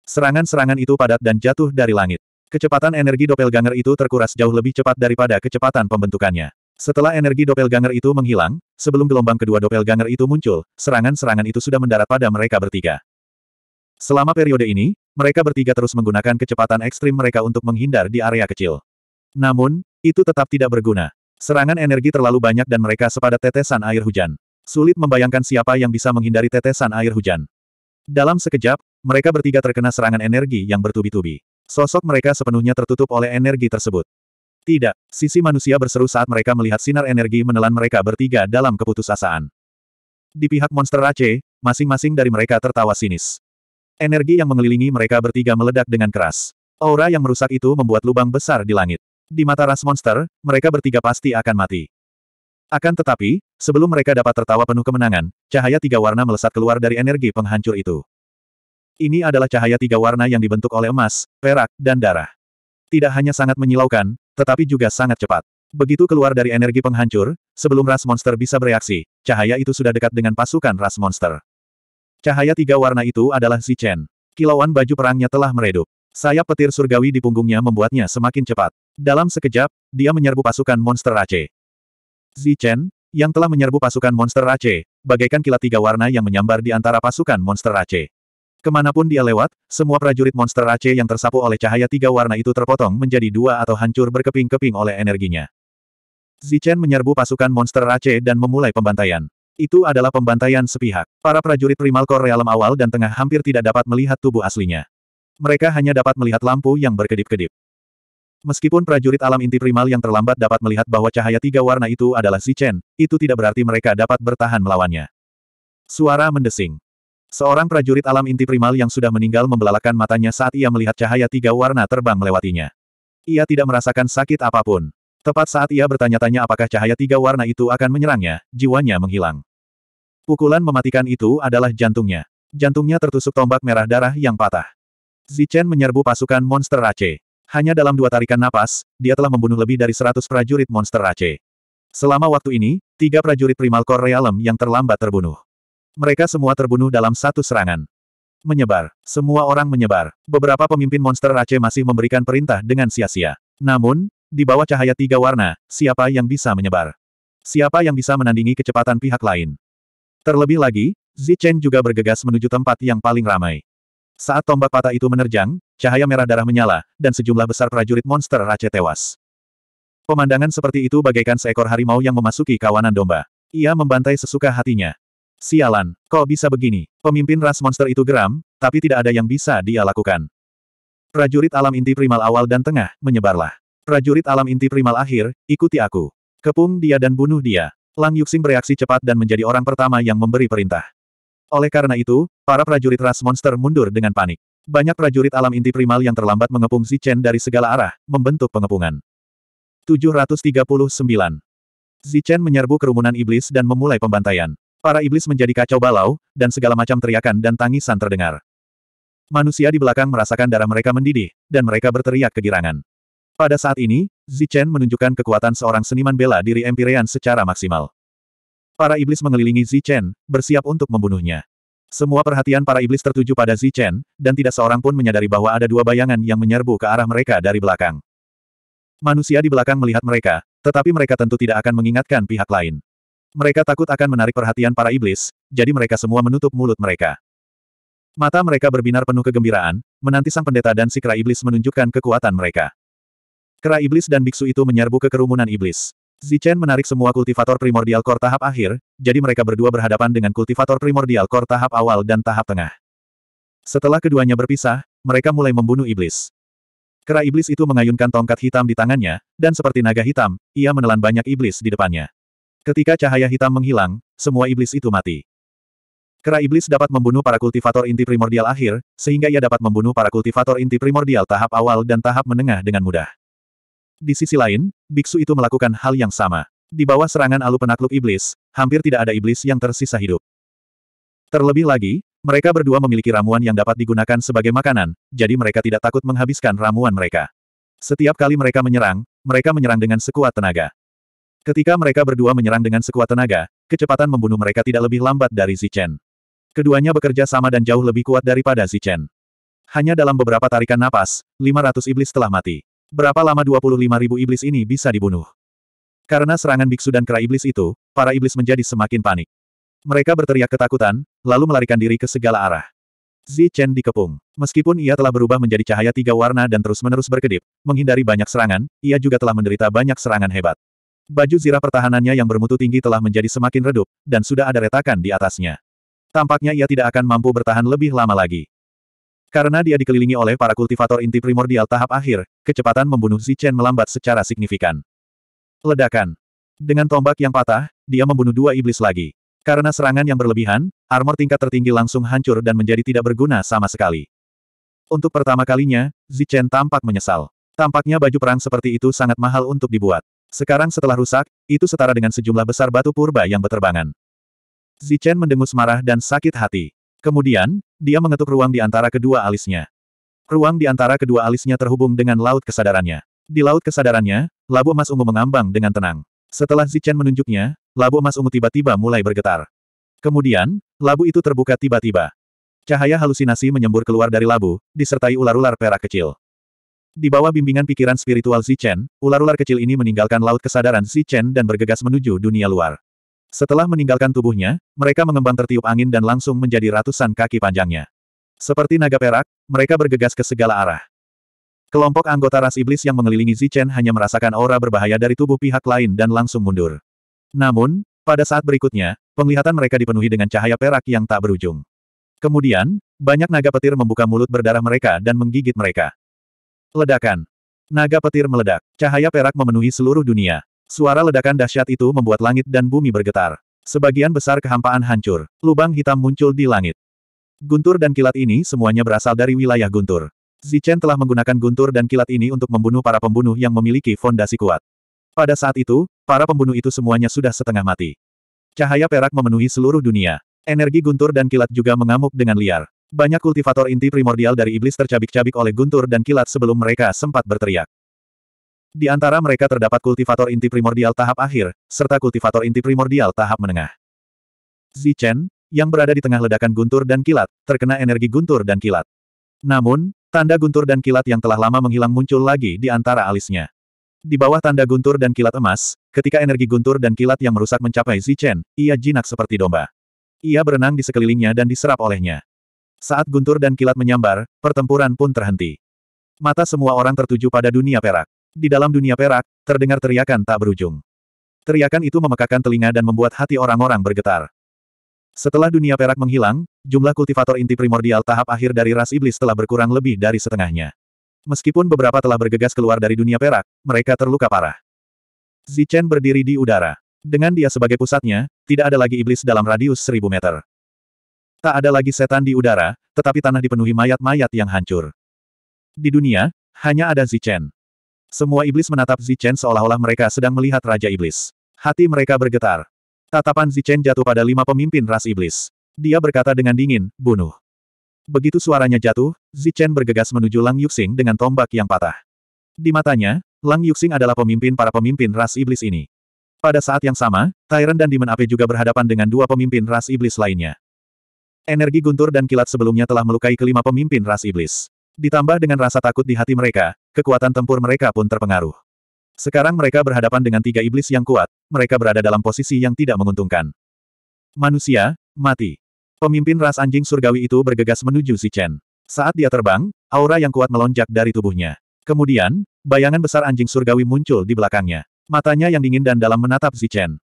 Serangan-serangan itu padat dan jatuh dari langit. Kecepatan energi doppelganger itu terkuras jauh lebih cepat daripada kecepatan pembentukannya. Setelah energi doppelganger itu menghilang, sebelum gelombang kedua doppelganger itu muncul, serangan-serangan itu sudah mendarat pada mereka bertiga. Selama periode ini, mereka bertiga terus menggunakan kecepatan ekstrim mereka untuk menghindar di area kecil. Namun, itu tetap tidak berguna. Serangan energi terlalu banyak dan mereka sepadat tetesan air hujan. Sulit membayangkan siapa yang bisa menghindari tetesan air hujan. Dalam sekejap, mereka bertiga terkena serangan energi yang bertubi-tubi. Sosok mereka sepenuhnya tertutup oleh energi tersebut. Tidak, sisi manusia berseru saat mereka melihat sinar energi menelan mereka bertiga dalam keputusasaan. Di pihak monster Aceh, masing-masing dari mereka tertawa sinis. Energi yang mengelilingi mereka bertiga meledak dengan keras. Aura yang merusak itu membuat lubang besar di langit. Di mata ras monster, mereka bertiga pasti akan mati. Akan tetapi, sebelum mereka dapat tertawa penuh kemenangan, cahaya tiga warna melesat keluar dari energi penghancur itu. Ini adalah cahaya tiga warna yang dibentuk oleh emas, perak, dan darah. Tidak hanya sangat menyilaukan, tetapi juga sangat cepat. Begitu keluar dari energi penghancur, sebelum ras monster bisa bereaksi, cahaya itu sudah dekat dengan pasukan ras monster. Cahaya tiga warna itu adalah Zichen. Kilauan baju perangnya telah meredup. Sayap petir surgawi di punggungnya membuatnya semakin cepat. Dalam sekejap, dia menyerbu pasukan monster Aceh. Zichen, yang telah menyerbu pasukan monster Aceh, bagaikan kilat tiga warna yang menyambar di antara pasukan monster Aceh. Kemanapun dia lewat, semua prajurit monster Aceh yang tersapu oleh cahaya tiga warna itu terpotong menjadi dua atau hancur berkeping-keping oleh energinya. Zichen menyerbu pasukan monster Aceh dan memulai pembantaian. Itu adalah pembantaian sepihak. Para prajurit primal Primalkor Realm awal dan tengah hampir tidak dapat melihat tubuh aslinya. Mereka hanya dapat melihat lampu yang berkedip-kedip. Meskipun prajurit alam inti primal yang terlambat dapat melihat bahwa cahaya tiga warna itu adalah Zichen, itu tidak berarti mereka dapat bertahan melawannya. Suara mendesing. Seorang prajurit alam inti primal yang sudah meninggal membelalakan matanya saat ia melihat cahaya tiga warna terbang melewatinya. Ia tidak merasakan sakit apapun. Tepat saat ia bertanya-tanya apakah cahaya tiga warna itu akan menyerangnya, jiwanya menghilang. Pukulan mematikan itu adalah jantungnya. Jantungnya tertusuk tombak merah darah yang patah. Zichen menyerbu pasukan monster Aceh. Hanya dalam dua tarikan napas, dia telah membunuh lebih dari seratus prajurit monster Aceh. Selama waktu ini, tiga prajurit Primal Core Realm yang terlambat terbunuh. Mereka semua terbunuh dalam satu serangan. Menyebar. Semua orang menyebar. Beberapa pemimpin monster Aceh masih memberikan perintah dengan sia-sia. Namun, di bawah cahaya tiga warna, siapa yang bisa menyebar? Siapa yang bisa menandingi kecepatan pihak lain? Terlebih lagi, Zichen juga bergegas menuju tempat yang paling ramai. Saat tombak patah itu menerjang, cahaya merah darah menyala, dan sejumlah besar prajurit monster Race tewas. Pemandangan seperti itu bagaikan seekor harimau yang memasuki kawanan domba. Ia membantai sesuka hatinya. Sialan, kok bisa begini? Pemimpin ras monster itu geram, tapi tidak ada yang bisa dia lakukan. Prajurit alam inti primal awal dan tengah, menyebarlah. Prajurit alam inti primal akhir, ikuti aku. Kepung dia dan bunuh dia. Lang Yuxing bereaksi cepat dan menjadi orang pertama yang memberi perintah. Oleh karena itu, para prajurit ras monster mundur dengan panik. Banyak prajurit alam inti primal yang terlambat mengepung Zichen dari segala arah, membentuk pengepungan. 739. Zichen menyerbu kerumunan iblis dan memulai pembantaian. Para iblis menjadi kacau balau, dan segala macam teriakan dan tangisan terdengar. Manusia di belakang merasakan darah mereka mendidih, dan mereka berteriak kegirangan. Pada saat ini, Zichen menunjukkan kekuatan seorang seniman bela diri Empyrean secara maksimal. Para iblis mengelilingi Zichen, bersiap untuk membunuhnya. Semua perhatian para iblis tertuju pada Zichen, dan tidak seorang pun menyadari bahwa ada dua bayangan yang menyerbu ke arah mereka dari belakang. Manusia di belakang melihat mereka, tetapi mereka tentu tidak akan mengingatkan pihak lain. Mereka takut akan menarik perhatian para iblis, jadi mereka semua menutup mulut mereka. Mata mereka berbinar penuh kegembiraan, menanti sang pendeta dan si kera iblis menunjukkan kekuatan mereka. Kera iblis dan biksu itu menyerbu ke kerumunan iblis. Zichen menarik semua kultivator primordial core tahap akhir, jadi mereka berdua berhadapan dengan kultivator primordial core tahap awal dan tahap tengah. Setelah keduanya berpisah, mereka mulai membunuh iblis. Kera iblis itu mengayunkan tongkat hitam di tangannya, dan seperti naga hitam, ia menelan banyak iblis di depannya. Ketika cahaya hitam menghilang, semua iblis itu mati. Kera iblis dapat membunuh para kultivator inti primordial akhir, sehingga ia dapat membunuh para kultivator inti primordial tahap awal dan tahap menengah dengan mudah. Di sisi lain, biksu itu melakukan hal yang sama. Di bawah serangan alu penakluk iblis, hampir tidak ada iblis yang tersisa hidup. Terlebih lagi, mereka berdua memiliki ramuan yang dapat digunakan sebagai makanan, jadi mereka tidak takut menghabiskan ramuan mereka. Setiap kali mereka menyerang, mereka menyerang dengan sekuat tenaga. Ketika mereka berdua menyerang dengan sekuat tenaga, kecepatan membunuh mereka tidak lebih lambat dari Zichen. Keduanya bekerja sama dan jauh lebih kuat daripada Zichen. Hanya dalam beberapa tarikan napas, 500 iblis telah mati. Berapa lama 25.000 iblis ini bisa dibunuh? Karena serangan biksu dan kera iblis itu, para iblis menjadi semakin panik. Mereka berteriak ketakutan, lalu melarikan diri ke segala arah. Zi Chen dikepung. Meskipun ia telah berubah menjadi cahaya tiga warna dan terus-menerus berkedip, menghindari banyak serangan, ia juga telah menderita banyak serangan hebat. Baju zirah pertahanannya yang bermutu tinggi telah menjadi semakin redup, dan sudah ada retakan di atasnya. Tampaknya ia tidak akan mampu bertahan lebih lama lagi. Karena dia dikelilingi oleh para kultivator inti primordial tahap akhir, kecepatan membunuh Zichen melambat secara signifikan. Ledakan. Dengan tombak yang patah, dia membunuh dua iblis lagi. Karena serangan yang berlebihan, armor tingkat tertinggi langsung hancur dan menjadi tidak berguna sama sekali. Untuk pertama kalinya, Zichen tampak menyesal. Tampaknya baju perang seperti itu sangat mahal untuk dibuat. Sekarang setelah rusak, itu setara dengan sejumlah besar batu purba yang berterbangan. Zichen mendengus marah dan sakit hati. Kemudian, dia mengetuk ruang di antara kedua alisnya. Ruang di antara kedua alisnya terhubung dengan laut kesadarannya. Di laut kesadarannya, labu emas ungu mengambang dengan tenang. Setelah Zichen menunjuknya, labu emas ungu tiba-tiba mulai bergetar. Kemudian, labu itu terbuka tiba-tiba. Cahaya halusinasi menyembur keluar dari labu, disertai ular-ular perak kecil. Di bawah bimbingan pikiran spiritual Zichen, ular-ular kecil ini meninggalkan laut kesadaran Zichen dan bergegas menuju dunia luar. Setelah meninggalkan tubuhnya, mereka mengembang tertiup angin dan langsung menjadi ratusan kaki panjangnya. Seperti naga perak, mereka bergegas ke segala arah. Kelompok anggota ras iblis yang mengelilingi Zichen hanya merasakan aura berbahaya dari tubuh pihak lain dan langsung mundur. Namun, pada saat berikutnya, penglihatan mereka dipenuhi dengan cahaya perak yang tak berujung. Kemudian, banyak naga petir membuka mulut berdarah mereka dan menggigit mereka. Ledakan. Naga petir meledak. Cahaya perak memenuhi seluruh dunia. Suara ledakan dahsyat itu membuat langit dan bumi bergetar. Sebagian besar kehampaan hancur. Lubang hitam muncul di langit. Guntur dan kilat ini semuanya berasal dari wilayah Guntur. Zichen telah menggunakan Guntur dan kilat ini untuk membunuh para pembunuh yang memiliki fondasi kuat. Pada saat itu, para pembunuh itu semuanya sudah setengah mati. Cahaya perak memenuhi seluruh dunia. Energi Guntur dan kilat juga mengamuk dengan liar. Banyak kultivator inti primordial dari iblis tercabik-cabik oleh Guntur dan kilat sebelum mereka sempat berteriak. Di antara mereka terdapat kultivator inti primordial tahap akhir, serta kultivator inti primordial tahap menengah. Zichen, yang berada di tengah ledakan guntur dan kilat, terkena energi guntur dan kilat. Namun, tanda guntur dan kilat yang telah lama menghilang muncul lagi di antara alisnya. Di bawah tanda guntur dan kilat emas, ketika energi guntur dan kilat yang merusak mencapai Zichen, ia jinak seperti domba. Ia berenang di sekelilingnya dan diserap olehnya. Saat guntur dan kilat menyambar, pertempuran pun terhenti. Mata semua orang tertuju pada dunia perak. Di dalam dunia perak, terdengar teriakan tak berujung. Teriakan itu memekakan telinga dan membuat hati orang-orang bergetar. Setelah dunia perak menghilang, jumlah kultivator inti primordial tahap akhir dari ras iblis telah berkurang lebih dari setengahnya. Meskipun beberapa telah bergegas keluar dari dunia perak, mereka terluka parah. Zichen berdiri di udara. Dengan dia sebagai pusatnya, tidak ada lagi iblis dalam radius seribu meter. Tak ada lagi setan di udara, tetapi tanah dipenuhi mayat-mayat yang hancur. Di dunia, hanya ada Zichen. Semua iblis menatap Zichen seolah-olah mereka sedang melihat Raja Iblis. Hati mereka bergetar. Tatapan Zichen jatuh pada lima pemimpin ras iblis. Dia berkata dengan dingin, bunuh. Begitu suaranya jatuh, Zichen bergegas menuju Lang Yuxing dengan tombak yang patah. Di matanya, Lang Yuxing adalah pemimpin para pemimpin ras iblis ini. Pada saat yang sama, Tyrant dan Demon Ape juga berhadapan dengan dua pemimpin ras iblis lainnya. Energi guntur dan kilat sebelumnya telah melukai kelima pemimpin ras iblis. Ditambah dengan rasa takut di hati mereka, kekuatan tempur mereka pun terpengaruh. Sekarang mereka berhadapan dengan tiga iblis yang kuat, mereka berada dalam posisi yang tidak menguntungkan. Manusia, mati. Pemimpin ras anjing surgawi itu bergegas menuju si Chen. Saat dia terbang, aura yang kuat melonjak dari tubuhnya. Kemudian, bayangan besar anjing surgawi muncul di belakangnya. Matanya yang dingin dan dalam menatap si Chen.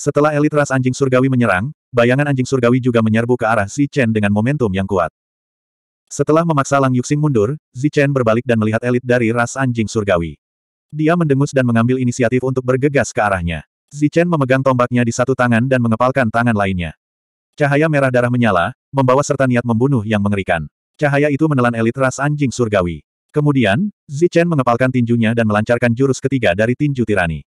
Setelah elit ras anjing surgawi menyerang, bayangan anjing surgawi juga menyerbu ke arah si Chen dengan momentum yang kuat. Setelah memaksa Lang Yuxing mundur, Zichen berbalik dan melihat elit dari ras anjing surgawi. Dia mendengus dan mengambil inisiatif untuk bergegas ke arahnya. Zichen memegang tombaknya di satu tangan dan mengepalkan tangan lainnya. Cahaya merah darah menyala, membawa serta niat membunuh yang mengerikan. Cahaya itu menelan elit ras anjing surgawi. Kemudian, Zichen mengepalkan tinjunya dan melancarkan jurus ketiga dari tinju tirani.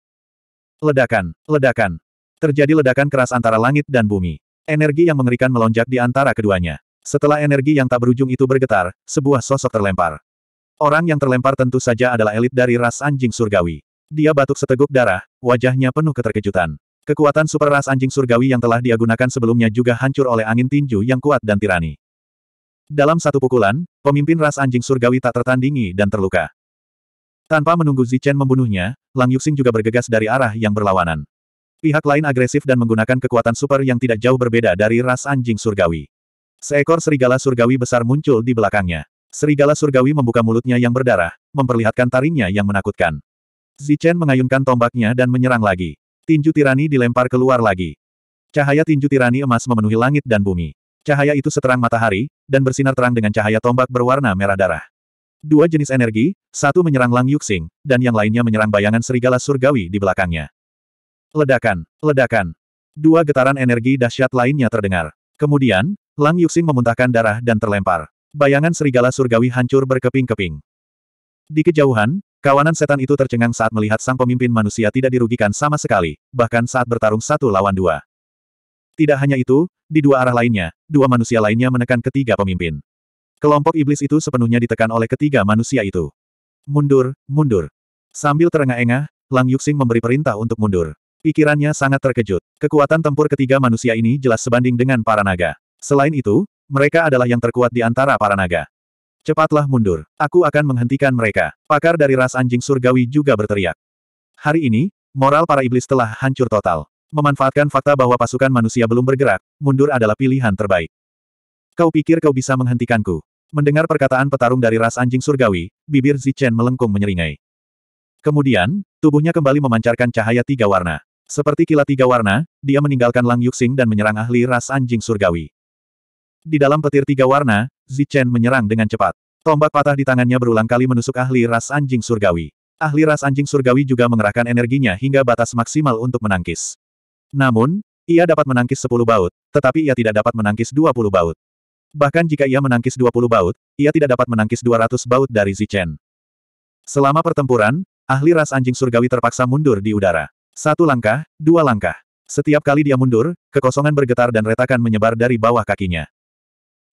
Ledakan, ledakan. Terjadi ledakan keras antara langit dan bumi. Energi yang mengerikan melonjak di antara keduanya. Setelah energi yang tak berujung itu bergetar, sebuah sosok terlempar. Orang yang terlempar tentu saja adalah elit dari ras anjing surgawi. Dia batuk seteguk darah, wajahnya penuh keterkejutan. Kekuatan super ras anjing surgawi yang telah dia gunakan sebelumnya juga hancur oleh angin tinju yang kuat dan tirani. Dalam satu pukulan, pemimpin ras anjing surgawi tak tertandingi dan terluka. Tanpa menunggu Zichen membunuhnya, Lang Yuxing juga bergegas dari arah yang berlawanan. Pihak lain agresif dan menggunakan kekuatan super yang tidak jauh berbeda dari ras anjing surgawi. Seekor serigala surgawi besar muncul di belakangnya. Serigala surgawi membuka mulutnya yang berdarah, memperlihatkan taringnya yang menakutkan. Zichen mengayunkan tombaknya dan menyerang lagi. Tinju tirani dilempar keluar lagi. Cahaya tinju tirani emas memenuhi langit dan bumi. Cahaya itu seterang matahari, dan bersinar terang dengan cahaya tombak berwarna merah darah. Dua jenis energi, satu menyerang Lang Yuxing, dan yang lainnya menyerang bayangan serigala surgawi di belakangnya. Ledakan, ledakan. Dua getaran energi dahsyat lainnya terdengar. Kemudian, Lang Yuxing memuntahkan darah dan terlempar. Bayangan serigala surgawi hancur berkeping-keping. Di kejauhan, kawanan setan itu tercengang saat melihat sang pemimpin manusia tidak dirugikan sama sekali, bahkan saat bertarung satu lawan dua. Tidak hanya itu, di dua arah lainnya, dua manusia lainnya menekan ketiga pemimpin. Kelompok iblis itu sepenuhnya ditekan oleh ketiga manusia itu. Mundur, mundur. Sambil terengah-engah, Lang Yuxing memberi perintah untuk mundur. Pikirannya sangat terkejut. Kekuatan tempur ketiga manusia ini jelas sebanding dengan para naga. Selain itu, mereka adalah yang terkuat di antara para naga. Cepatlah mundur. Aku akan menghentikan mereka. Pakar dari ras anjing surgawi juga berteriak. Hari ini, moral para iblis telah hancur total. Memanfaatkan fakta bahwa pasukan manusia belum bergerak, mundur adalah pilihan terbaik. Kau pikir kau bisa menghentikanku? Mendengar perkataan petarung dari ras anjing surgawi, bibir Zichen melengkung menyeringai. Kemudian, tubuhnya kembali memancarkan cahaya tiga warna. Seperti kilat tiga warna, dia meninggalkan Lang Yuxing dan menyerang ahli ras anjing surgawi. Di dalam petir tiga warna, Zichen menyerang dengan cepat. Tombak patah di tangannya berulang kali menusuk ahli ras anjing surgawi. Ahli ras anjing surgawi juga mengerahkan energinya hingga batas maksimal untuk menangkis. Namun, ia dapat menangkis 10 baut, tetapi ia tidak dapat menangkis 20 baut. Bahkan jika ia menangkis 20 baut, ia tidak dapat menangkis 200 baut dari Zichen. Selama pertempuran, ahli ras anjing surgawi terpaksa mundur di udara. Satu langkah, dua langkah. Setiap kali dia mundur, kekosongan bergetar dan retakan menyebar dari bawah kakinya.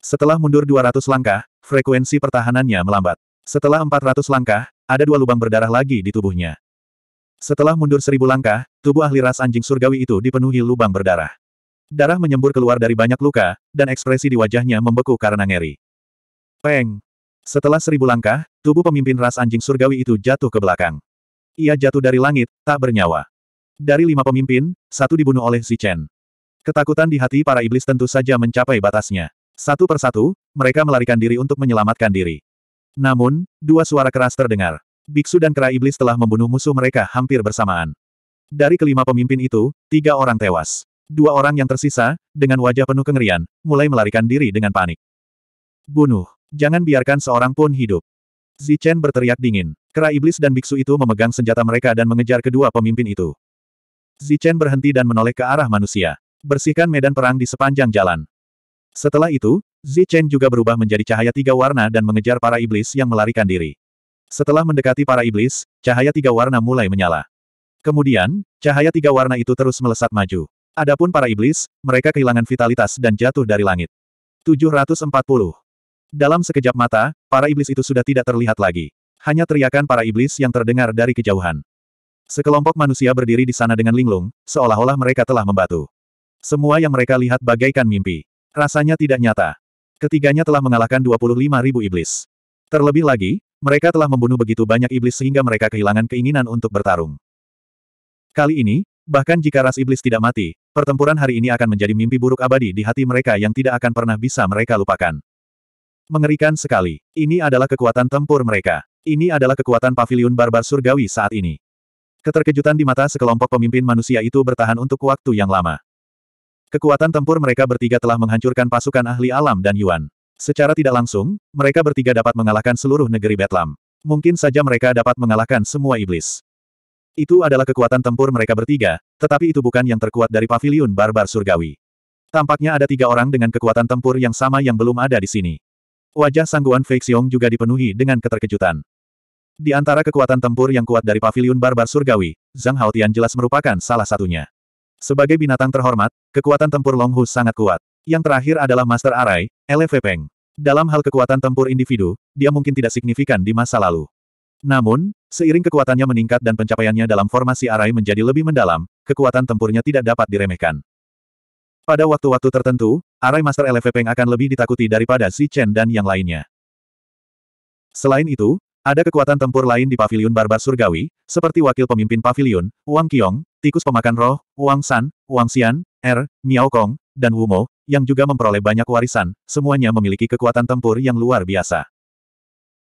Setelah mundur 200 langkah, frekuensi pertahanannya melambat. Setelah 400 langkah, ada dua lubang berdarah lagi di tubuhnya. Setelah mundur 1000 langkah, tubuh ahli ras anjing surgawi itu dipenuhi lubang berdarah. Darah menyembur keluar dari banyak luka, dan ekspresi di wajahnya membeku karena ngeri. Peng! Setelah 1000 langkah, tubuh pemimpin ras anjing surgawi itu jatuh ke belakang. Ia jatuh dari langit, tak bernyawa. Dari lima pemimpin, satu dibunuh oleh Si Chen. Ketakutan di hati para iblis tentu saja mencapai batasnya. Satu persatu, mereka melarikan diri untuk menyelamatkan diri. Namun, dua suara keras terdengar. Biksu dan kera iblis telah membunuh musuh mereka hampir bersamaan. Dari kelima pemimpin itu, tiga orang tewas. Dua orang yang tersisa, dengan wajah penuh kengerian, mulai melarikan diri dengan panik. Bunuh. Jangan biarkan seorang pun hidup. Zichen berteriak dingin. Kera iblis dan biksu itu memegang senjata mereka dan mengejar kedua pemimpin itu. Zichen berhenti dan menoleh ke arah manusia. Bersihkan medan perang di sepanjang jalan. Setelah itu, Zi Chen juga berubah menjadi cahaya tiga warna dan mengejar para iblis yang melarikan diri. Setelah mendekati para iblis, cahaya tiga warna mulai menyala. Kemudian, cahaya tiga warna itu terus melesat maju. Adapun para iblis, mereka kehilangan vitalitas dan jatuh dari langit. 740. Dalam sekejap mata, para iblis itu sudah tidak terlihat lagi. Hanya teriakan para iblis yang terdengar dari kejauhan. Sekelompok manusia berdiri di sana dengan linglung, seolah-olah mereka telah membatu. Semua yang mereka lihat bagaikan mimpi. Rasanya tidak nyata. Ketiganya telah mengalahkan 25 ribu iblis. Terlebih lagi, mereka telah membunuh begitu banyak iblis sehingga mereka kehilangan keinginan untuk bertarung. Kali ini, bahkan jika ras iblis tidak mati, pertempuran hari ini akan menjadi mimpi buruk abadi di hati mereka yang tidak akan pernah bisa mereka lupakan. Mengerikan sekali. Ini adalah kekuatan tempur mereka. Ini adalah kekuatan pavilion barbar surgawi saat ini. Keterkejutan di mata sekelompok pemimpin manusia itu bertahan untuk waktu yang lama. Kekuatan tempur mereka bertiga telah menghancurkan pasukan ahli alam dan Yuan. Secara tidak langsung, mereka bertiga dapat mengalahkan seluruh negeri Betlam. Mungkin saja mereka dapat mengalahkan semua iblis. Itu adalah kekuatan tempur mereka bertiga, tetapi itu bukan yang terkuat dari paviliun barbar surgawi. Tampaknya ada tiga orang dengan kekuatan tempur yang sama yang belum ada di sini. Wajah sangguan Feixiong juga dipenuhi dengan keterkejutan. Di antara kekuatan tempur yang kuat dari paviliun barbar surgawi, Zhang Haotian jelas merupakan salah satunya. Sebagai binatang terhormat, kekuatan tempur Longhu sangat kuat. Yang terakhir adalah Master Arai, LV Peng. Dalam hal kekuatan tempur individu, dia mungkin tidak signifikan di masa lalu. Namun, seiring kekuatannya meningkat dan pencapaiannya dalam formasi Arai menjadi lebih mendalam, kekuatan tempurnya tidak dapat diremehkan. Pada waktu-waktu tertentu, Arai Master LV Peng akan lebih ditakuti daripada Si Chen dan yang lainnya. Selain itu, ada kekuatan tempur lain di pavilion barbar surgawi, seperti wakil pemimpin pavilion, Wang Qiong, tikus pemakan roh, Wang San, Wang Xian, Er, Miao Kong, dan Wu Mo, yang juga memperoleh banyak warisan, semuanya memiliki kekuatan tempur yang luar biasa.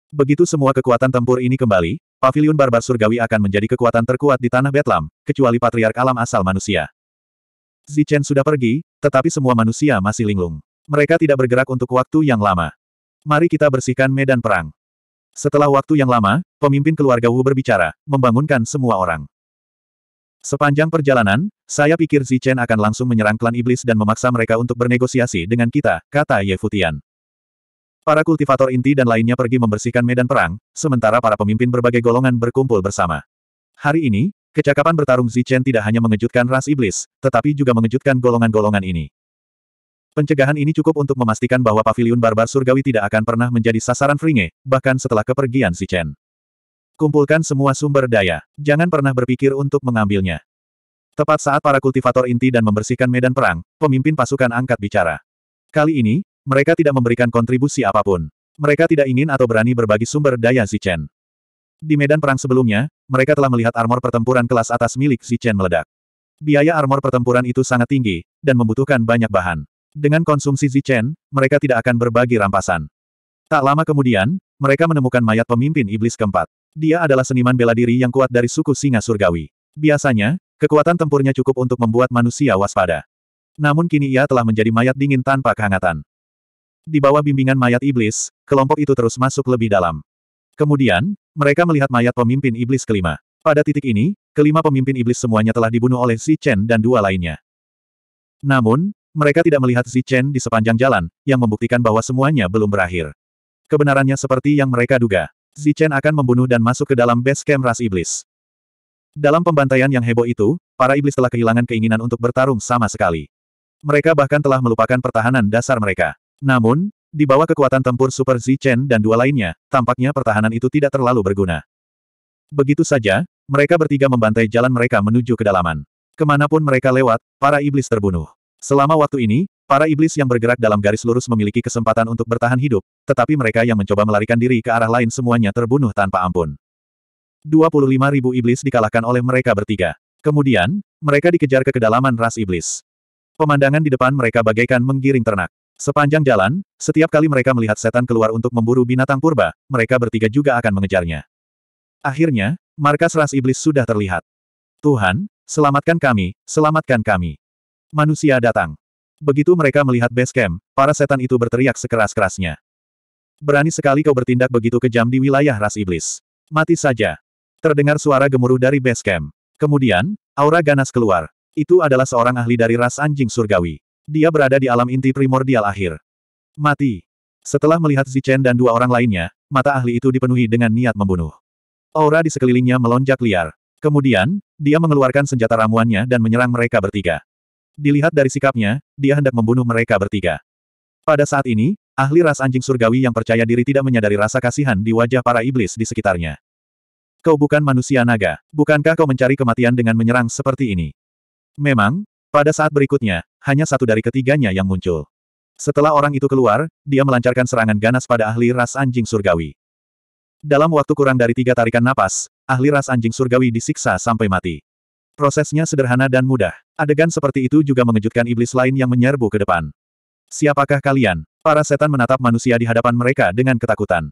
Begitu semua kekuatan tempur ini kembali, pavilion barbar surgawi akan menjadi kekuatan terkuat di tanah Betlam, kecuali patriark alam asal manusia. Zichen sudah pergi, tetapi semua manusia masih linglung. Mereka tidak bergerak untuk waktu yang lama. Mari kita bersihkan medan perang. Setelah waktu yang lama, pemimpin keluarga Wu berbicara, membangunkan semua orang. Sepanjang perjalanan, saya pikir Zi Chen akan langsung menyerang klan iblis dan memaksa mereka untuk bernegosiasi dengan kita, kata Ye Futian. Para kultivator inti dan lainnya pergi membersihkan medan perang, sementara para pemimpin berbagai golongan berkumpul bersama. Hari ini, Kecakapan bertarung Zi Chen tidak hanya mengejutkan ras iblis, tetapi juga mengejutkan golongan-golongan ini. Pencegahan ini cukup untuk memastikan bahwa paviliun barbar surgawi tidak akan pernah menjadi sasaran Fringe, bahkan setelah kepergian si Chen. Kumpulkan semua sumber daya. Jangan pernah berpikir untuk mengambilnya. Tepat saat para kultivator inti dan membersihkan medan perang, pemimpin pasukan angkat bicara. Kali ini, mereka tidak memberikan kontribusi apapun. Mereka tidak ingin atau berani berbagi sumber daya si Chen. Di medan perang sebelumnya, mereka telah melihat armor pertempuran kelas atas milik si Chen meledak. Biaya armor pertempuran itu sangat tinggi, dan membutuhkan banyak bahan. Dengan konsumsi Zichen, mereka tidak akan berbagi rampasan. Tak lama kemudian, mereka menemukan mayat pemimpin iblis keempat. Dia adalah seniman bela diri yang kuat dari suku singa surgawi. Biasanya, kekuatan tempurnya cukup untuk membuat manusia waspada. Namun kini ia telah menjadi mayat dingin tanpa kehangatan. Di bawah bimbingan mayat iblis, kelompok itu terus masuk lebih dalam. Kemudian, mereka melihat mayat pemimpin iblis kelima. Pada titik ini, kelima pemimpin iblis semuanya telah dibunuh oleh Si Chen dan dua lainnya. Namun, mereka tidak melihat Zichen di sepanjang jalan, yang membuktikan bahwa semuanya belum berakhir. Kebenarannya seperti yang mereka duga. Zichen akan membunuh dan masuk ke dalam base camp ras iblis. Dalam pembantaian yang heboh itu, para iblis telah kehilangan keinginan untuk bertarung sama sekali. Mereka bahkan telah melupakan pertahanan dasar mereka. Namun, di bawah kekuatan tempur Super Zichen dan dua lainnya, tampaknya pertahanan itu tidak terlalu berguna. Begitu saja, mereka bertiga membantai jalan mereka menuju kedalaman. Kemanapun mereka lewat, para iblis terbunuh. Selama waktu ini, para iblis yang bergerak dalam garis lurus memiliki kesempatan untuk bertahan hidup, tetapi mereka yang mencoba melarikan diri ke arah lain semuanya terbunuh tanpa ampun. 25.000 iblis dikalahkan oleh mereka bertiga. Kemudian, mereka dikejar ke kedalaman ras iblis. Pemandangan di depan mereka bagaikan menggiring ternak. Sepanjang jalan, setiap kali mereka melihat setan keluar untuk memburu binatang purba, mereka bertiga juga akan mengejarnya. Akhirnya, markas ras iblis sudah terlihat. Tuhan, selamatkan kami, selamatkan kami. Manusia datang. Begitu mereka melihat base camp, para setan itu berteriak sekeras-kerasnya. Berani sekali kau bertindak begitu kejam di wilayah ras iblis. Mati saja. Terdengar suara gemuruh dari base camp. Kemudian, aura ganas keluar. Itu adalah seorang ahli dari ras anjing surgawi. Dia berada di alam inti primordial akhir. Mati. Setelah melihat Zichen dan dua orang lainnya, mata ahli itu dipenuhi dengan niat membunuh. Aura di sekelilingnya melonjak liar. Kemudian, dia mengeluarkan senjata ramuannya dan menyerang mereka bertiga. Dilihat dari sikapnya, dia hendak membunuh mereka bertiga. Pada saat ini, ahli ras anjing surgawi yang percaya diri tidak menyadari rasa kasihan di wajah para iblis di sekitarnya. Kau bukan manusia naga, bukankah kau mencari kematian dengan menyerang seperti ini? Memang, pada saat berikutnya, hanya satu dari ketiganya yang muncul. Setelah orang itu keluar, dia melancarkan serangan ganas pada ahli ras anjing surgawi. Dalam waktu kurang dari tiga tarikan napas, ahli ras anjing surgawi disiksa sampai mati. Prosesnya sederhana dan mudah. Adegan seperti itu juga mengejutkan iblis lain yang menyerbu ke depan. Siapakah kalian? Para setan menatap manusia di hadapan mereka dengan ketakutan.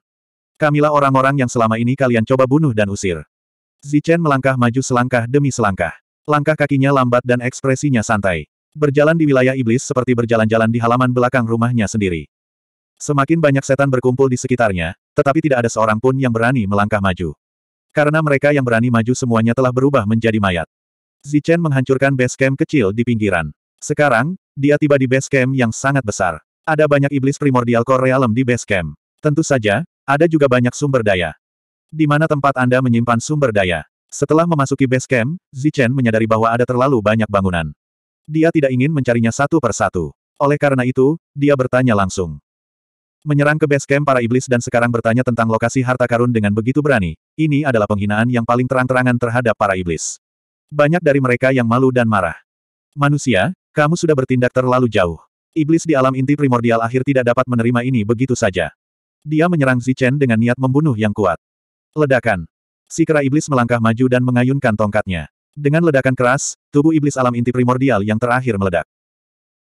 Kamilah orang-orang yang selama ini kalian coba bunuh dan usir. Zichen melangkah maju selangkah demi selangkah. Langkah kakinya lambat dan ekspresinya santai. Berjalan di wilayah iblis seperti berjalan-jalan di halaman belakang rumahnya sendiri. Semakin banyak setan berkumpul di sekitarnya, tetapi tidak ada seorang pun yang berani melangkah maju. Karena mereka yang berani maju semuanya telah berubah menjadi mayat. Zichen menghancurkan base camp kecil di pinggiran. Sekarang, dia tiba di base camp yang sangat besar. Ada banyak iblis primordial core realm di base camp. Tentu saja, ada juga banyak sumber daya. Di mana tempat Anda menyimpan sumber daya? Setelah memasuki base camp, Zichen menyadari bahwa ada terlalu banyak bangunan. Dia tidak ingin mencarinya satu per satu. Oleh karena itu, dia bertanya langsung. Menyerang ke base camp para iblis dan sekarang bertanya tentang lokasi harta karun dengan begitu berani, ini adalah penghinaan yang paling terang-terangan terhadap para iblis. Banyak dari mereka yang malu dan marah. Manusia, kamu sudah bertindak terlalu jauh. Iblis di alam inti primordial akhir tidak dapat menerima ini begitu saja. Dia menyerang Zichen dengan niat membunuh yang kuat. Ledakan. Si kera iblis melangkah maju dan mengayunkan tongkatnya. Dengan ledakan keras, tubuh iblis alam inti primordial yang terakhir meledak.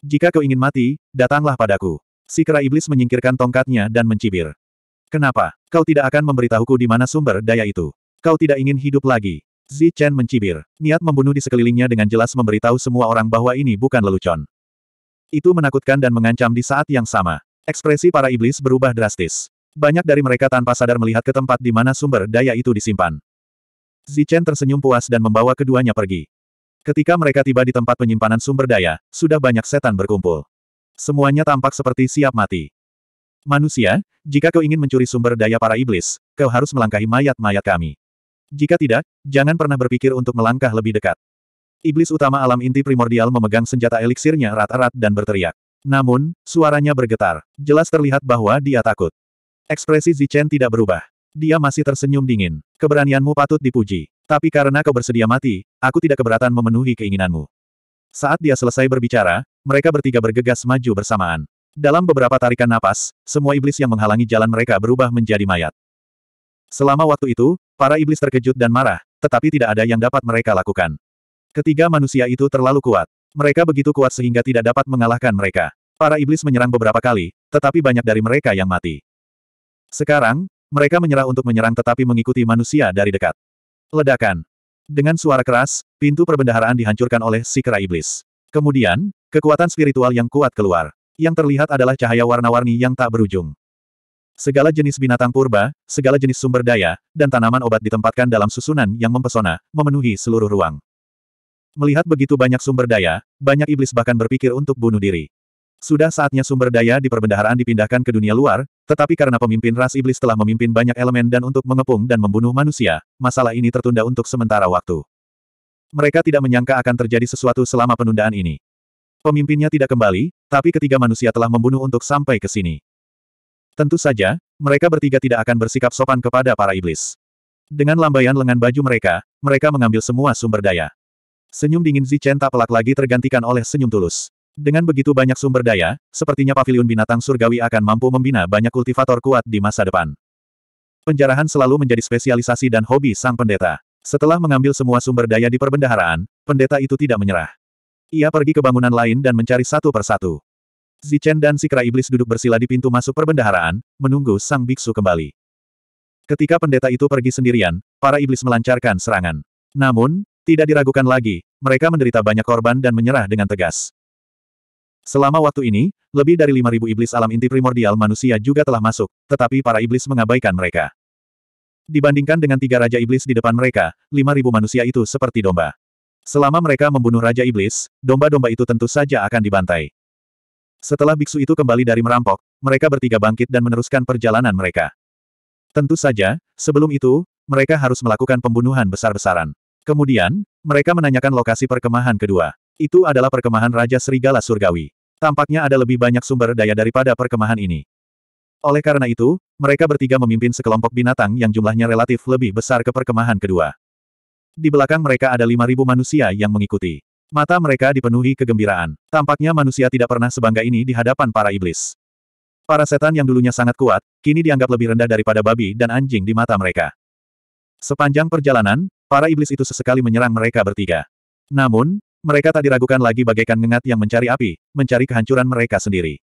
Jika kau ingin mati, datanglah padaku. Si kera iblis menyingkirkan tongkatnya dan mencibir. Kenapa? Kau tidak akan memberitahuku di mana sumber daya itu. Kau tidak ingin hidup lagi. Zi Chen mencibir. Niat membunuh di sekelilingnya dengan jelas memberitahu semua orang bahwa ini bukan lelucon. Itu menakutkan dan mengancam di saat yang sama. Ekspresi para iblis berubah drastis. Banyak dari mereka tanpa sadar melihat ke tempat di mana sumber daya itu disimpan. Zi Chen tersenyum puas dan membawa keduanya pergi. Ketika mereka tiba di tempat penyimpanan sumber daya, sudah banyak setan berkumpul. Semuanya tampak seperti siap mati. Manusia, jika kau ingin mencuri sumber daya para iblis, kau harus melangkahi mayat-mayat kami. Jika tidak, jangan pernah berpikir untuk melangkah lebih dekat. Iblis utama alam inti primordial memegang senjata eliksirnya rat-rat dan berteriak. Namun, suaranya bergetar. Jelas terlihat bahwa dia takut. Ekspresi Zichen tidak berubah. Dia masih tersenyum dingin. Keberanianmu patut dipuji. Tapi karena kau bersedia mati, aku tidak keberatan memenuhi keinginanmu. Saat dia selesai berbicara, mereka bertiga bergegas maju bersamaan. Dalam beberapa tarikan napas, semua iblis yang menghalangi jalan mereka berubah menjadi mayat. Selama waktu itu, para iblis terkejut dan marah, tetapi tidak ada yang dapat mereka lakukan. Ketiga manusia itu terlalu kuat. Mereka begitu kuat sehingga tidak dapat mengalahkan mereka. Para iblis menyerang beberapa kali, tetapi banyak dari mereka yang mati. Sekarang, mereka menyerah untuk menyerang tetapi mengikuti manusia dari dekat. Ledakan. Dengan suara keras, pintu perbendaharaan dihancurkan oleh si kera Iblis. Kemudian, kekuatan spiritual yang kuat keluar. Yang terlihat adalah cahaya warna-warni yang tak berujung. Segala jenis binatang purba, segala jenis sumber daya, dan tanaman obat ditempatkan dalam susunan yang mempesona, memenuhi seluruh ruang. Melihat begitu banyak sumber daya, banyak iblis bahkan berpikir untuk bunuh diri. Sudah saatnya sumber daya di perbendaharaan dipindahkan ke dunia luar, tetapi karena pemimpin ras iblis telah memimpin banyak elemen dan untuk mengepung dan membunuh manusia, masalah ini tertunda untuk sementara waktu. Mereka tidak menyangka akan terjadi sesuatu selama penundaan ini. Pemimpinnya tidak kembali, tapi ketiga manusia telah membunuh untuk sampai ke sini. Tentu saja, mereka bertiga tidak akan bersikap sopan kepada para iblis. Dengan lambaian lengan baju mereka, mereka mengambil semua sumber daya. Senyum dingin Zichen tak pelak lagi tergantikan oleh senyum tulus. Dengan begitu banyak sumber daya, sepertinya pavilion binatang surgawi akan mampu membina banyak kultivator kuat di masa depan. Penjarahan selalu menjadi spesialisasi dan hobi sang pendeta. Setelah mengambil semua sumber daya di perbendaharaan, pendeta itu tidak menyerah. Ia pergi ke bangunan lain dan mencari satu persatu. Zichen dan si kera iblis duduk bersila di pintu masuk perbendaharaan, menunggu sang biksu kembali. Ketika pendeta itu pergi sendirian, para iblis melancarkan serangan. Namun, tidak diragukan lagi, mereka menderita banyak korban dan menyerah dengan tegas. Selama waktu ini, lebih dari 5.000 iblis alam inti primordial manusia juga telah masuk, tetapi para iblis mengabaikan mereka. Dibandingkan dengan tiga raja iblis di depan mereka, 5.000 manusia itu seperti domba. Selama mereka membunuh raja iblis, domba-domba itu tentu saja akan dibantai. Setelah biksu itu kembali dari merampok, mereka bertiga bangkit dan meneruskan perjalanan mereka. Tentu saja, sebelum itu, mereka harus melakukan pembunuhan besar-besaran. Kemudian, mereka menanyakan lokasi perkemahan kedua. Itu adalah perkemahan Raja Serigala Surgawi. Tampaknya ada lebih banyak sumber daya daripada perkemahan ini. Oleh karena itu, mereka bertiga memimpin sekelompok binatang yang jumlahnya relatif lebih besar ke perkemahan kedua. Di belakang mereka ada 5.000 manusia yang mengikuti. Mata mereka dipenuhi kegembiraan. Tampaknya manusia tidak pernah sebangga ini di hadapan para iblis. Para setan yang dulunya sangat kuat, kini dianggap lebih rendah daripada babi dan anjing di mata mereka. Sepanjang perjalanan, para iblis itu sesekali menyerang mereka bertiga. Namun, mereka tak diragukan lagi bagaikan ngengat yang mencari api, mencari kehancuran mereka sendiri.